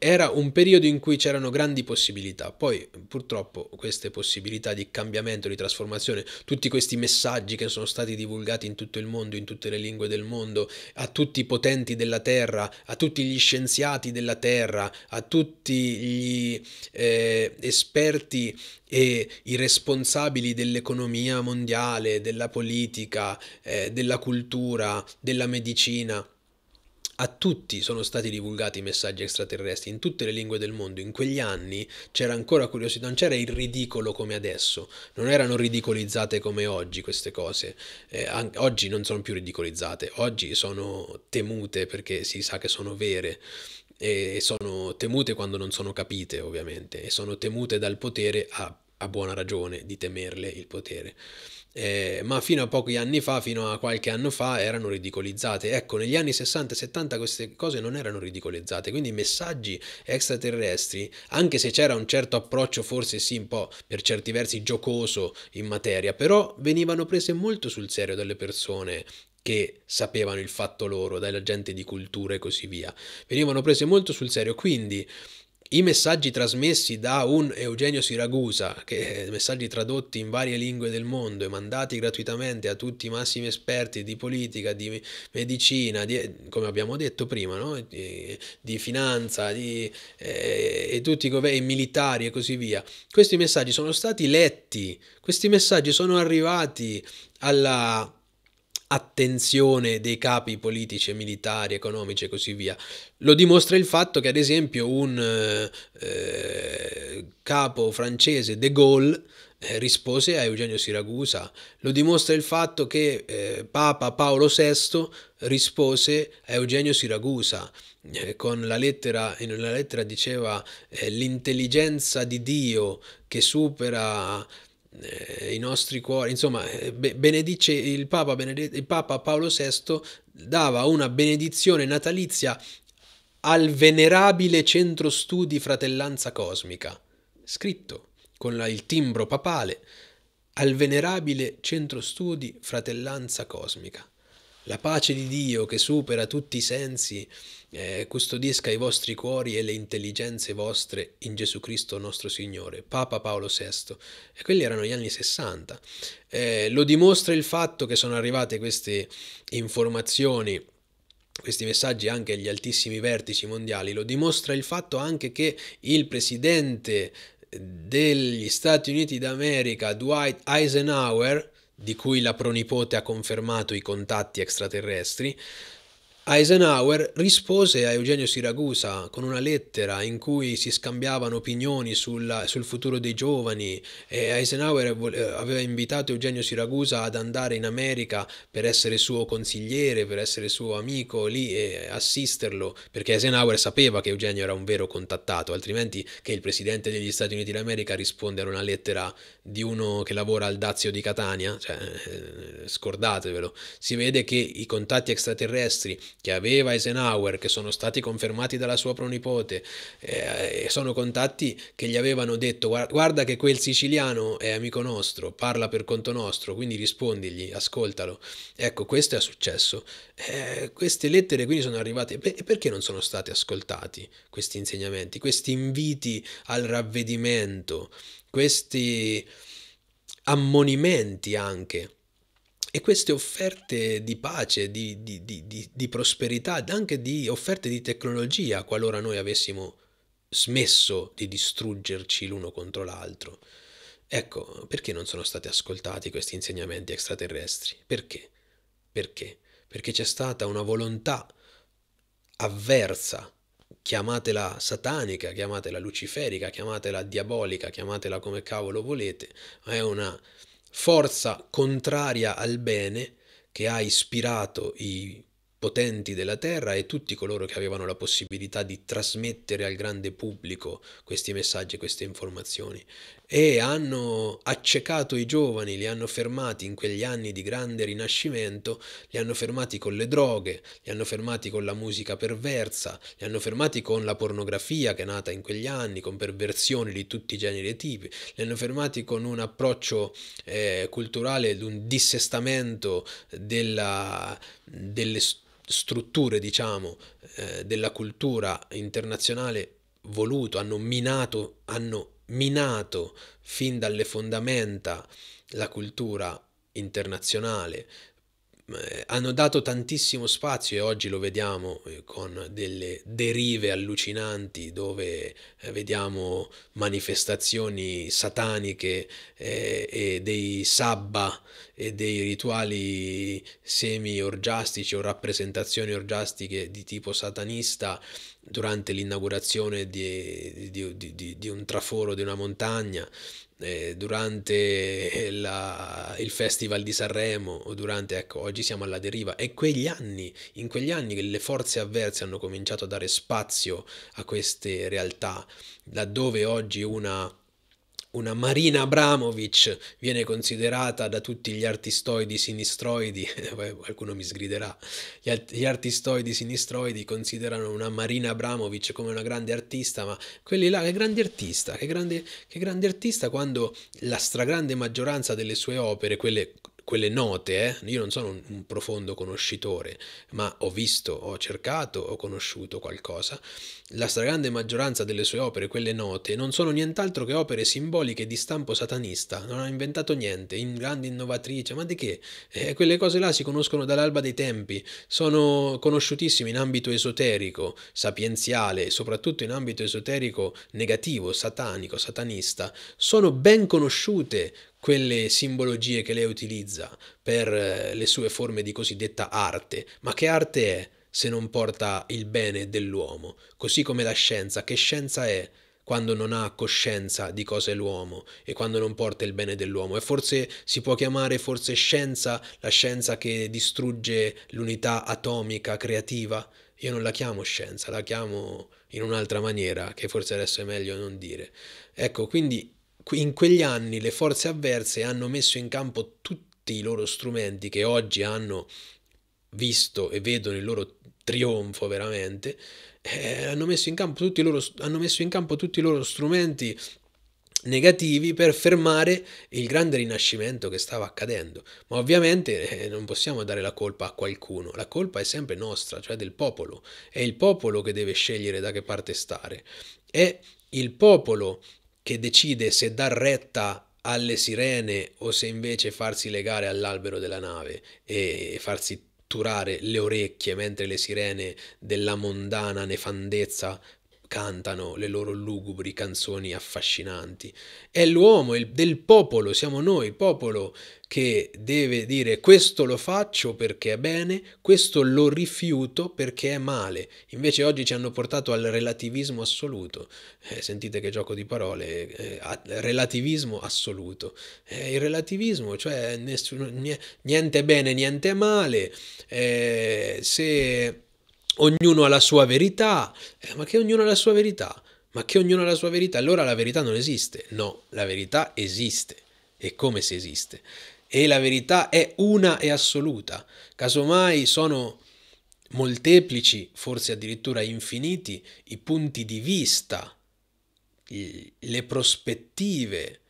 A: era un periodo in cui c'erano grandi possibilità, poi purtroppo queste possibilità di cambiamento, di trasformazione, tutti questi messaggi che sono stati divulgati in tutto il mondo, in tutte le lingue del mondo, a tutti i potenti della Terra, a tutti gli scienziati della Terra, a tutti gli eh, esperti e i responsabili dell'economia mondiale, della politica, eh, della cultura, della medicina a tutti sono stati divulgati messaggi extraterrestri, in tutte le lingue del mondo. In quegli anni c'era ancora curiosità, non c'era il ridicolo come adesso, non erano ridicolizzate come oggi queste cose. Eh, anche, oggi non sono più ridicolizzate, oggi sono temute perché si sa che sono vere e sono temute quando non sono capite ovviamente e sono temute dal potere a, a buona ragione di temerle il potere eh, ma fino a pochi anni fa, fino a qualche anno fa, erano ridicolizzate. Ecco, negli anni 60 e 70 queste cose non erano ridicolizzate, quindi i messaggi extraterrestri, anche se c'era un certo approccio forse sì, un po' per certi versi giocoso in materia, però venivano prese molto sul serio dalle persone che sapevano il fatto loro, dalla gente di cultura e così via. Venivano prese molto sul serio, quindi i messaggi trasmessi da un Eugenio Siragusa, che eh, messaggi tradotti in varie lingue del mondo e mandati gratuitamente a tutti i massimi esperti di politica, di medicina, di, eh, come abbiamo detto prima, no? di, di, finanza, di, eh, e tutti i governi militari e così via, questi messaggi sono stati letti, questi messaggi sono arrivati alla attenzione dei capi politici e militari, economici e così via. Lo dimostra il fatto che ad esempio un eh, capo francese, De Gaulle, eh, rispose a Eugenio Siragusa, lo dimostra il fatto che eh, Papa Paolo VI rispose a Eugenio Siragusa eh, con la lettera, in una lettera diceva eh, l'intelligenza di Dio che supera eh, i nostri cuori, insomma, eh, benedice il Papa, bened- il Papa Paolo VI dava una benedizione natalizia al venerabile centro studi Fratellanza Cosmica, scritto con la, il timbro papale, al venerabile centro studi Fratellanza Cosmica. La pace di Dio che supera tutti i sensi, eh, custodisca i vostri cuori e le intelligenze vostre in Gesù Cristo nostro Signore. Papa Paolo VI. E quelli erano gli anni 60. Eh, lo dimostra il fatto che sono arrivate queste informazioni questi messaggi anche agli altissimi vertici mondiali, lo dimostra il fatto anche che il presidente eh, degli Stati Uniti d'America, Dwight Eisenhower, di cui la pronipote ha confermato i contatti extraterrestri, Eisenhower rispose a Eugenio Siragusa con una lettera in cui si scambiavano opinioni sulla, sul futuro dei giovani e Eisenhower aveva invitato Eugenio Siragusa ad andare in America per essere suo consigliere, per essere suo amico lì e assisterlo, perché Eisenhower sapeva che Eugenio era un vero contattato, altrimenti che il presidente degli Stati Uniti d'America risponde a una lettera di uno che lavora al Dazio di Catania, cioè, eh, scordatevelo, si vede che i contatti extraterrestri che aveva Eisenhower, che sono stati confermati dalla sua pronipote, eh, sono contatti che gli avevano detto guarda che quel siciliano è amico nostro, parla per conto nostro, quindi rispondigli, ascoltalo. Ecco, questo è successo. Eh, queste lettere quindi sono arrivate, e perché non sono stati ascoltati questi insegnamenti, questi inviti al ravvedimento, questi ammonimenti anche? E queste offerte di pace, di, di, di, di, prosperità, anche di offerte di tecnologia, qualora noi avessimo smesso di distruggerci l'uno contro l'altro. Ecco, perché non sono stati ascoltati questi insegnamenti extraterrestri? Perché? Perché? Perché c'è stata una volontà avversa, chiamatela satanica, chiamatela luciferica, chiamatela diabolica, chiamatela come cavolo volete, ma è una forza contraria al bene che ha ispirato i potenti della terra e tutti coloro che avevano la possibilità di trasmettere al grande pubblico questi messaggi, queste informazioni e hanno accecato i giovani, li hanno fermati in quegli anni di grande rinascimento, li hanno fermati con le droghe, li hanno fermati con la musica perversa, li hanno fermati con la pornografia che è nata in quegli anni, con perversioni di tutti i generi e tipi, li hanno fermati con un approccio eh, culturale un dissestamento della, delle strutture, diciamo, eh, della cultura internazionale voluto, hanno minato, hanno minato fin dalle fondamenta la cultura internazionale, eh, hanno dato tantissimo spazio e oggi lo vediamo eh, con delle derive allucinanti dove eh, vediamo manifestazioni sataniche e dei sabba e dei rituali semi-orgiastici o rappresentazioni orgiastiche di tipo satanista durante l'inaugurazione di, di, di, di un traforo di una montagna eh, durante eh, la, il Festival di Sanremo o durante, ecco, oggi siamo alla deriva. È quegli anni, in quegli anni che le forze avverse hanno cominciato a dare spazio a queste realtà, laddove oggi una una Marina Abramovic viene considerata da tutti gli artistoidi sinistroidi, eh, qualcuno mi sgriderà, gli, art- gli, artistoidi sinistroidi considerano una Marina Abramovic come una grande artista, ma quelli là, che grande artista, che grande, che grande artista quando la stragrande maggioranza delle sue opere, quelle quelle note, eh? io non sono un, un, profondo conoscitore, ma ho visto, ho cercato, ho conosciuto qualcosa, la stragrande maggioranza delle sue opere, quelle note, non sono nient'altro che opere simboliche di stampo satanista, non ha inventato niente, in grande innovatrice, ma di che? Eh, quelle cose là si conoscono dall'alba dei tempi, sono conosciutissime in ambito esoterico, sapienziale, soprattutto in ambito esoterico negativo, satanico, satanista, sono ben conosciute quelle simbologie che lei utilizza per eh, le sue forme di cosiddetta arte, ma che arte è se non porta il bene dell'uomo, così come la scienza, che scienza è quando non ha coscienza di cosa è l'uomo e quando non porta il bene dell'uomo. E forse si può chiamare forse scienza la scienza che distrugge l'unità atomica creativa. Io non la chiamo scienza, la chiamo in un'altra maniera che forse adesso è meglio non dire. Ecco, quindi in quegli anni le forze avverse hanno messo in campo tutti i loro strumenti che oggi hanno visto e vedono il loro trionfo veramente, eh, hanno, messo in campo tutti i loro, hanno messo in campo tutti i loro strumenti negativi per fermare il grande rinascimento che stava accadendo. Ma ovviamente eh, non possiamo dare la colpa a qualcuno, la colpa è sempre nostra, cioè del popolo. È il popolo che deve scegliere da che parte stare. È il popolo che che decide se dar retta alle sirene o se invece farsi legare all'albero della nave e farsi turare le orecchie mentre le sirene della mondana nefandezza cantano le loro lugubri canzoni affascinanti. È l'uomo è il, del popolo, siamo noi, popolo, che deve dire questo lo faccio perché è bene, questo lo rifiuto perché è male. Invece oggi ci hanno portato al relativismo assoluto. Eh, sentite che gioco di parole, eh, relativismo assoluto. Eh, il relativismo, cioè nessuno, niente bene, niente male. Eh, se ognuno ha la sua verità, eh, ma che ognuno ha la sua verità, ma che ognuno ha la sua verità, allora la verità non esiste. No, la verità esiste, e come se esiste. E la verità è una e assoluta, casomai sono molteplici, forse addirittura infiniti, i punti di vista, le prospettive,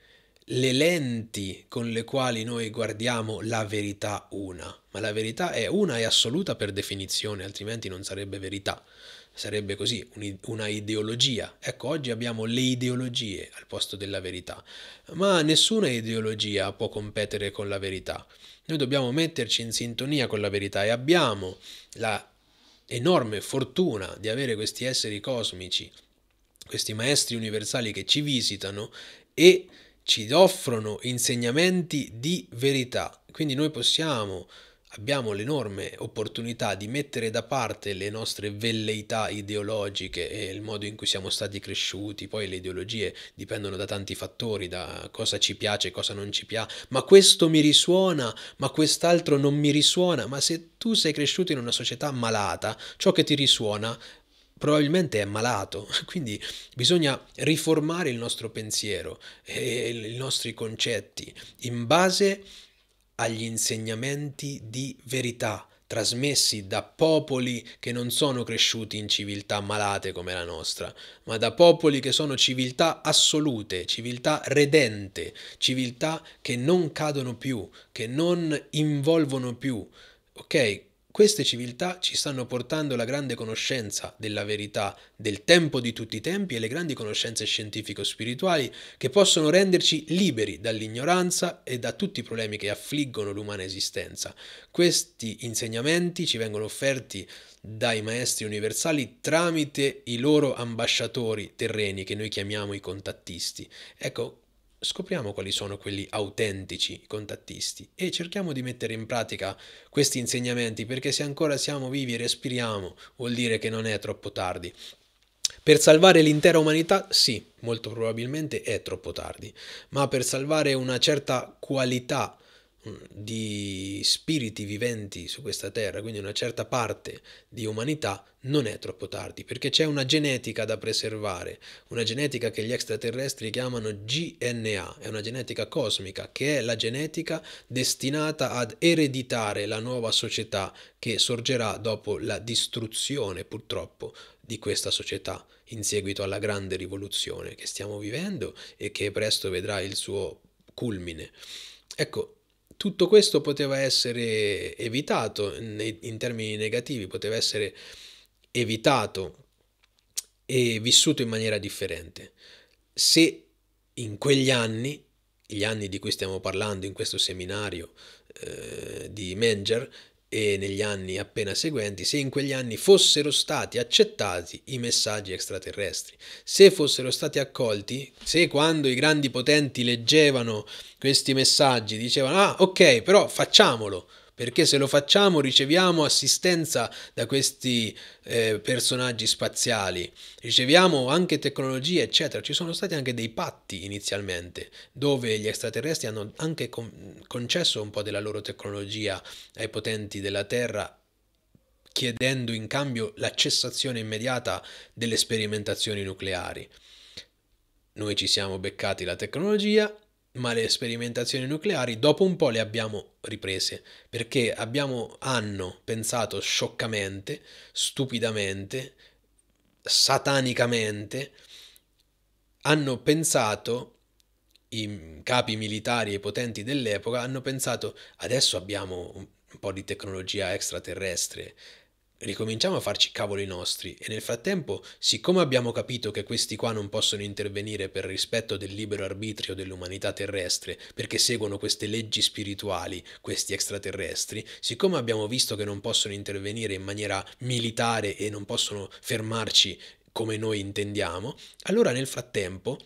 A: le lenti con le quali noi guardiamo la verità una, ma la verità è una e assoluta per definizione, altrimenti non sarebbe verità, sarebbe così, una ideologia. Ecco, oggi abbiamo le ideologie al posto della verità, ma nessuna ideologia può competere con la verità. Noi dobbiamo metterci in sintonia con la verità e abbiamo la enorme fortuna di avere questi esseri cosmici, questi maestri universali che ci visitano e ci offrono insegnamenti di verità. Quindi noi possiamo, abbiamo l'enorme opportunità di mettere da parte le nostre velleità ideologiche e il modo in cui siamo stati cresciuti, poi le ideologie dipendono da tanti fattori, da cosa ci piace, cosa non ci piace, ma questo mi risuona, ma quest'altro non mi risuona, ma se tu sei cresciuto in una società malata, ciò che ti risuona probabilmente è malato, quindi bisogna riformare il nostro pensiero e i nostri concetti in base agli insegnamenti di verità trasmessi da popoli che non sono cresciuti in civiltà malate come la nostra, ma da popoli che sono civiltà assolute, civiltà redente, civiltà che non cadono più, che non involvono più. Ok? Queste civiltà ci stanno portando la grande conoscenza della verità, del tempo di tutti i tempi e le grandi conoscenze scientifico-spirituali che possono renderci liberi dall'ignoranza e da tutti i problemi che affliggono l'umana esistenza. Questi insegnamenti ci vengono offerti dai maestri universali tramite i loro ambasciatori terreni che noi chiamiamo i contattisti. Ecco, scopriamo quali sono quelli autentici contattisti e cerchiamo di mettere in pratica questi insegnamenti perché se ancora siamo vivi e respiriamo vuol dire che non è troppo tardi. Per salvare l'intera umanità sì, molto probabilmente è troppo tardi, ma per salvare una certa qualità di spiriti viventi su questa terra, quindi una certa parte di umanità, non è troppo tardi, perché c'è una genetica da preservare, una genetica che gli extraterrestri chiamano GNA, è una genetica cosmica, che è la genetica destinata ad ereditare la nuova società che sorgerà dopo la distruzione, purtroppo, di questa società in seguito alla grande rivoluzione che stiamo vivendo e che presto vedrà il suo culmine. Ecco, tutto questo poteva essere evitato in termini negativi, poteva essere evitato e vissuto in maniera differente. Se in quegli anni, gli anni di cui stiamo parlando in questo seminario eh, di Menger, e negli anni appena seguenti se in quegli anni fossero stati accettati i messaggi extraterrestri, se fossero stati accolti, se quando i grandi potenti leggevano questi messaggi dicevano ah ok però facciamolo, perché se lo facciamo riceviamo assistenza da questi eh, personaggi spaziali, riceviamo anche tecnologie, eccetera. Ci sono stati anche dei patti inizialmente, dove gli extraterrestri hanno anche con- concesso un po' della loro tecnologia ai potenti della Terra chiedendo in cambio la cessazione immediata delle sperimentazioni nucleari. Noi ci siamo beccati la tecnologia, ma le sperimentazioni nucleari dopo un po' le abbiamo riprese, perché abbiamo, hanno pensato scioccamente, stupidamente, satanicamente, hanno pensato, i capi militari e potenti dell'epoca hanno pensato, adesso abbiamo un po' di tecnologia extraterrestre, ricominciamo a farci cavoli nostri e nel frattempo, siccome abbiamo capito che questi qua non possono intervenire per rispetto del libero arbitrio dell'umanità terrestre, perché seguono queste leggi spirituali, questi extraterrestri, siccome abbiamo visto che non possono intervenire in maniera militare e non possono fermarci come noi intendiamo, allora nel frattempo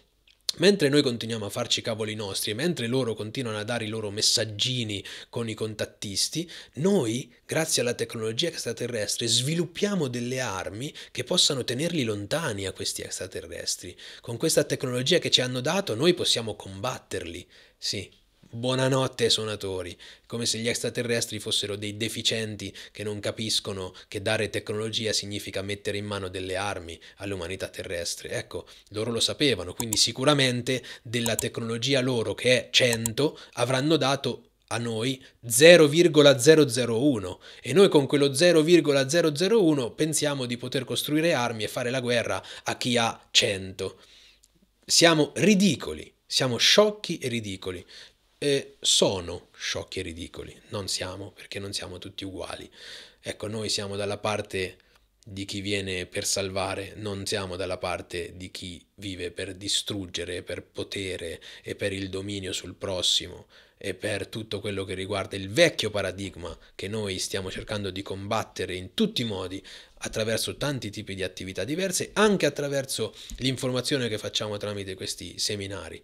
A: Mentre noi continuiamo a farci i cavoli nostri e mentre loro continuano a dare i loro messaggini con i contattisti, noi, grazie alla tecnologia extraterrestre, sviluppiamo delle armi che possano tenerli lontani a questi extraterrestri. Con questa tecnologia che ci hanno dato, noi possiamo combatterli, sì, Buonanotte suonatori, come se gli extraterrestri fossero dei deficienti che non capiscono che dare tecnologia significa mettere in mano delle armi all'umanità terrestre. Ecco, loro lo sapevano, quindi sicuramente della tecnologia loro che è 100 avranno dato a noi 0,001 e noi con quello 0,001 pensiamo di poter costruire armi e fare la guerra a chi ha 100. Siamo ridicoli, siamo sciocchi e ridicoli e sono sciocchi e ridicoli, non siamo, perché non siamo tutti uguali. Ecco, noi siamo dalla parte di chi viene per salvare, non siamo dalla parte di chi vive per distruggere, per potere e per il dominio sul prossimo e per tutto quello che riguarda il vecchio paradigma che noi stiamo cercando di combattere in tutti i modi attraverso tanti tipi di attività diverse, anche attraverso l'informazione che facciamo tramite questi seminari.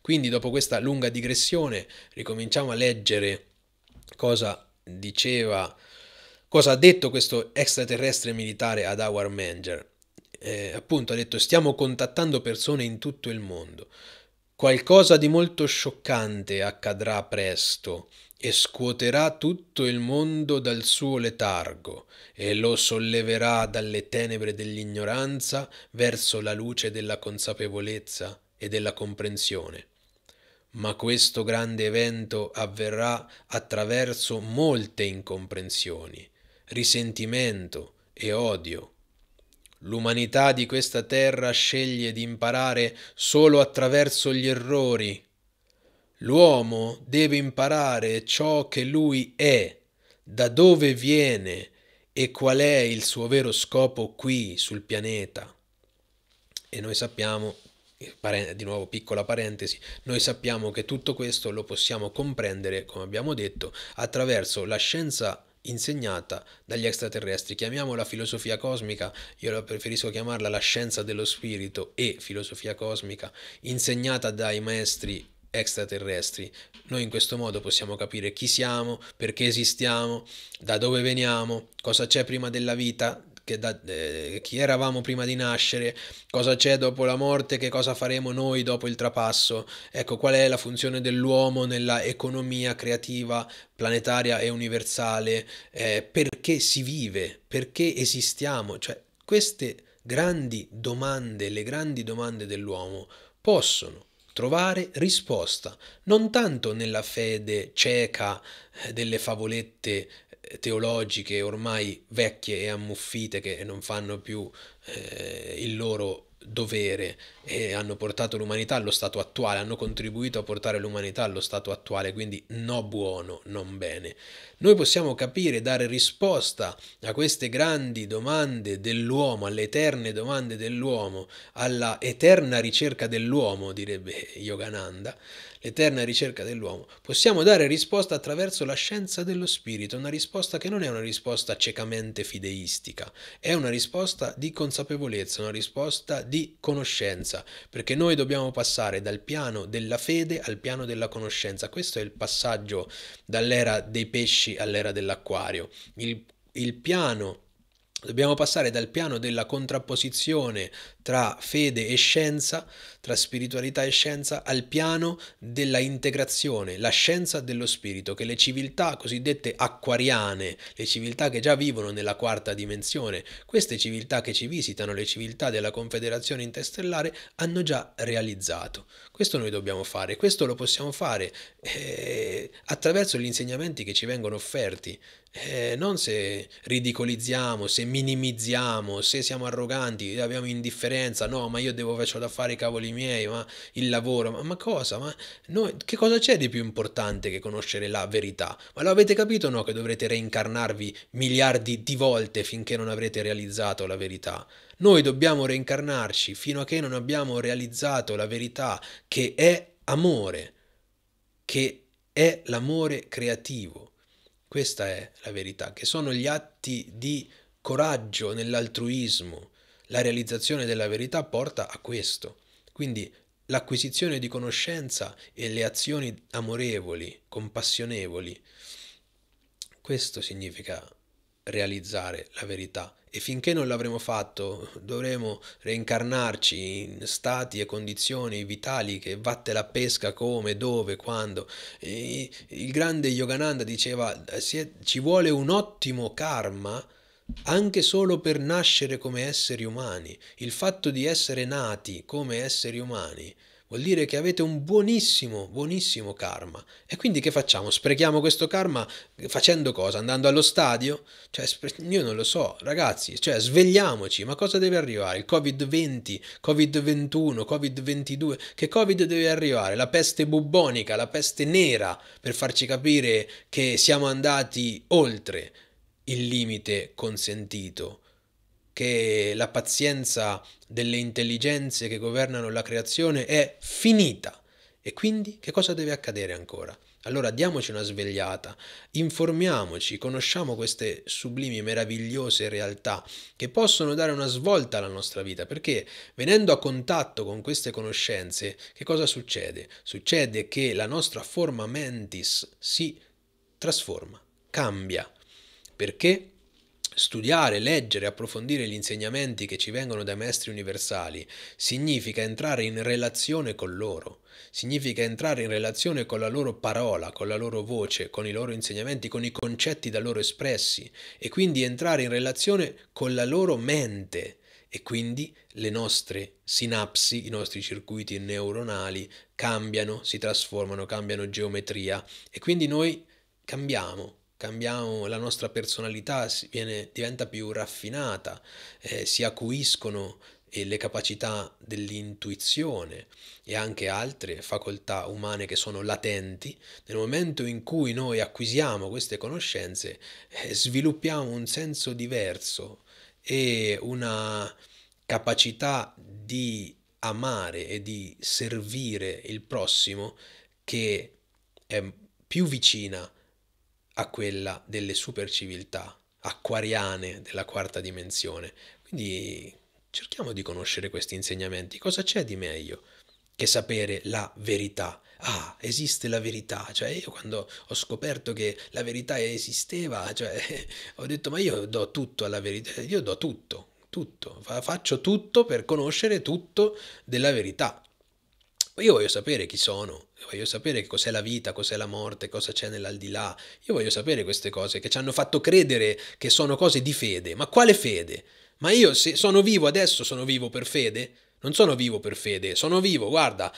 A: Quindi dopo questa lunga digressione ricominciamo a leggere cosa diceva, cosa ha detto questo extraterrestre militare ad Our Manager. Eh, appunto ha detto stiamo contattando persone in tutto il mondo. Qualcosa di molto scioccante accadrà presto e scuoterà tutto il mondo dal suo letargo e lo solleverà dalle tenebre dell'ignoranza verso la luce della consapevolezza e della comprensione. Ma questo grande evento avverrà attraverso molte incomprensioni, risentimento e odio. L'umanità di questa terra sceglie di imparare solo attraverso gli errori L'uomo deve imparare ciò che lui è, da dove viene e qual è il suo vero scopo qui sul pianeta. E noi sappiamo, eh, di nuovo piccola parentesi, noi sappiamo che tutto questo lo possiamo comprendere, come abbiamo detto, attraverso la scienza insegnata dagli extraterrestri. Chiamiamola filosofia cosmica, io la preferisco chiamarla la scienza dello spirito e filosofia cosmica, insegnata dai maestri extraterrestri. Noi in questo modo possiamo capire chi siamo, perché esistiamo, da dove veniamo, cosa c'è prima della vita, da, eh, chi eravamo prima di nascere, cosa c'è dopo la morte, che cosa faremo noi dopo il trapasso, ecco qual è la funzione dell'uomo nella economia creativa planetaria e universale, eh, perché si vive, perché esistiamo, cioè queste grandi domande, le grandi domande dell'uomo possono trovare risposta, non tanto nella fede cieca eh, delle favolette eh, teologiche ormai vecchie e ammuffite che non fanno più eh, il loro dovere e hanno portato l'umanità allo stato attuale, hanno contribuito a portare l'umanità allo stato attuale, quindi no buono, non bene. Noi possiamo capire, dare risposta a queste grandi domande dell'uomo, alle eterne domande dell'uomo, alla eterna ricerca dell'uomo, direbbe Yogananda, l'eterna ricerca dell'uomo, possiamo dare risposta attraverso la scienza dello spirito, una risposta che non è una risposta ciecamente fideistica, è una risposta di consapevolezza, una risposta di conoscenza, perché noi dobbiamo passare dal piano della fede al piano della conoscenza. Questo è il passaggio dall'era dei pesci all'era dell'acquario. Il, il piano Dobbiamo passare dal piano della contrapposizione tra fede e scienza, tra spiritualità e scienza, al piano della integrazione, la scienza dello spirito, che le civiltà cosiddette acquariane, le civiltà che già vivono nella quarta dimensione, queste civiltà che ci visitano, le civiltà della Confederazione Interstellare, hanno già realizzato. Questo noi dobbiamo fare, questo lo possiamo fare eh, attraverso gli insegnamenti che ci vengono offerti, eh, non se ridicolizziamo, se minimizziamo, se siamo arroganti, abbiamo indifferenza differenza, no, ma io devo da fare i cavoli miei, ma il lavoro, ma, ma cosa? Ma noi, che cosa c'è di più importante che conoscere la verità? Ma lo avete capito o no che dovrete reincarnarvi miliardi di volte finché non avrete realizzato la verità? Noi dobbiamo reincarnarci fino a che non abbiamo realizzato la verità che è amore, che è l'amore creativo. Questa è la verità, che sono gli atti di coraggio nell'altruismo, la realizzazione della verità porta a questo. Quindi l'acquisizione di conoscenza e le azioni amorevoli, compassionevoli. Questo significa realizzare la verità e finché non l'avremo fatto dovremo reincarnarci in stati e condizioni vitali che vatte la pesca come, dove, quando. E il grande Yogananda diceva ci vuole un ottimo karma anche solo per nascere come esseri umani, il fatto di essere nati come esseri umani, vuol dire che avete un buonissimo, buonissimo karma. E quindi che facciamo? Sprechiamo questo karma facendo cosa? Andando allo stadio? Cioè, io non lo so, ragazzi, cioè, svegliamoci, ma cosa deve arrivare? Il Covid-20, Covid-21, Covid-22, che Covid deve arrivare? La peste bubbonica, la peste nera, per farci capire che siamo andati oltre il limite consentito, che la pazienza delle intelligenze che governano la creazione è finita. E quindi che cosa deve accadere ancora? Allora diamoci una svegliata, informiamoci, conosciamo queste sublimi, meravigliose realtà che possono dare una svolta alla nostra vita, perché venendo a contatto con queste conoscenze, che cosa succede? Succede che la nostra forma mentis si trasforma, cambia perché studiare, leggere, approfondire gli insegnamenti che ci vengono dai maestri universali significa entrare in relazione con loro, significa entrare in relazione con la loro parola, con la loro voce, con i loro insegnamenti, con i concetti da loro espressi e quindi entrare in relazione con la loro mente e quindi le nostre sinapsi, i nostri circuiti neuronali cambiano, si trasformano, cambiano geometria e quindi noi cambiamo, cambiamo la nostra personalità, viene, diventa più raffinata, eh, si acuiscono eh, le capacità dell'intuizione e anche altre facoltà umane che sono latenti, nel momento in cui noi acquisiamo queste conoscenze eh, sviluppiamo un senso diverso e una capacità di amare e di servire il prossimo che è più vicina a a quella delle superciviltà acquariane della quarta dimensione. Quindi cerchiamo di conoscere questi insegnamenti. Cosa c'è di meglio che sapere la verità? Ah, esiste la verità, cioè io quando ho scoperto che la verità esisteva, cioè, ho detto ma io do tutto alla verità, io do tutto, tutto, faccio tutto per conoscere tutto della verità io voglio sapere chi sono, voglio sapere cos'è la vita, cos'è la morte, cosa c'è nell'aldilà, io voglio sapere queste cose che ci hanno fatto credere che sono cose di fede, ma quale fede? Ma io se sono vivo adesso sono vivo per fede? Non sono vivo per fede, sono vivo, guarda,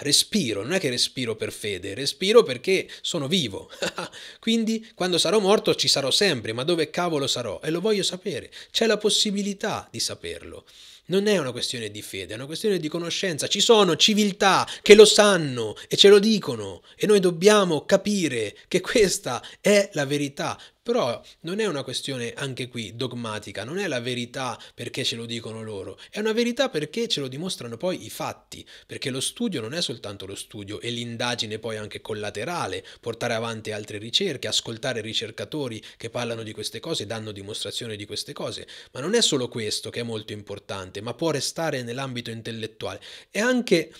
A: respiro, non è che respiro per fede, respiro perché sono vivo. Quindi quando sarò morto ci sarò sempre, ma dove cavolo sarò? E lo voglio sapere, c'è la possibilità di saperlo. Non è una questione di fede, è una questione di conoscenza. Ci sono civiltà che lo sanno e ce lo dicono e noi dobbiamo capire che questa è la verità. Però non è una questione anche qui dogmatica, non è la verità perché ce lo dicono loro, è una verità perché ce lo dimostrano poi i fatti, perché lo studio non è soltanto lo studio e l'indagine poi anche collaterale, portare avanti altre ricerche, ascoltare ricercatori che parlano di queste cose, danno dimostrazione di queste cose, ma non è solo questo che è molto importante, ma può restare nell'ambito intellettuale, è anche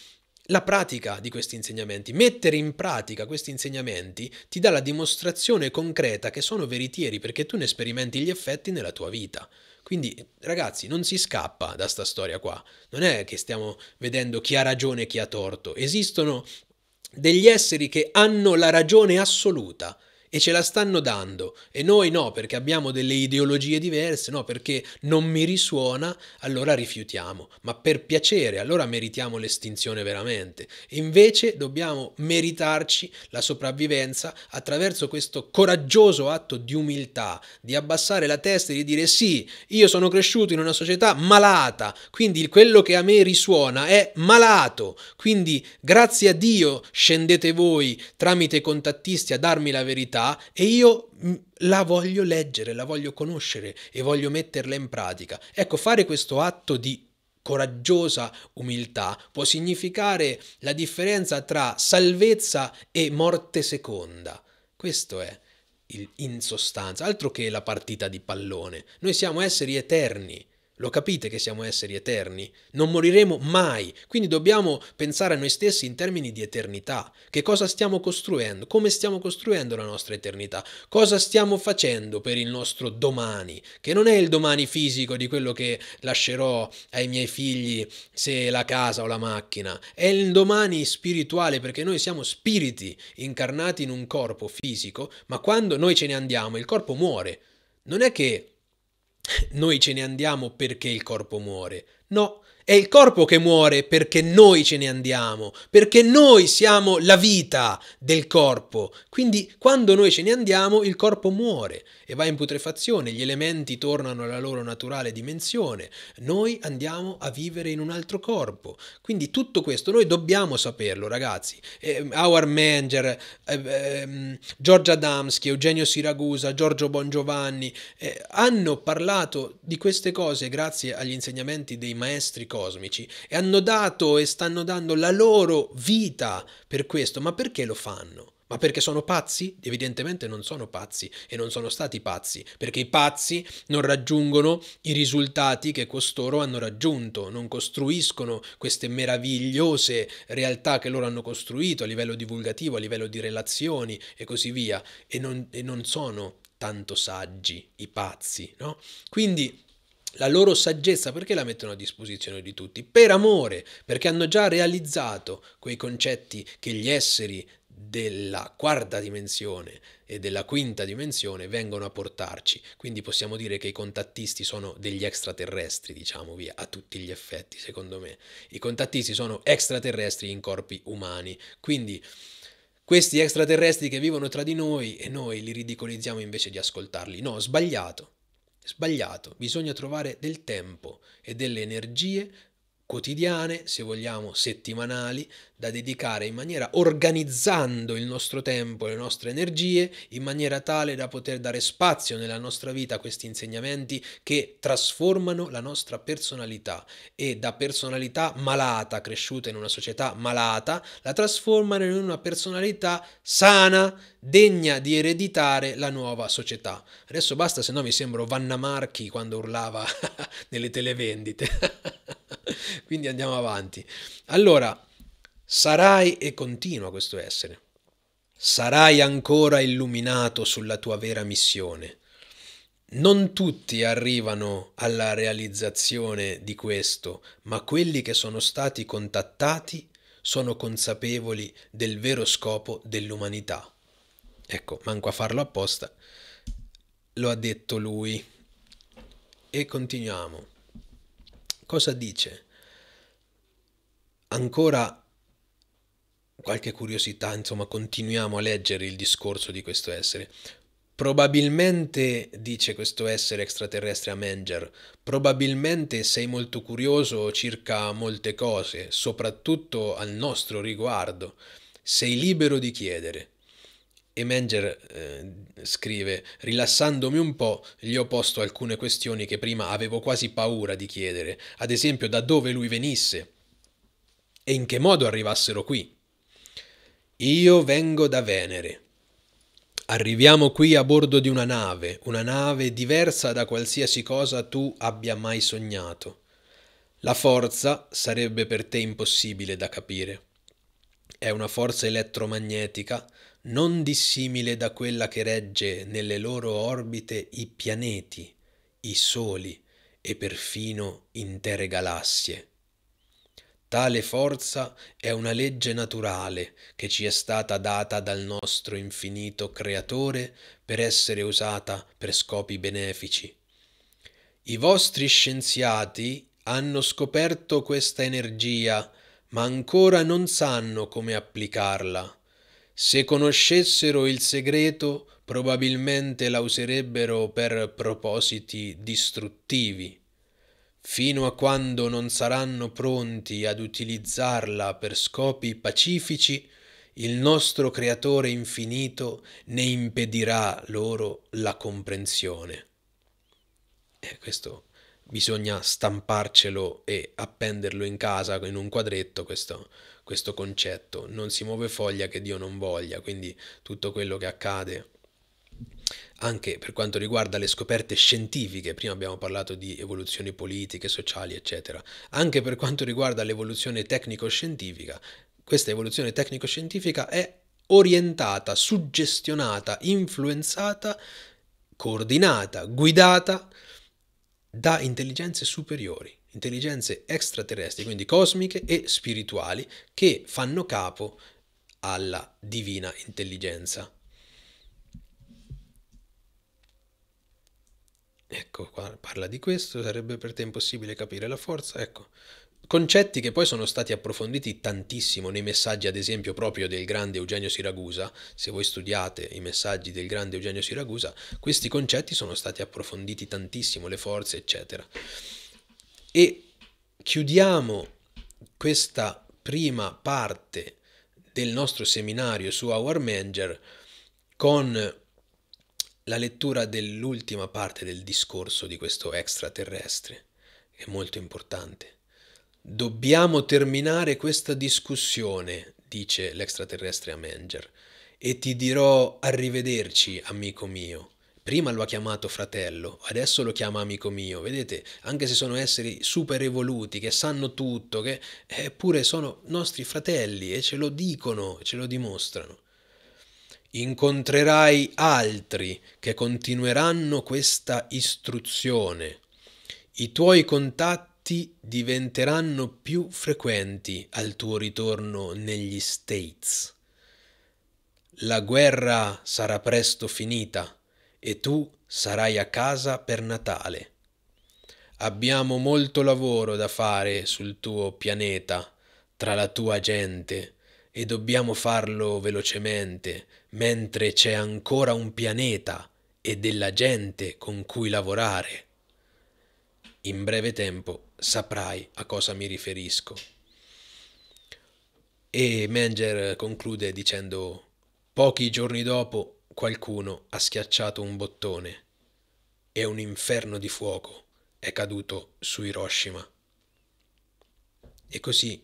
A: la pratica di questi insegnamenti. Mettere in pratica questi insegnamenti ti dà la dimostrazione concreta che sono veritieri perché tu ne sperimenti gli effetti nella tua vita. Quindi ragazzi, non si scappa da sta storia qua. Non è che stiamo vedendo chi ha ragione e chi ha torto. Esistono degli esseri che hanno la ragione assoluta e ce la stanno dando e noi no perché abbiamo delle ideologie diverse, no perché non mi risuona, allora rifiutiamo, ma per piacere, allora meritiamo l'estinzione veramente. Invece dobbiamo meritarci la sopravvivenza attraverso questo coraggioso atto di umiltà, di abbassare la testa e di dire sì, io sono cresciuto in una società malata, quindi quello che a me risuona è malato, quindi grazie a Dio scendete voi tramite contattisti a darmi la verità e io mm, la voglio leggere, la voglio conoscere e voglio metterla in pratica. Ecco, fare questo atto di coraggiosa umiltà può significare la differenza tra salvezza e morte seconda. Questo è in sostanza, altro che la partita di pallone. Noi siamo esseri eterni lo capite che siamo esseri eterni? Non moriremo mai, quindi dobbiamo pensare a noi stessi in termini di eternità. Che cosa stiamo costruendo? Come stiamo costruendo la nostra eternità? Cosa stiamo facendo per il nostro domani? Che non è il domani fisico di quello che lascerò ai miei figli se la casa o la macchina, è il domani spirituale perché noi siamo spiriti incarnati in un corpo fisico, ma quando noi ce ne andiamo il corpo muore. Non è che noi ce ne andiamo perché il corpo muore. No, è il corpo che muore perché noi ce ne andiamo, perché noi siamo la vita del corpo. Quindi quando noi ce ne andiamo il corpo muore e va in putrefazione, gli elementi tornano alla loro naturale dimensione, noi andiamo a vivere in un altro corpo. Quindi tutto questo noi dobbiamo saperlo, ragazzi. Eh, Our Manger, eh, eh, Giorgia Adamski, Eugenio Siragusa, Giorgio Bongiovanni eh, hanno parlato di queste cose grazie agli insegnamenti dei maestri cosmici e hanno dato e stanno dando la loro vita per questo, ma perché lo fanno? Ma perché sono pazzi? Evidentemente non sono pazzi e non sono stati pazzi, perché i pazzi non raggiungono i risultati che costoro hanno raggiunto, non costruiscono queste meravigliose realtà che loro hanno costruito a livello divulgativo, a livello di relazioni e così via, e non, e non sono tanto saggi i pazzi, no? Quindi la loro saggezza perché la mettono a disposizione di tutti? Per amore, perché hanno già realizzato quei concetti che gli esseri della quarta dimensione e della quinta dimensione vengono a portarci, quindi possiamo dire che i contattisti sono degli extraterrestri, diciamo via, a tutti gli effetti, secondo me. I contattisti sono extraterrestri in corpi umani, quindi questi extraterrestri che vivono tra di noi e noi li ridicolizziamo invece di ascoltarli. No, sbagliato. Sbagliato, bisogna trovare del tempo e delle energie quotidiane, se vogliamo settimanali, da dedicare in maniera organizzando il nostro tempo e le nostre energie, in maniera tale da poter dare spazio nella nostra vita a questi insegnamenti che trasformano la nostra personalità e da personalità malata, cresciuta in una società malata, la trasformano in una personalità sana, degna di ereditare la nuova società. Adesso basta, se no mi sembro Vanna Marchi quando urlava nelle televendite. Quindi andiamo avanti. Allora, Sarai e continua questo essere. Sarai ancora illuminato sulla tua vera missione. Non tutti arrivano alla realizzazione di questo, ma quelli che sono stati contattati sono consapevoli del vero scopo dell'umanità. Ecco, manco a farlo apposta, lo ha detto lui. E continuiamo. Cosa dice? Ancora qualche curiosità, insomma, continuiamo a leggere il discorso di questo essere. Probabilmente, dice questo essere extraterrestre a Menger, probabilmente sei molto curioso circa molte cose, soprattutto al nostro riguardo. Sei libero di chiedere. E Menger eh, scrive, rilassandomi un po', gli ho posto alcune questioni che prima avevo quasi paura di chiedere, ad esempio da dove lui venisse e in che modo arrivassero qui. Io vengo da Venere. Arriviamo qui a bordo di una nave, una nave diversa da qualsiasi cosa tu abbia mai sognato. La forza sarebbe per te impossibile da capire. È una forza elettromagnetica non dissimile da quella che regge nelle loro orbite i pianeti, i soli e perfino intere galassie. Tale forza è una legge naturale che ci è stata data dal nostro infinito Creatore per essere usata per scopi benefici. I vostri scienziati hanno scoperto questa energia, ma ancora non sanno come applicarla. Se conoscessero il segreto, probabilmente la userebbero per propositi distruttivi fino a quando non saranno pronti ad utilizzarla per scopi pacifici, il nostro Creatore infinito ne impedirà loro la comprensione. E questo bisogna stamparcelo e appenderlo in casa in un quadretto questo, questo concetto. Non si muove foglia che Dio non voglia, quindi tutto quello che accade anche per quanto riguarda le scoperte scientifiche, prima abbiamo parlato di evoluzioni politiche, sociali, eccetera, anche per quanto riguarda l'evoluzione tecnico-scientifica, questa evoluzione tecnico-scientifica è orientata, suggestionata, influenzata, coordinata, guidata da intelligenze superiori, intelligenze extraterrestri, quindi cosmiche e spirituali, che fanno capo alla divina intelligenza Ecco, qua parla di questo, sarebbe per te impossibile capire la forza, ecco. Concetti che poi sono stati approfonditi tantissimo nei messaggi, ad esempio, proprio del grande Eugenio Siragusa. Se voi studiate i messaggi del grande Eugenio Siragusa, questi concetti sono stati approfonditi tantissimo, le forze, eccetera. E chiudiamo questa prima parte del nostro seminario su Our Manager con la lettura dell'ultima parte del discorso di questo extraterrestre è molto importante. Dobbiamo terminare questa discussione, dice l'extraterrestre a Menger, e ti dirò arrivederci, amico mio. Prima lo ha chiamato fratello, adesso lo chiama amico mio. Vedete, anche se sono esseri super evoluti, che sanno tutto, che eppure sono nostri fratelli e ce lo dicono, ce lo dimostrano incontrerai altri che continueranno questa istruzione. I tuoi contatti diventeranno più frequenti al tuo ritorno negli States. La guerra sarà presto finita e tu sarai a casa per Natale. Abbiamo molto lavoro da fare sul tuo pianeta, tra la tua gente e dobbiamo farlo velocemente, mentre c'è ancora un pianeta e della gente con cui lavorare. In breve tempo saprai a cosa mi riferisco. E Menger conclude dicendo, pochi giorni dopo qualcuno ha schiacciato un bottone e un inferno di fuoco è caduto su Hiroshima. E così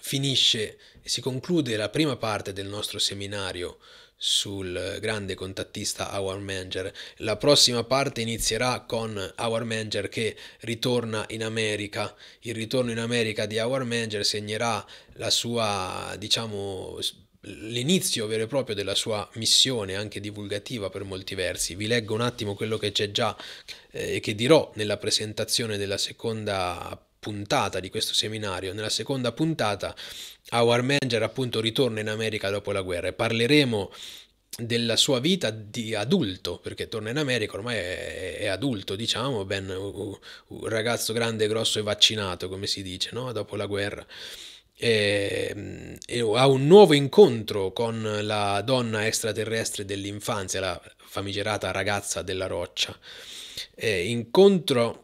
A: finisce si conclude la prima parte del nostro seminario sul grande contattista Our Manager. La prossima parte inizierà con Our Manager che ritorna in America. Il ritorno in America di Our Manager segnerà la sua, diciamo, l'inizio vero e proprio della sua missione anche divulgativa per molti versi. Vi leggo un attimo quello che c'è già eh, e eh, che dirò nella presentazione della seconda parte puntata di questo seminario, nella seconda puntata, Howard Menger appunto ritorna in America dopo la guerra e parleremo della sua vita di adulto, perché torna in America, ormai è, adulto, diciamo, ben un, un ragazzo grande, grosso e vaccinato, come si dice, no? dopo la guerra. Ehm, e, e ha un nuovo incontro con la donna extraterrestre dell'infanzia, la famigerata ragazza della roccia. E eh, incontro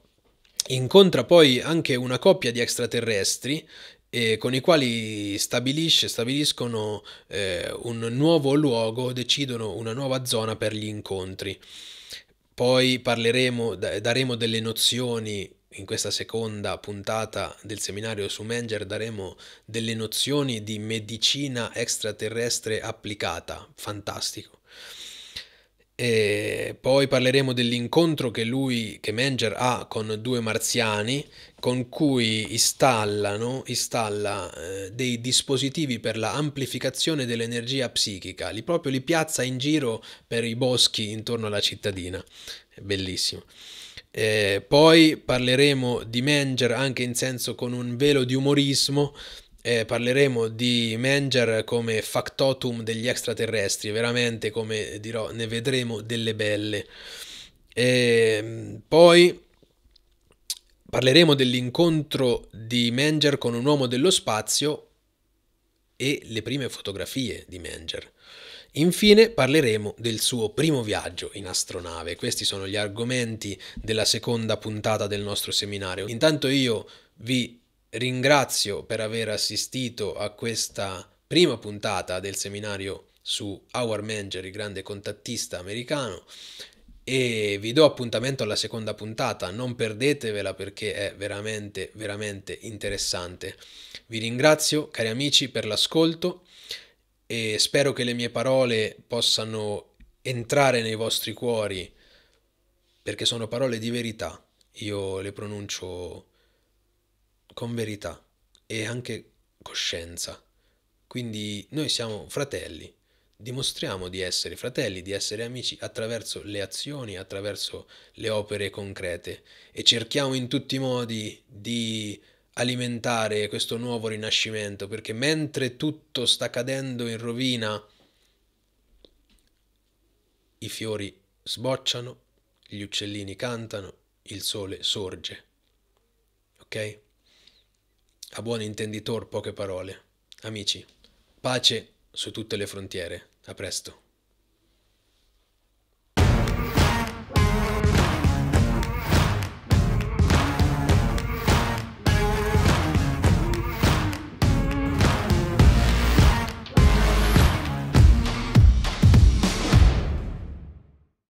A: incontra poi anche una coppia di extraterrestri eh, con i quali stabiliscono eh, un nuovo luogo, decidono una nuova zona per gli incontri. Poi parleremo, daremo delle nozioni in questa seconda puntata del seminario su Menger daremo delle nozioni di medicina extraterrestre applicata, fantastico. E poi parleremo dell'incontro che lui, che Menger ha con due marziani, con cui installano, installa eh, dei dispositivi per la amplificazione dell'energia psichica, li proprio li piazza in giro per i boschi intorno alla cittadina, è bellissimo. E poi parleremo di Menger anche in senso con un velo di umorismo, eh, parleremo di Menger come factotum degli extraterrestri, veramente come dirò ne vedremo delle belle. E ehm, poi parleremo dell'incontro di Menger con un uomo dello spazio e le prime fotografie di Menger. Infine parleremo del suo primo viaggio in astronave. Questi sono gli argomenti della seconda puntata del nostro seminario. Intanto io vi ringrazio per aver assistito a questa prima puntata del seminario su Our Manger, il grande contattista americano. E vi do appuntamento alla seconda puntata, non perdetevela perché è veramente, veramente interessante. Vi ringrazio, cari amici, per l'ascolto e spero che le mie parole possano entrare nei vostri cuori perché sono parole di verità. Io le pronuncio con verità e anche coscienza. Quindi noi siamo fratelli, dimostriamo di essere fratelli, di essere amici attraverso le azioni, attraverso le opere concrete e cerchiamo in tutti i modi di alimentare questo nuovo rinascimento perché mentre tutto sta cadendo in rovina, i fiori sbocciano, gli uccellini cantano, il sole sorge. Ok? A buon intenditor poche parole. Amici, pace su tutte le frontiere. A presto.